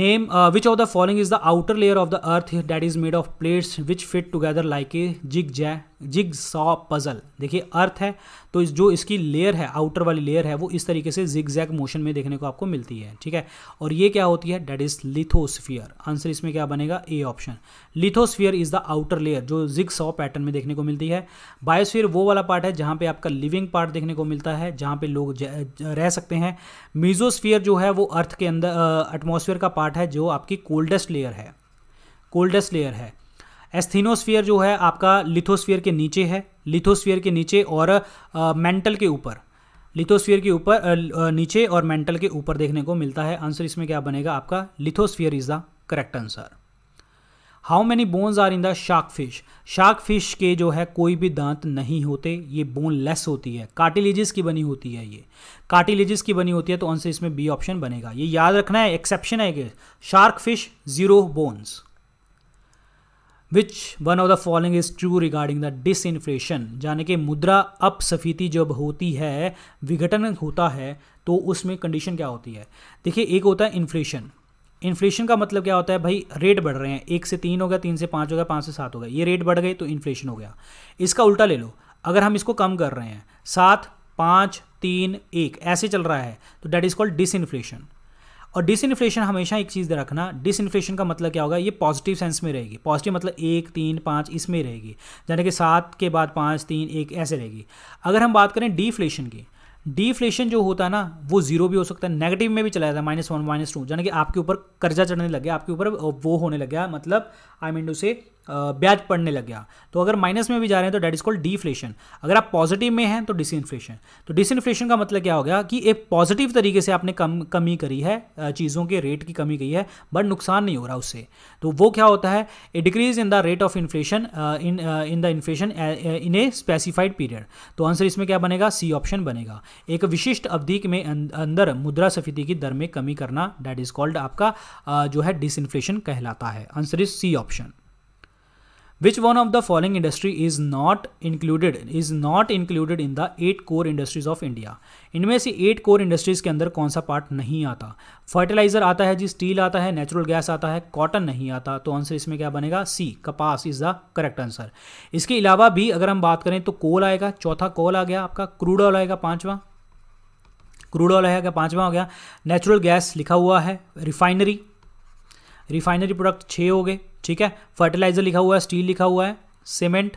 name which of the following is the outer layer of the earth that is made of plates which fit together like a jig जै जिग सॉ पजल देखिए अर्थ है तो इस जो इसकी लेयर है आउटर वाली लेयर है वो इस तरीके से जिग जैग मोशन में देखने को आपको मिलती है ठीक है और ये क्या होती है डेट इज लिथोस्फियर आंसर इसमें क्या बनेगा A option lithosphere is the outer layer जो जिग सॉ पैटर्न में देखने को मिलती है बायोस्फीयर वो वाला पार्ट है जहाँ पे आपका लिविंग पार्ट देखने को मिलता है जहाँ पे लोग रह सकते हैं मीजोस्फियर जो है वो अर्थ के अंदर एटमोसफियर का पार्ट है जो आपकी कोल्डेस्ट लेयर है कोल्डेस्ट लेयर है एस्थीनोस्फियर जो है आपका लिथोस्फियर के नीचे है लिथोस्फियर के नीचे और मेंटल के ऊपर लिथोस्फियर के ऊपर नीचे और मेंटल के ऊपर देखने को मिलता है आंसर इसमें क्या बनेगा आपका lithosphere is the correct answer how many bones are in the shark fish shark fish के जो है कोई भी दांत नहीं होते ये बोन लेस होती है कार्टिलेजिस की बनी होती है ये कार्टिलेजिस की बनी होती है तो आंसर इसमें बी ऑप्शन बनेगा ये याद रखना है एक्सेप्शन है कि shark fish zero bones which one of the following is true regarding the inflation यानी कि मुद्रा अपसफीति जब होती है विघटन होता है तो उसमें कंडीशन क्या होती है देखिए एक होता है इन्फ्लेशन इन्फ्लेशन का मतलब क्या होता है भाई रेट बढ़ रहे हैं एक से तीन हो गया तीन से पाँच हो गया पाँच से सात हो गया ये रेट बढ़ गए तो इन्फ्लेशन हो गया इसका उल्टा ले लो अगर हम इसको कम कर रहे हैं सात पाँच तीन एक ऐसे चल रहा है तो that is called disinflation और डिस इन्फ्लेशन हमेशा एक चीज़ रखना डिस इन्फ्लेशन का मतलब क्या होगा ये पॉजिटिव सेंस में रहेगी पॉजिटिव मतलब एक तीन पाँच इसमें रहेगी यानी कि सात के बाद पाँच तीन एक ऐसे रहेगी अगर हम बात करें डिफ्लेशन की डीफ्लेशन जो होता है ना वो जीरो भी हो सकता है नेगेटिव में भी चला जाता है माइनस वन माइनस टू यानी कि आपके ऊपर कर्जा चढ़ने लग गया आपके ऊपर वो होने लग गया मतलब आई मीन टू से ब्याज पड़ने लग गया तो अगर माइनस में भी जा रहे हैं तो डेट इज कॉल्ड डीफ्लेशन अगर आप पॉजिटिव में हैं तो डिसइन्फ्लेशन तो डिसइन्फ्लेशन का मतलब क्या हो गया कि एक पॉजिटिव तरीके से आपने कम कमी करी है चीज़ों के रेट की कमी की है बट नुकसान नहीं हो रहा उससे तो वो क्या होता है a decrease in the rate of inflation in in the inflation in a specified period तो आंसर इसमें क्या बनेगा सी ऑप्शन बनेगा एक विशिष्ट अवधि में अं, अंदर मुद्रा सफिति की दर में कमी करना डैट इज कॉल्ड आपका जो है डिसइन्फ्लेशन कहलाता है answer is C option which one of the following industry is not included is not included in the eight core industries of India इनमें से एट कोर इंडस्ट्रीज के अंदर कौन सा पार्ट नहीं आता फर्टिलाइजर आता है जी स्टील आता है नेचुरल गैस आता है कॉटन नहीं आता तो आंसर इसमें क्या बनेगा सी कपास इज द करेक्ट आंसर इसके अलावा भी अगर हम बात करें तो कोल आएगा चौथा कोल आ गया आपका क्रूड ऑयल आएगा पांचवा क्रूड ऑयल आएगा पांचवा हो गया नेचुरल गैस लिखा हुआ है रिफाइनरी रिफाइनरी प्रोडक्ट छः हो गए ठीक है फर्टिलाइजर लिखा हुआ है स्टील लिखा हुआ है सीमेंट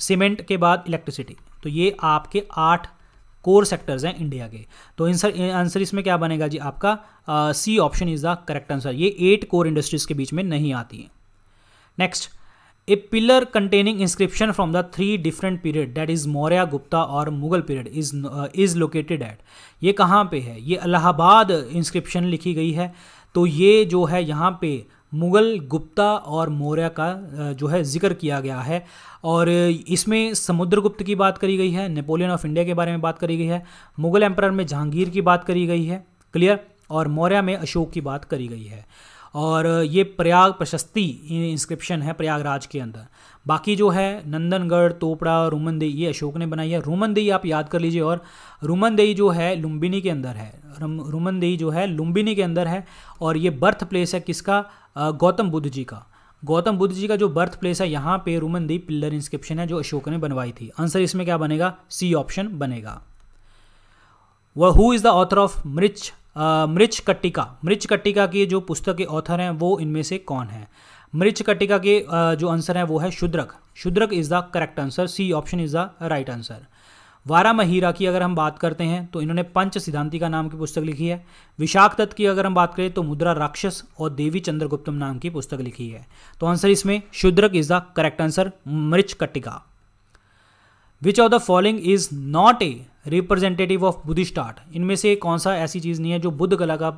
सीमेंट के बाद इलेक्ट्रिसिटी तो ये आपके आठ कोर सेक्टर्स हैं इंडिया के तो आंसर आंसर इसमें क्या बनेगा जी आपका C option is the correct answer ये एट कोर इंडस्ट्रीज के बीच में नहीं आती हैं next a pillar containing inscription from the three different period that is Maurya Gupta और Mughal period is is located at ये कहाँ पे है ये अलाहाबाद इंस्क्रिप्शन लिखी गई है तो ये जो है यहाँ पे मुग़ल गुप्ता और मौर्य का जो है ज़िक्र किया गया है और इसमें समुद्रगुप्त की बात करी गई है नेपोलियन ऑफ इंडिया के बारे में बात करी गई है मुग़ल एम्प्रायर में जहांगीर की बात करी गई है क्लियर और मौर्य में अशोक की बात करी गई है और ये प्रयाग प्रशस्ति इंस्क्रिप्शन है प्रयागराज के अंदर बाकी जो है नंदनगढ़ तोपड़ा रोमन देई ये अशोक ने बनाई है रोमन देई आप याद कर लीजिए और रोमन देई जो है लुम्बिनी के अंदर है रोमन देई जो है लुम्बिनी के अंदर है और ये बर्थ प्लेस है किसका गौतम बुद्ध जी का गौतम बुद्ध जी का जो बर्थ प्लेस है यहाँ पे रोमन दी पिल्लर इंस्क्रिप्शन है जो अशोक ने बनवाई थी आंसर इसमें क्या बनेगा सी ऑप्शन बनेगा व who is the author of Mrich Mrichchhakatika Mrichchhakatika की जो पुस्तक के ऑथर हैं वो इनमें से कौन है मृच कट्टिका के जो आंसर है वो है Shudraka Shudraka is the correct answer C option is the right answer Varahamihira की अगर हम बात करते हैं तो इन्होंने पंच सिद्धांति का नाम की पुस्तक लिखी है विशाख दत्त की अगर हम बात करें तो मुद्रा राक्षस और देवी चंद्रगुप्तम नाम की पुस्तक लिखी है तो आंसर इसमें Shudraka is the correct answer Mrichchhakatika which of the following is not a representative of Buddhist art इनमें से कौन सा ऐसी चीज़ नहीं है जो बुद्ध कला का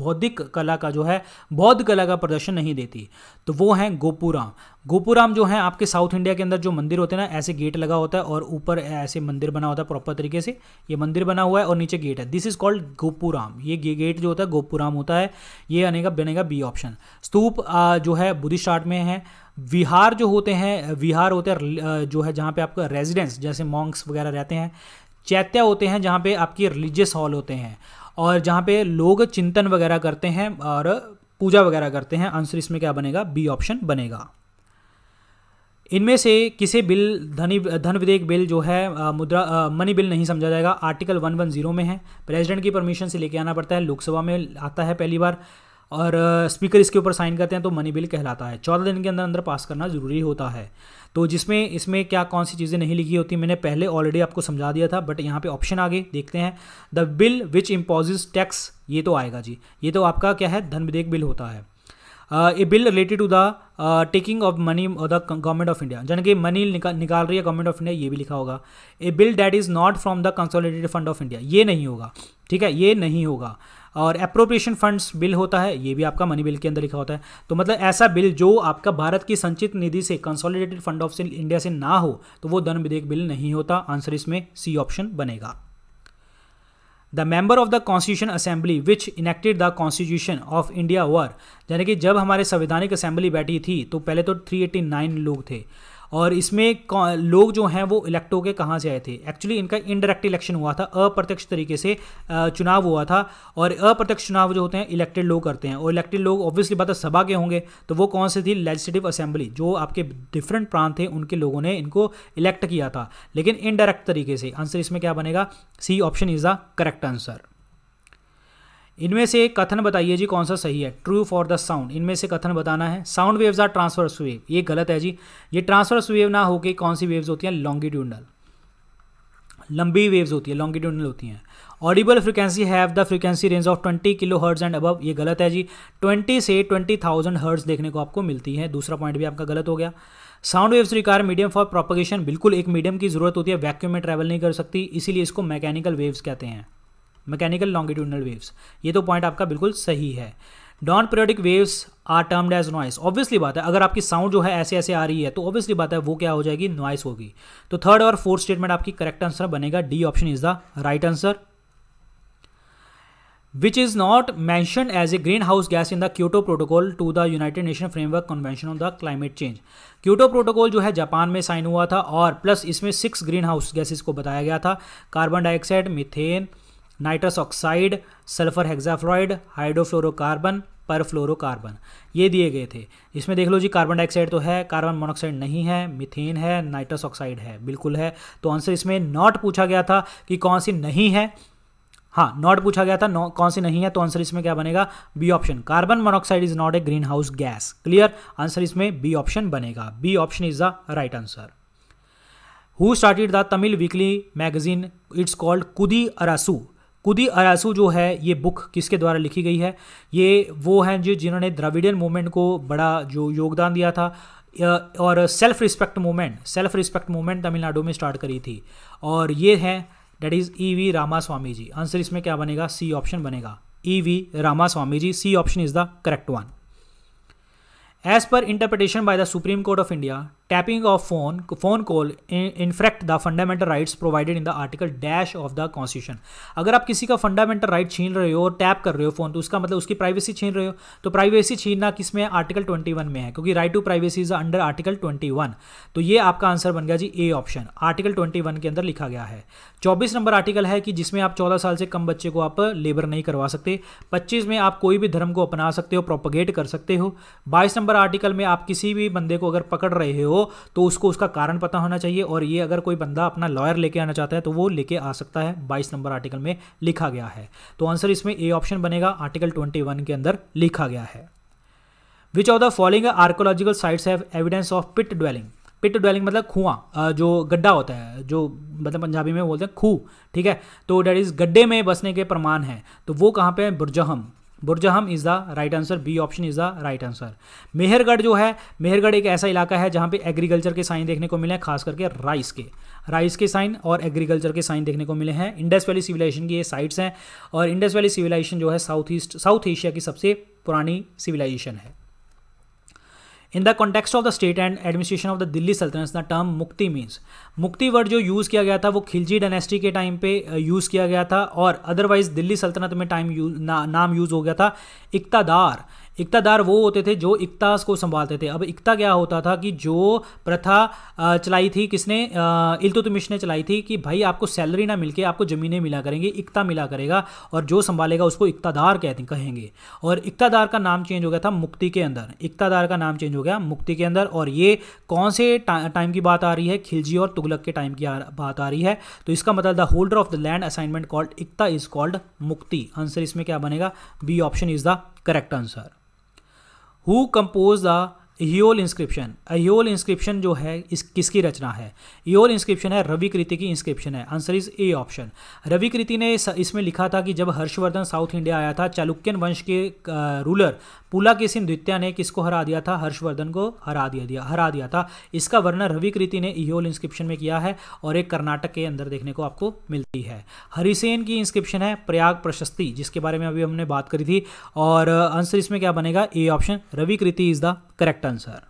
बौद्धिक कला का जो है बौद्ध कला का प्रदर्शन नहीं देती तो वो हैं गोपुराम गोपुराम जो है आपके साउथ इंडिया के अंदर जो मंदिर होते हैं ना ऐसे गेट लगा होता है और ऊपर ऐसे मंदिर बना होता है प्रॉपर तरीके से ये मंदिर बना हुआ है और नीचे गेट है दिस इज कॉल्ड गोपुराम ये गेट जो होता है गोपुराम होता है ये आनेगा बनेगा बी ऑप्शन स्तूप जो है बुद्धिस्ट आर्ट में है विहार जो होते हैं विहार होते हैं जो है जहाँ पे आपका रेजिडेंस जैसे मॉन्क्स वगैरह रहते हैं चैत्या होते हैं जहाँ पे आपकी रिलीजियस हॉल होते हैं और जहाँ पे लोग चिंतन वगैरह करते हैं और पूजा वगैरह करते हैं आंसर इसमें क्या बनेगा बी ऑप्शन बनेगा इनमें से किसे बिल धनी धन विधेयक बिल जो है आ, मुद्रा आ, मनी बिल नहीं समझा जाएगा आर्टिकल 110 में है प्रेसिडेंट की परमिशन से लेके आना पड़ता है लोकसभा में आता है पहली बार और स्पीकर इसके ऊपर साइन करते हैं तो मनी बिल कहलाता है चौदह दिन के अंदर अंदर पास करना ज़रूरी होता है तो जिसमें इसमें क्या कौन सी चीज़ें नहीं लिखी होती मैंने पहले ऑलरेडी आपको समझा दिया था बट यहाँ पे ऑप्शन आगे देखते हैं the bill which imposes tax ये तो आएगा जी ये तो आपका क्या है धन विधेयक बिल होता है a bill related to the taking of money the government of India जानकि मनी निकाल निकाल रही है गवर्नमेंट ऑफ इंडिया ये भी लिखा होगा a bill that is not from the consolidated fund of India ये नहीं होगा ठीक है ये नहीं होगा और अप्रोप्रिएशन फंड्स बिल होता है ये भी आपका मनी बिल के अंदर लिखा होता है तो मतलब ऐसा बिल जो आपका भारत की संचित निधि से कंसोलिडेटेड फंड ऑफ इंडिया से ना हो तो वो धन विधेयक बिल नहीं होता आंसर इसमें सी ऑप्शन बनेगा the member of the constitution assembly which enacted the constitution of India were यानी कि जब हमारे संवैधानिक असेंबली बैठी थी तो पहले तो 389 लोग थे और इसमें लोग जो हैं वो इलेक्ट होकर कहाँ से आए थे एक्चुअली इनका इनडायरेक्ट इलेक्शन हुआ था अप्रत्यक्ष तरीके से चुनाव हुआ था और अप्रत्यक्ष चुनाव जो होते हैं इलेक्टेड लोग करते हैं और इलेक्टेड लोग ऑब्वियसली बात सभा के होंगे तो वो कौन से थी लेजिस्लेटिव असेंबली जो आपके डिफरेंट प्रांत थे उनके लोगों ने इनको इलेक्ट किया था लेकिन इनडायरेक्ट तरीके से आंसर इसमें क्या बनेगा C option is the correct answer इनमें से एक कथन बताइए जी कौन सा सही है ट्रू फॉर द साउंड इनमें से कथन बताना है sound waves are transverse wave ये गलत है जी ये ट्रांसवर्स वेव ना होके कौन सी वेव्स होती हैं लॉन्गिट्यूडनल लंबी वेव्स होती है लॉन्गिट्यूडनल होती हैं audible frequency have the frequency range of 20 kilohertz and above ये गलत है जी 20 से 20,000 हर्ट्स देखने को आपको मिलती है दूसरा पॉइंट भी आपका गलत हो गया sound waves require medium for propagation बिल्कुल एक मीडियम की जरूरत होती है वैक्यूम में ट्रैवल नहीं कर सकती इसीलिए इसको मैकेनिकल वेव्स कहते हैं मैकेनिकल लॉन्गिट्यूडनल वेव्स ये तो पॉइंट आपका बिल्कुल सही है non periodic waves are termed as noise obviously बात है अगर आपकी साउंड जो है ऐसे ऐसे आ रही है तो ऑब्वियसली बात है वो क्या हो जाएगी नॉइस होगी तो थर्ड और फोर्थ स्टेटमेंट आपकी करेक्ट आंसर बनेगा D option is the right answer which is not mentioned as a green house gas in the Kyoto Protocol to the United Nation Framework Convention on the climate change Kyoto Protocol जो है जापान में साइन हुआ था और प्लस इसमें सिक्स ग्रीन हाउस गैसेस को बताया गया था carbon dioxide methane nitrous oxide sulphur hexafluoride hydrofluorocarbon perfluorocarbon ये दिए गए थे इसमें देख लो जी कार्बन डाइऑक्साइड तो है कार्बन मोनोक्साइड नहीं है मिथेन है नाइट्रस ऑक्साइड है बिल्कुल है तो आंसर इसमें नॉट पूछा गया था कि कौन सी नहीं है हाँ नॉट पूछा गया था कौन सी नहीं है तो आंसर इसमें क्या बनेगा B option carbon monoxide is not a green house gas clear answer इसमें बी ऑप्शन बनेगा B option is the right answer who started the Tamil weekly magazine it's called Kudi Arasu Kudi Arasu जो है ये बुक किसके द्वारा लिखी गई है ये वो हैं जो जिन्होंने द्रविडियन मूवमेंट को बड़ा जो योगदान दिया था और self respect movement self respect movement Tamil Nadu में स्टार्ट करी थी और ये हैं that is E V Ramaswamy ji answer इसमें क्या बनेगा सी ऑप्शन बनेगा E V Ramaswamy ji C option is the correct one as per interpretation by the Supreme Court of India tapping of phone phone call infract the fundamental rights provided in the article dash of the constitution अगर आप किसी का फंडामेंटल राइट छीन रहे हो और टैप कर रहे हो फोन तो उसका मतलब उसकी प्राइवेसी छीन रहे हो तो प्राइवेसी छीनना किस में आर्टिकल वन में है क्योंकि right to privacy is under article twenty one तो ये आपका आंसर बन गया जी ए ऑप्शन आर्टिकल वन के अंदर लिखा गया है चौबीस नंबर आर्टिकल है कि जिसमें आप चौदह साल से कम बच्चे को आप लेबर नहीं करवा सकते पच्चीस में आप कोई भी धर्म को अपना सकते हो प्रोपोगेट कर सकते हो बाईस नंबर आर्टिकल में आप किसी भी बंदे को अगर पकड़ रहे हो तो उसको उसका कारण पता होना चाहिए और ये अगर कोई बंदा अपना लॉयर लेके आना चाहता है तो वो लेके आ सकता है बाईस नंबर आर्टिकल में लिखा गया है तो आंसर इसमें ए ऑप्शन बनेगा आर्टिकल ट्वेंटी के अंदर लिखा गया है which of the following archaeological sites have evidence of pit dwelling pit dwelling मतलब खुआ जो गड्ढा होता है जो मतलब पंजाबी में बोलते हैं खू ठीक है तो डेट इज़ गड्ढे में बसने के प्रमाण है तो वो कहाँ पे है Burzahom Burzahom is the right answer B option is the right answer Mehrgarh जो है मेहरगढ़ एक ऐसा इलाका है जहाँ पे एग्रीकल्चर के साइन देखने को मिले हैं खास करके राइस के राइस के साइन और एग्रीकल्चर के साइन देखने को मिले हैं इंडस वैली सिविलाइजेशन की ये साइट्स हैं और इंडस वैली सिविलाइजेशन जो है साउथ ईस्ट साउथ एशिया की सबसे पुरानी सिविलाइजेशन है in the context of the state and administration of the Delhi Sultanate the term muqti means muqti word जो यूज़ किया गया था वो खिलजी डायनेस्टी के टाइम पे यूज़ uh, किया गया था और अदरवाइज दिल्ली सल्तनत में टाइम नाम यूज़ हो गया था इकतादार इकतादार वो होते थे जो इकतास को संभालते थे अब इकता क्या होता था कि जो प्रथा चलाई थी किसने इल्तुतमिश ने चलाई थी कि भाई आपको सैलरी ना मिलके आपको ज़मीनें मिला करेंगे इकता मिला करेगा और जो संभालेगा उसको इकतादार कहते कहेंगे और इकतादार का नाम चेंज हो गया था मुक्ति के अंदर इकतादार का नाम चेंज हो गया मुक्ति के अंदर और ये कौन से टाइम ता, की बात आ रही है खिलजी और तुगलक के टाइम की आ, बात आ रही है तो इसका मतलब the holder of the land assignment called iqta is called muqti answer इसमें क्या बनेगा B option is the correct answer who composed the Aihole inscription Aihole inscription जो है इस किसकी रचना है योल इंस्क्रिप्शन है रवि कृति की इंस्क्रिप्शन है answer is A option Ravi Kirti ने इसमें लिखा था कि जब हर्षवर्धन साउथ इंडिया आया था चालुक्यन वंश के रूलर पुलाकेसिन द्वितीय ने किसको हरा दिया था हर्षवर्धन को हरा दिया दिया हरा दिया था इसका वर्णन रवि कृति ने इहोल इंस्क्रिप्शन में किया है और एक कर्नाटक के अंदर देखने को आपको मिलती है हरिसेन की इंस्क्रिप्शन है प्रयाग प्रशस्ति जिसके बारे में अभी हमने बात करी थी और आंसर इसमें क्या बनेगा A option Ravi Kirti is the correct correct answer.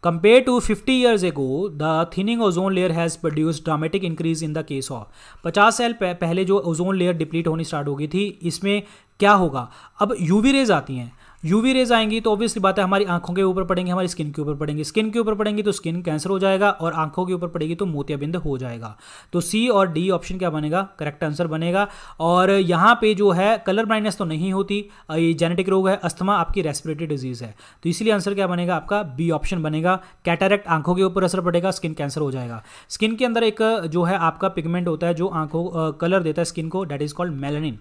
Compared to 50 years ago, the thinning ozone layer has produced dramatic increase in the case of 50 साल पहले जो ओजोन लेयर डिप्लीट होनी स्टार्ट हो गई थी इसमें क्या होगा अब यूवी रेज आती हैं यूवी रेज आएंगी तो ऑब्वियसली बात है हमारी आंखों के ऊपर पड़ेंगे हमारी स्किन के ऊपर पड़ेंगे स्किन के ऊपर पड़ेंगी तो स्किन कैंसर हो जाएगा और आंखों के ऊपर पड़ेगी तो मोतियाबिंद हो जाएगा तो सी और डी ऑप्शन क्या बनेगा करेक्ट आंसर बनेगा और यहाँ पे जो है कलर ब्राइंडनेस तो नहीं होती ये जेनेटिक रोग है अस्थमा आपकी रेस्पिरेटरी डिजीज है तो इसलिए आंसर क्या बनेगा आपका बी ऑप्शन बनेगा कैटारेक्ट आंखों के ऊपर असर पड़ेगा स्किन कैंसर हो जाएगा स्किन के अंदर एक जो है आपका पिगमेंट होता है जो आंखों कलर देता है स्किन को that is called melanin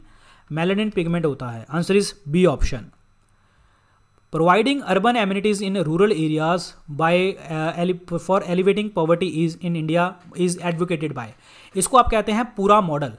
melanin pigment होता है answer is B option providing urban amenities in rural areas by uh, for elevating poverty is in india is advocated by इसको आप कहते हैं पूरा मॉडल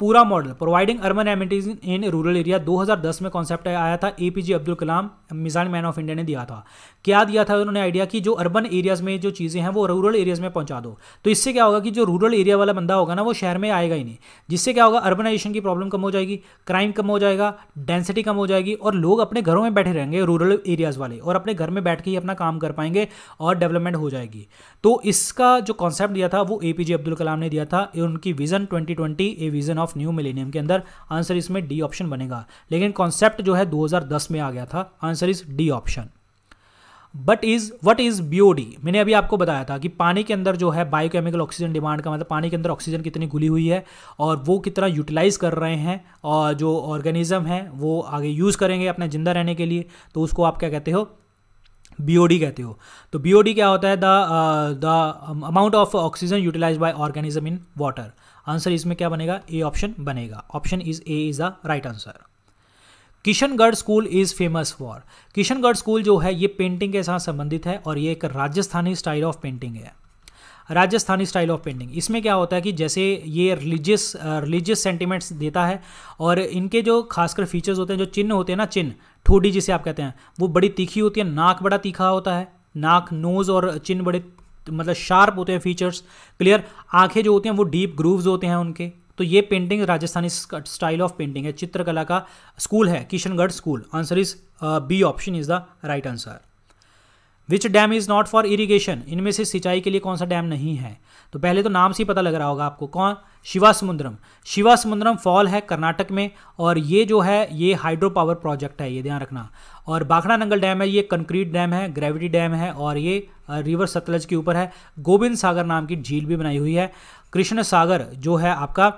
पूरा model providing urban amenities in rural area 2010 में कॉन्सेप्ट आया था APJ Abdul Kalam missile man of India ने दिया था क्या दिया था उन्होंने आइडिया कि जो अर्बन एरियाज में जो चीज़ें हैं वो रूरल एरियाज में पहुंचा दो तो इससे क्या होगा कि जो रूरल एरिया वाला बंदा होगा ना वो शहर में आएगा ही नहीं जिससे क्या होगा अर्बनाइजेशन की प्रॉब्लम कम हो जाएगी क्राइम कम हो जाएगा डेंसिटी कम हो जाएगी और लोग अपने घरों में बैठे रहेंगे रूरल एरियाज़ वाले और अपने घर में बैठ के ही अपना काम कर पाएंगे और डेवलपमेंट हो जाएगी तो इसका जो कॉन्सेप्ट दिया था वो ए अब्दुल कलाम ने दिया था उनकी vision twenty a vision of of new millennium के अंदर आंसर इसमें डी ऑप्शन बनेगा लेकिन कॉन्सेप्ट जो है 2010 में आ गया था answer is D option but is what is BOD मैंने अभी आपको बताया था कि पानी के अंदर जो है बायोकेमिकल ऑक्सीजन डिमांड का मतलब पानी के अंदर ऑक्सीजन कितनी घुली हुई है और वो कितना यूटिलाइज कर रहे हैं और जो ऑर्गेनिज्म है वो आगे यूज़ करेंगे अपने जिंदा रहने के लिए तो उसको आप क्या कहते हो बीओडी कहते हो तो बीओडी क्या होता है the amount of oxygen utilize by organism in water answer इसमें क्या बनेगा ए ऑप्शन बनेगा option is A is the right answer Kishangarh school is famous for Kishangarh school जो है ये पेंटिंग के साथ संबंधित है और ये एक राजस्थानी स्टाइल ऑफ पेंटिंग है राजस्थानी स्टाइल ऑफ पेंटिंग इसमें क्या होता है कि जैसे ये रिलीजियस रिलीजियस सेंटिमेंट्स देता है और इनके जो खासकर फीचर्स होते हैं जो चिन्ह होते हैं ना चिन्ह ठोडी जिसे आप कहते हैं वो बड़ी तीखी होती है नाक बड़ा तीखा होता है नाक नोज़ और चिन्ह बड़े मतलब शार्प होते हैं फीचर्स क्लियर आंखें जो होती हैं वो डीप ग्रूव्स होते हैं उनके तो ये painting Rajasthani style of painting है चित्रकला का स्कूल है Kishangarh school answer is B option is the right answer which dam is not for irrigation इनमें से सिंचाई के लिए कौन सा डैम नहीं है तो पहले तो नाम से ही पता लग रहा होगा आपको कौन शिवा समुद्रम शिवा समुद्रम फॉल है कर्नाटक में और ये जो है ये हाइड्रो पावर प्रोजेक्ट है ये ध्यान रखना और बाखड़ा नंगल डैम है ये कंक्रीट डैम है ग्रेविटी डैम है और ये रिवर सतलज के ऊपर है गोविंद सागर नाम की झील भी बनाई हुई है कृष्ण सागर जो है आपका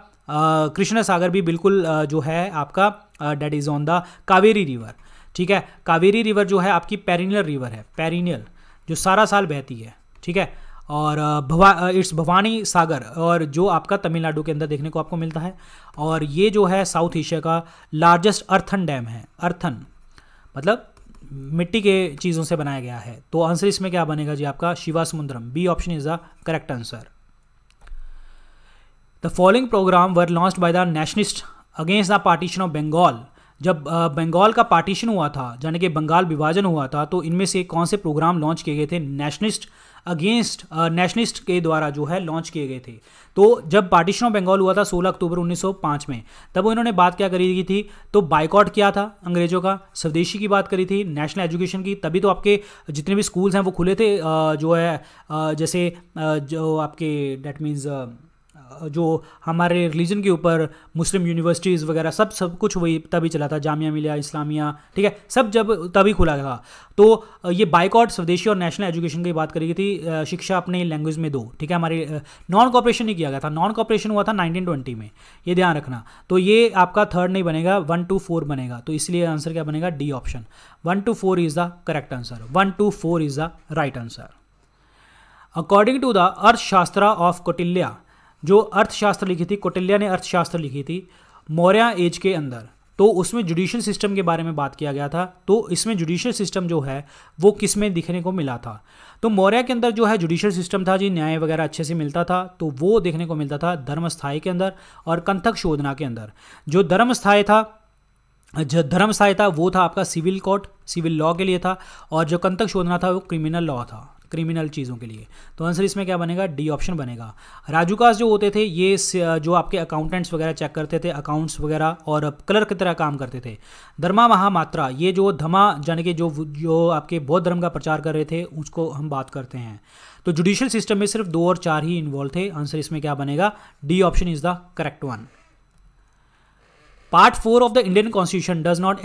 कृष्ण सागर भी बिल्कुल जो है आपका that is on the Kaveri river ठीक है कावेरी रिवर जो है आपकी पेरिनियल रिवर है पेरिनियल जो सारा साल बहती है ठीक है और भवा इट्स भवानी सागर और जो आपका तमिलनाडु के अंदर देखने को आपको मिलता है और ये जो है साउथ एशिया का लार्जेस्ट अर्थन डैम है अर्थन मतलब मिट्टी के चीज़ों से बनाया गया है तो आंसर इसमें क्या बनेगा जी आपका Shiva Samudram B option is the correct answer the following programme were launched by the nationalist against the partition of Bengal जब बंगाल का पार्टीशन हुआ था यानी कि बंगाल विभाजन हुआ था तो इनमें से कौन से प्रोग्राम लॉन्च किए गए थे नेशनलिस्ट अगेंस्ट नेशनलिस्ट के द्वारा जो है लॉन्च किए गए थे तो जब पार्टीशन ऑफ बंगाल हुआ था 16 अक्टूबर 1905 में तब इन्होंने बात क्या करी थी तो बाइकआउट किया था अंग्रेजों का स्वदेशी की बात करी थी नेशनल एजुकेशन की तभी तो आपके जितने भी स्कूल्स हैं वो खुले थे जो है जैसे जो आपके डैट मीन्स जो हमारे रिलीजन के ऊपर मुस्लिम यूनिवर्सिटीज़ वगैरह सब सब कुछ वही तभी चला था जामिया मिलिया इस्लामिया ठीक है सब जब तभी खुला था तो ये बाइकआउट स्वदेशी और नेशनल एजुकेशन की बात करी थी शिक्षा अपने लैंग्वेज में दो ठीक है हमारे नॉन कॉपरेशन नहीं किया गया था नॉन कॉपरेशन हुआ था नाइनटीन में ये ध्यान रखना तो ये आपका थर्ड नहीं बनेगा वन टू फोर बनेगा तो इसलिए आंसर क्या बनेगा D option one two four is the correct answer one two four is the right answer according to the Arthashastra of Kautilya जो अर्थशास्त्र लिखी थी कौटिल्या ने अर्थशास्त्र लिखी थी मौर्य एज के अंदर तो उसमें जुडिशियल सिस्टम के बारे में बात किया गया था तो इसमें जुडिशल सिस्टम जो है वो किस में दिखने को मिला था तो मौर्य के अंदर जो है जुडिशल सिस्टम था जी न्याय वगैरह अच्छे से मिलता था तो वो देखने को मिलता था धर्मस्थाई के अंदर और कंथक शोधना के अंदर जो धर्मस्थाई था जो धर्मस्थाई था वो था आपका सिविल कोर्ट सिविल लॉ के लिए था और जो कंथक शोधना था वो क्रिमिनल लॉ था क्रिमिनल चीज़ों के लिए तो आंसर इसमें क्या बनेगा डी ऑप्शन बनेगा राजूकास जो होते थे ये जो आपके अकाउंटेंट्स वगैरह चेक करते थे अकाउंट्स वगैरह और क्लर्क की तरह काम करते थे धर्मा महामात्रा ये जो धमा यानी कि जो जो आपके बौद्ध धर्म का प्रचार कर रहे थे उसको हम बात करते हैं तो जुडिशियल सिस्टम में सिर्फ दो और चार ही इन्वॉल्व थे आंसर इसमें क्या बनेगा D option is the correct one four of the Indian constitution does not not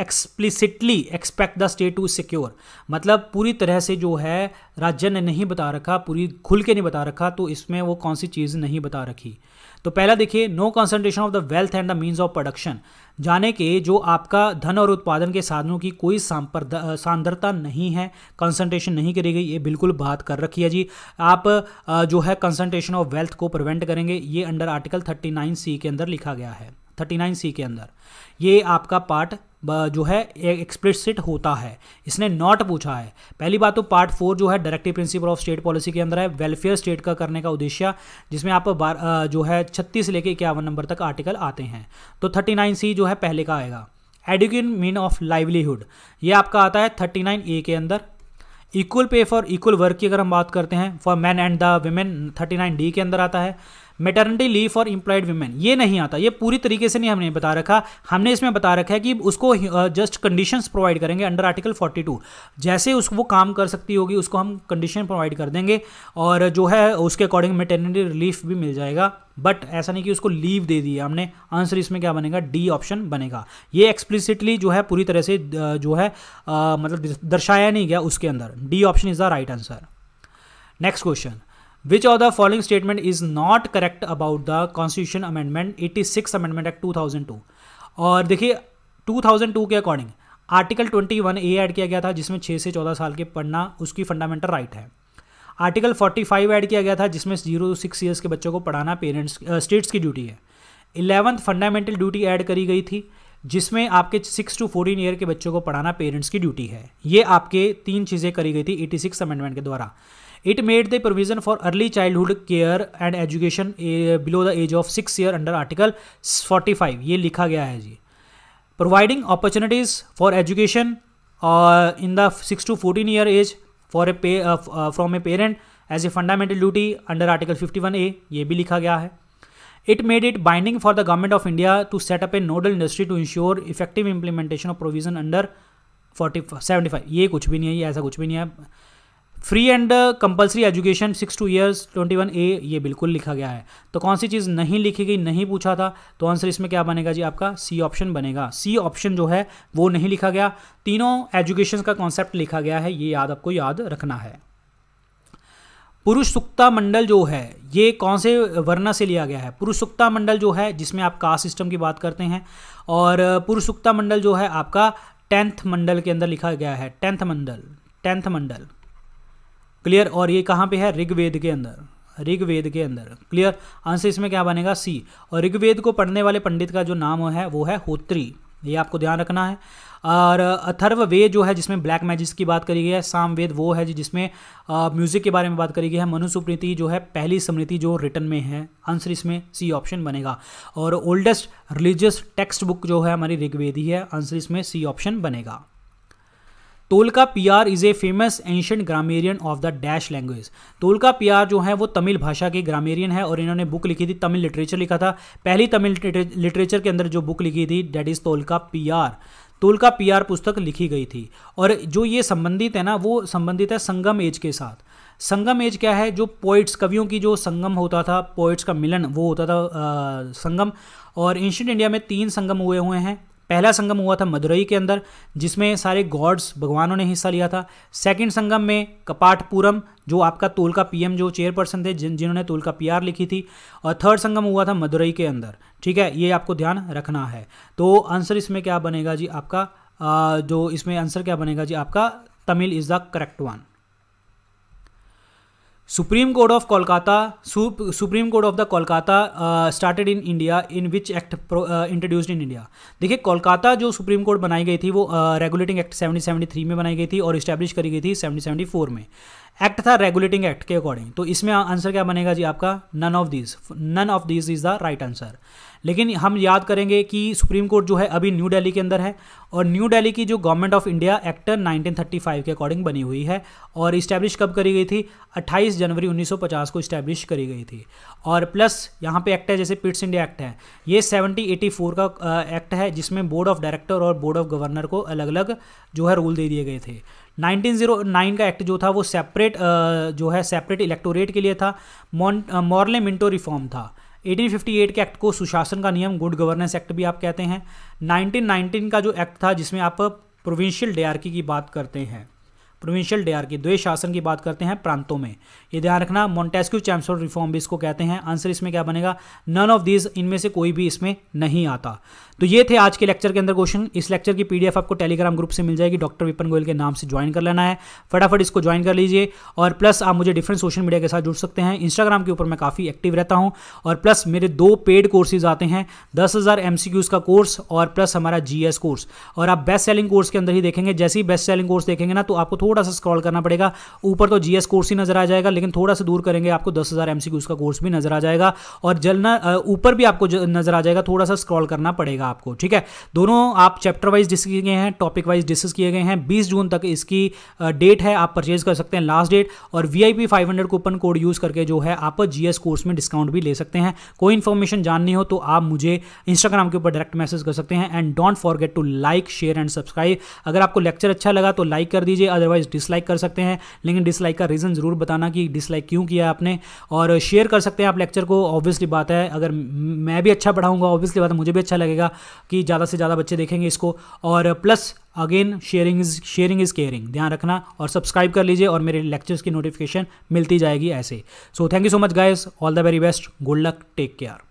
explicitly expect the state to secure मतलब पूरी तरह से जो है राज्य ने नहीं बता रखा पूरी खुल के नहीं बता रखा तो इसमें वो कौन सी चीज़ नहीं बता रखी तो पहला देखिए no concentration of the wealth and the means of production जाने के जो आपका धन और उत्पादन के साधनों की कोई सांद्रता नहीं है कंसनट्रेशन नहीं करी गई ये बिल्कुल बात कर रखी है जी आप जो है कंसनट्रेशन ऑफ वेल्थ को प्रिवेंट करेंगे ये अंडर आर्टिकल 39 सी के अंदर लिखा गया है थर्टी नाइन सी के अंदर ये आपका पार्ट जो है एक्सप्लिसिट होता है इसने नॉट पूछा है पहली बात तो पार्ट फोर जो है directive principle of state policy के अंदर है वेलफेयर स्टेट का करने का उद्देश्य जिसमें आप बार जो है छत्तीस लेके लेकर इक्यावन नंबर तक आर्टिकल आते हैं तो थर्टी नाइन सी जो है पहले का आएगा एडुकेट मीन ऑफ लाइवलीहुड ये आपका आता है थर्टी नाइन ए के अंदर equal pay for equal work की अगर हम बात करते हैं for man and the women thirty nine D के अंदर आता है maternity leave for employed women ये नहीं आता ये पूरी तरीके से नहीं हमने बता रखा हमने इसमें बता रखा है कि उसको जस्ट कंडीशंस प्रोवाइड करेंगे अंडर आर्टिकल 42 जैसे उसको वो काम कर सकती होगी उसको हम कंडीशन प्रोवाइड कर देंगे और जो है उसके अकॉर्डिंग मेटर्निटी रिलीफ भी मिल जाएगा बट ऐसा नहीं कि उसको लीव दे दी है हमने आंसर इसमें क्या बनेगा डी ऑप्शन बनेगा ये एक्सप्लिसिटली जो है पूरी तरह से जो है मतलब दर्शाया नहीं गया उसके अंदर D option is the right answer next question which of the following statement is not correct about the constitution amendment eighty six amendment act two thousand two और देखिए टू थाउजेंड टू के according article one A add किया गया था जिसमें छः से चौदह साल के पढ़ना उसकी फंडामेंटल राइट है आर्टिकल फोर्टी फाइव ऐड किया गया था जिसमें जीरो सिक्स ईयर्स के बच्चों को पढ़ाना पेरेंट्स स्टेट्स की ड्यूटी है इलेवंथ फंडामेंटल ड्यूटी ऐड करी गई थी जिसमें आपके सिक्स टू फोर्टीन ईयर के बच्चों को पढ़ाना पेरेंट्स की ड्यूटी है ये आपके तीन चीज़ें करी गई थी एटी सिक्स अमेंडमेंट के द्वारा it made the provision for early childhood care and education below the age of six year under article forty five ये लिखा गया है जी providing opportunities for education in the six to fourteen year age for a pay from a parent as a fundamental duty under article fifty one A ये भी लिखा गया है it made it binding for the government of India to set up a nodal industry to ensure effective implementation of provision under forty seventy five ये कुछ भी नहीं है ऐसा कुछ भी नहीं है free and compulsory education six to years twenty one A ये बिल्कुल लिखा गया है तो कौन सी चीज़ नहीं लिखी गई नहीं पूछा था तो आंसर इसमें क्या बनेगा जी आपका सी ऑप्शन बनेगा सी ऑप्शन जो है वो नहीं लिखा गया तीनों एजुकेशन का कॉन्सेप्ट लिखा गया है ये याद आपको याद रखना है पुरुष सुक्ता मंडल जो है ये कौन से वर्ण से लिया गया है पुरुष सुक्ता मंडल जो है जिसमें आप कास्ट सिस्टम की बात करते हैं और uh, पुरुष सुक्ता मंडल जो है आपका टेंथ मंडल के अंदर लिखा गया है tenth mandal tenth mandal clear और ये कहाँ पे है ऋग्वेद के अंदर ऋग्वेद के अंदर क्लियर आंसर इसमें क्या बनेगा सी और ऋग्वेद को पढ़ने वाले पंडित का जो नाम है वो है होत्री ये आपको ध्यान रखना है और अथर्व वेद जो है जिसमें ब्लैक मैजिक की बात करी गई है साम वेद वो है जिसमें म्यूज़िक के बारे में बात करी गई है मनुस्मृति जो है पहली स्मृति जो रिटर्न में है आंसर इसमें सी ऑप्शन बनेगा और ओल्डेस्ट रिलीजियस टेक्स्ट बुक जो है हमारी ऋग्वेदी है आंसर इसमें सी ऑप्शन बनेगा Tolkappiyar is a famous ancient grammarian of the dash language Tolkappiyar जो है वो तमिल भाषा के ग्रामेरियन है और इन्होंने बुक लिखी थी तमिल लिटरेचर लिखा था पहली तमिल लिटरेचर के अंदर जो बुक लिखी थी that is Tolkappiyar Tolkappiyar पुस्तक लिखी गई थी और जो ये संबंधित है ना वो संबंधित है संगम एज के साथ संगम एज क्या है जो पोइट्स कवियों की जो संगम होता था पोइट्स का मिलन वो होता था आ, संगम और एंशंट इंडिया में तीन संगम हुए हुए हैं पहला संगम हुआ था मदुरई के अंदर जिसमें सारे गॉड्स भगवानों ने हिस्सा लिया था सेकंड संगम में कपाटपुरम जो आपका तोल का पीएम जो चेयरपर्सन थे जिन जिन्होंने तोल का पीआर लिखी थी और थर्ड संगम हुआ था मदुरई के अंदर ठीक है ये आपको ध्यान रखना है तो आंसर इसमें क्या बनेगा जी आपका जो इसमें आंसर क्या बनेगा जी आपका Tamil is the correct one Supreme Court of Kolkata Supreme Court of the Kolkata started in India in which act introduced in India देखिए कोलकाता जो सुप्रीम कोर्ट बनाई गई थी वो रेगुलेटिंग एक्ट 1773 में बनाई गई थी और इस्टेब्लिश करी गई थी 1774 में एक्ट था रेगुलेटिंग एक्ट के अकॉर्डिंग तो इसमें आंसर क्या बनेगा जी आपका none of this none of this is the right answer लेकिन हम याद करेंगे कि सुप्रीम कोर्ट जो है अभी न्यू दिल्ली के अंदर है और न्यू दिल्ली की जो गवर्नमेंट ऑफ इंडिया एक्ट 1935 के अकॉर्डिंग बनी हुई है और इस्टेब्लिश कब करी गई थी 28 जनवरी 1950 को इस्टेब्लिश करी गई थी और प्लस यहाँ पे एक्ट है जैसे पिट्स इंडिया एक्ट है ये 7084 का एक्ट है जिसमें बोर्ड ऑफ डायरेक्टर और बोर्ड ऑफ गवर्नर को अलग अलग जो है रूल दे दिए गए थे 1909 का एक्ट जो था वो सेपरेट जो है सेपरेट इलेक्टोरेट के लिए था मॉरले मॉर्ले मिंटो रिफॉर्म था 1858 के एक्ट को सुशासन का नियम गुड गवर्नेंस एक्ट भी आप कहते हैं 1919 का जो एक्ट था जिसमें आप प्रोविंशियल डेआरकी की बात करते हैं प्रोविंशियल डे की द्वे शासन की बात करते हैं प्रांतों में ये ध्यान रखना मोन्टेस्क्यू चैम्सर रिफॉर्म भी इसको कहते हैं आंसर इसमें क्या बनेगा नन ऑफ दीज इनमें से कोई भी इसमें नहीं आता तो ये थे आज के लेक्चर के अंदर क्वेश्चन इस लेक्चर की पीडीएफ आपको टेलीग्राम ग्रुप से मिल जाएगी डॉक्टर विपन गोयल के नाम से ज्वाइन कर लेना है फटाफट इसको ज्वाइन कर लीजिए और प्लस आप मुझे डिफरेंट सोशल मीडिया के साथ जुड़ सकते हैं इंस्टाग्राम के ऊपर मैं काफ़ी एक्टिव रहता हूँ और प्लस मेरे दो पेड कोर्सेज आते हैं दस हज़ार का कोर्स और प्लस हमारा जी कोर्स और आप बेस्ट सेलिंग कोर्स के अंदर ही देखेंगे जैसे ही बेस्ट सेलिंग कोर्स देखेंगे ना तो आपको थोड़ा सा स्क्रॉल करना पड़ेगा ऊपर तो जी कोर्स ही नजर आ जाएगा लेकिन थोड़ा सा दूर करेंगे आपको दस हज़ार का कोर्स भी नजर आ जाएगा और जलना ऊपर भी आपको नजर आ जाएगा थोड़ा सा स्क्रॉल करना पड़ेगा आपको ठीक है दोनों आप चैप्टर वाइज डिस्कस किए गए हैं टॉपिक वाइज डिस्कस किए गए हैं बीस जून तक इसकी डेट है आप परचेज कर सकते हैं लास्ट डेट और V I five hundred coupon code use करके जो है आप जीएस कोर्स में डिस्काउंट भी ले सकते हैं कोई इन्फॉर्मेशन जाननी हो तो आप मुझे इंस्टाग्राम के ऊपर डायरेक्ट मैसेज कर सकते हैं and don't forget to like share and subscribe अगर आपको लेक्चर अच्छा लगा तो लाइक कर दीजिए अदरवाइज डिसलाइक कर सकते हैं लेकिन डिसलाइक का रीज़न ज़रूर बताना कि डिसलाइक क्यों किया आपने और शेयर कर सकते हैं आप लेक्चर को ऑब्वियसली बात है अगर मैं भी अच्छा पढ़ाऊंगा ऑब्वियसली बात है मुझे भी अच्छा लगेगा रहेगा कि ज़्यादा से ज़्यादा बच्चे देखेंगे इसको और plus again sharing is sharing is caring ध्यान रखना और सब्सक्राइब कर लीजिए और मेरे लेक्चर्स की नोटिफिकेशन मिलती जाएगी ऐसे so thank you so much guys all the very best good luck take care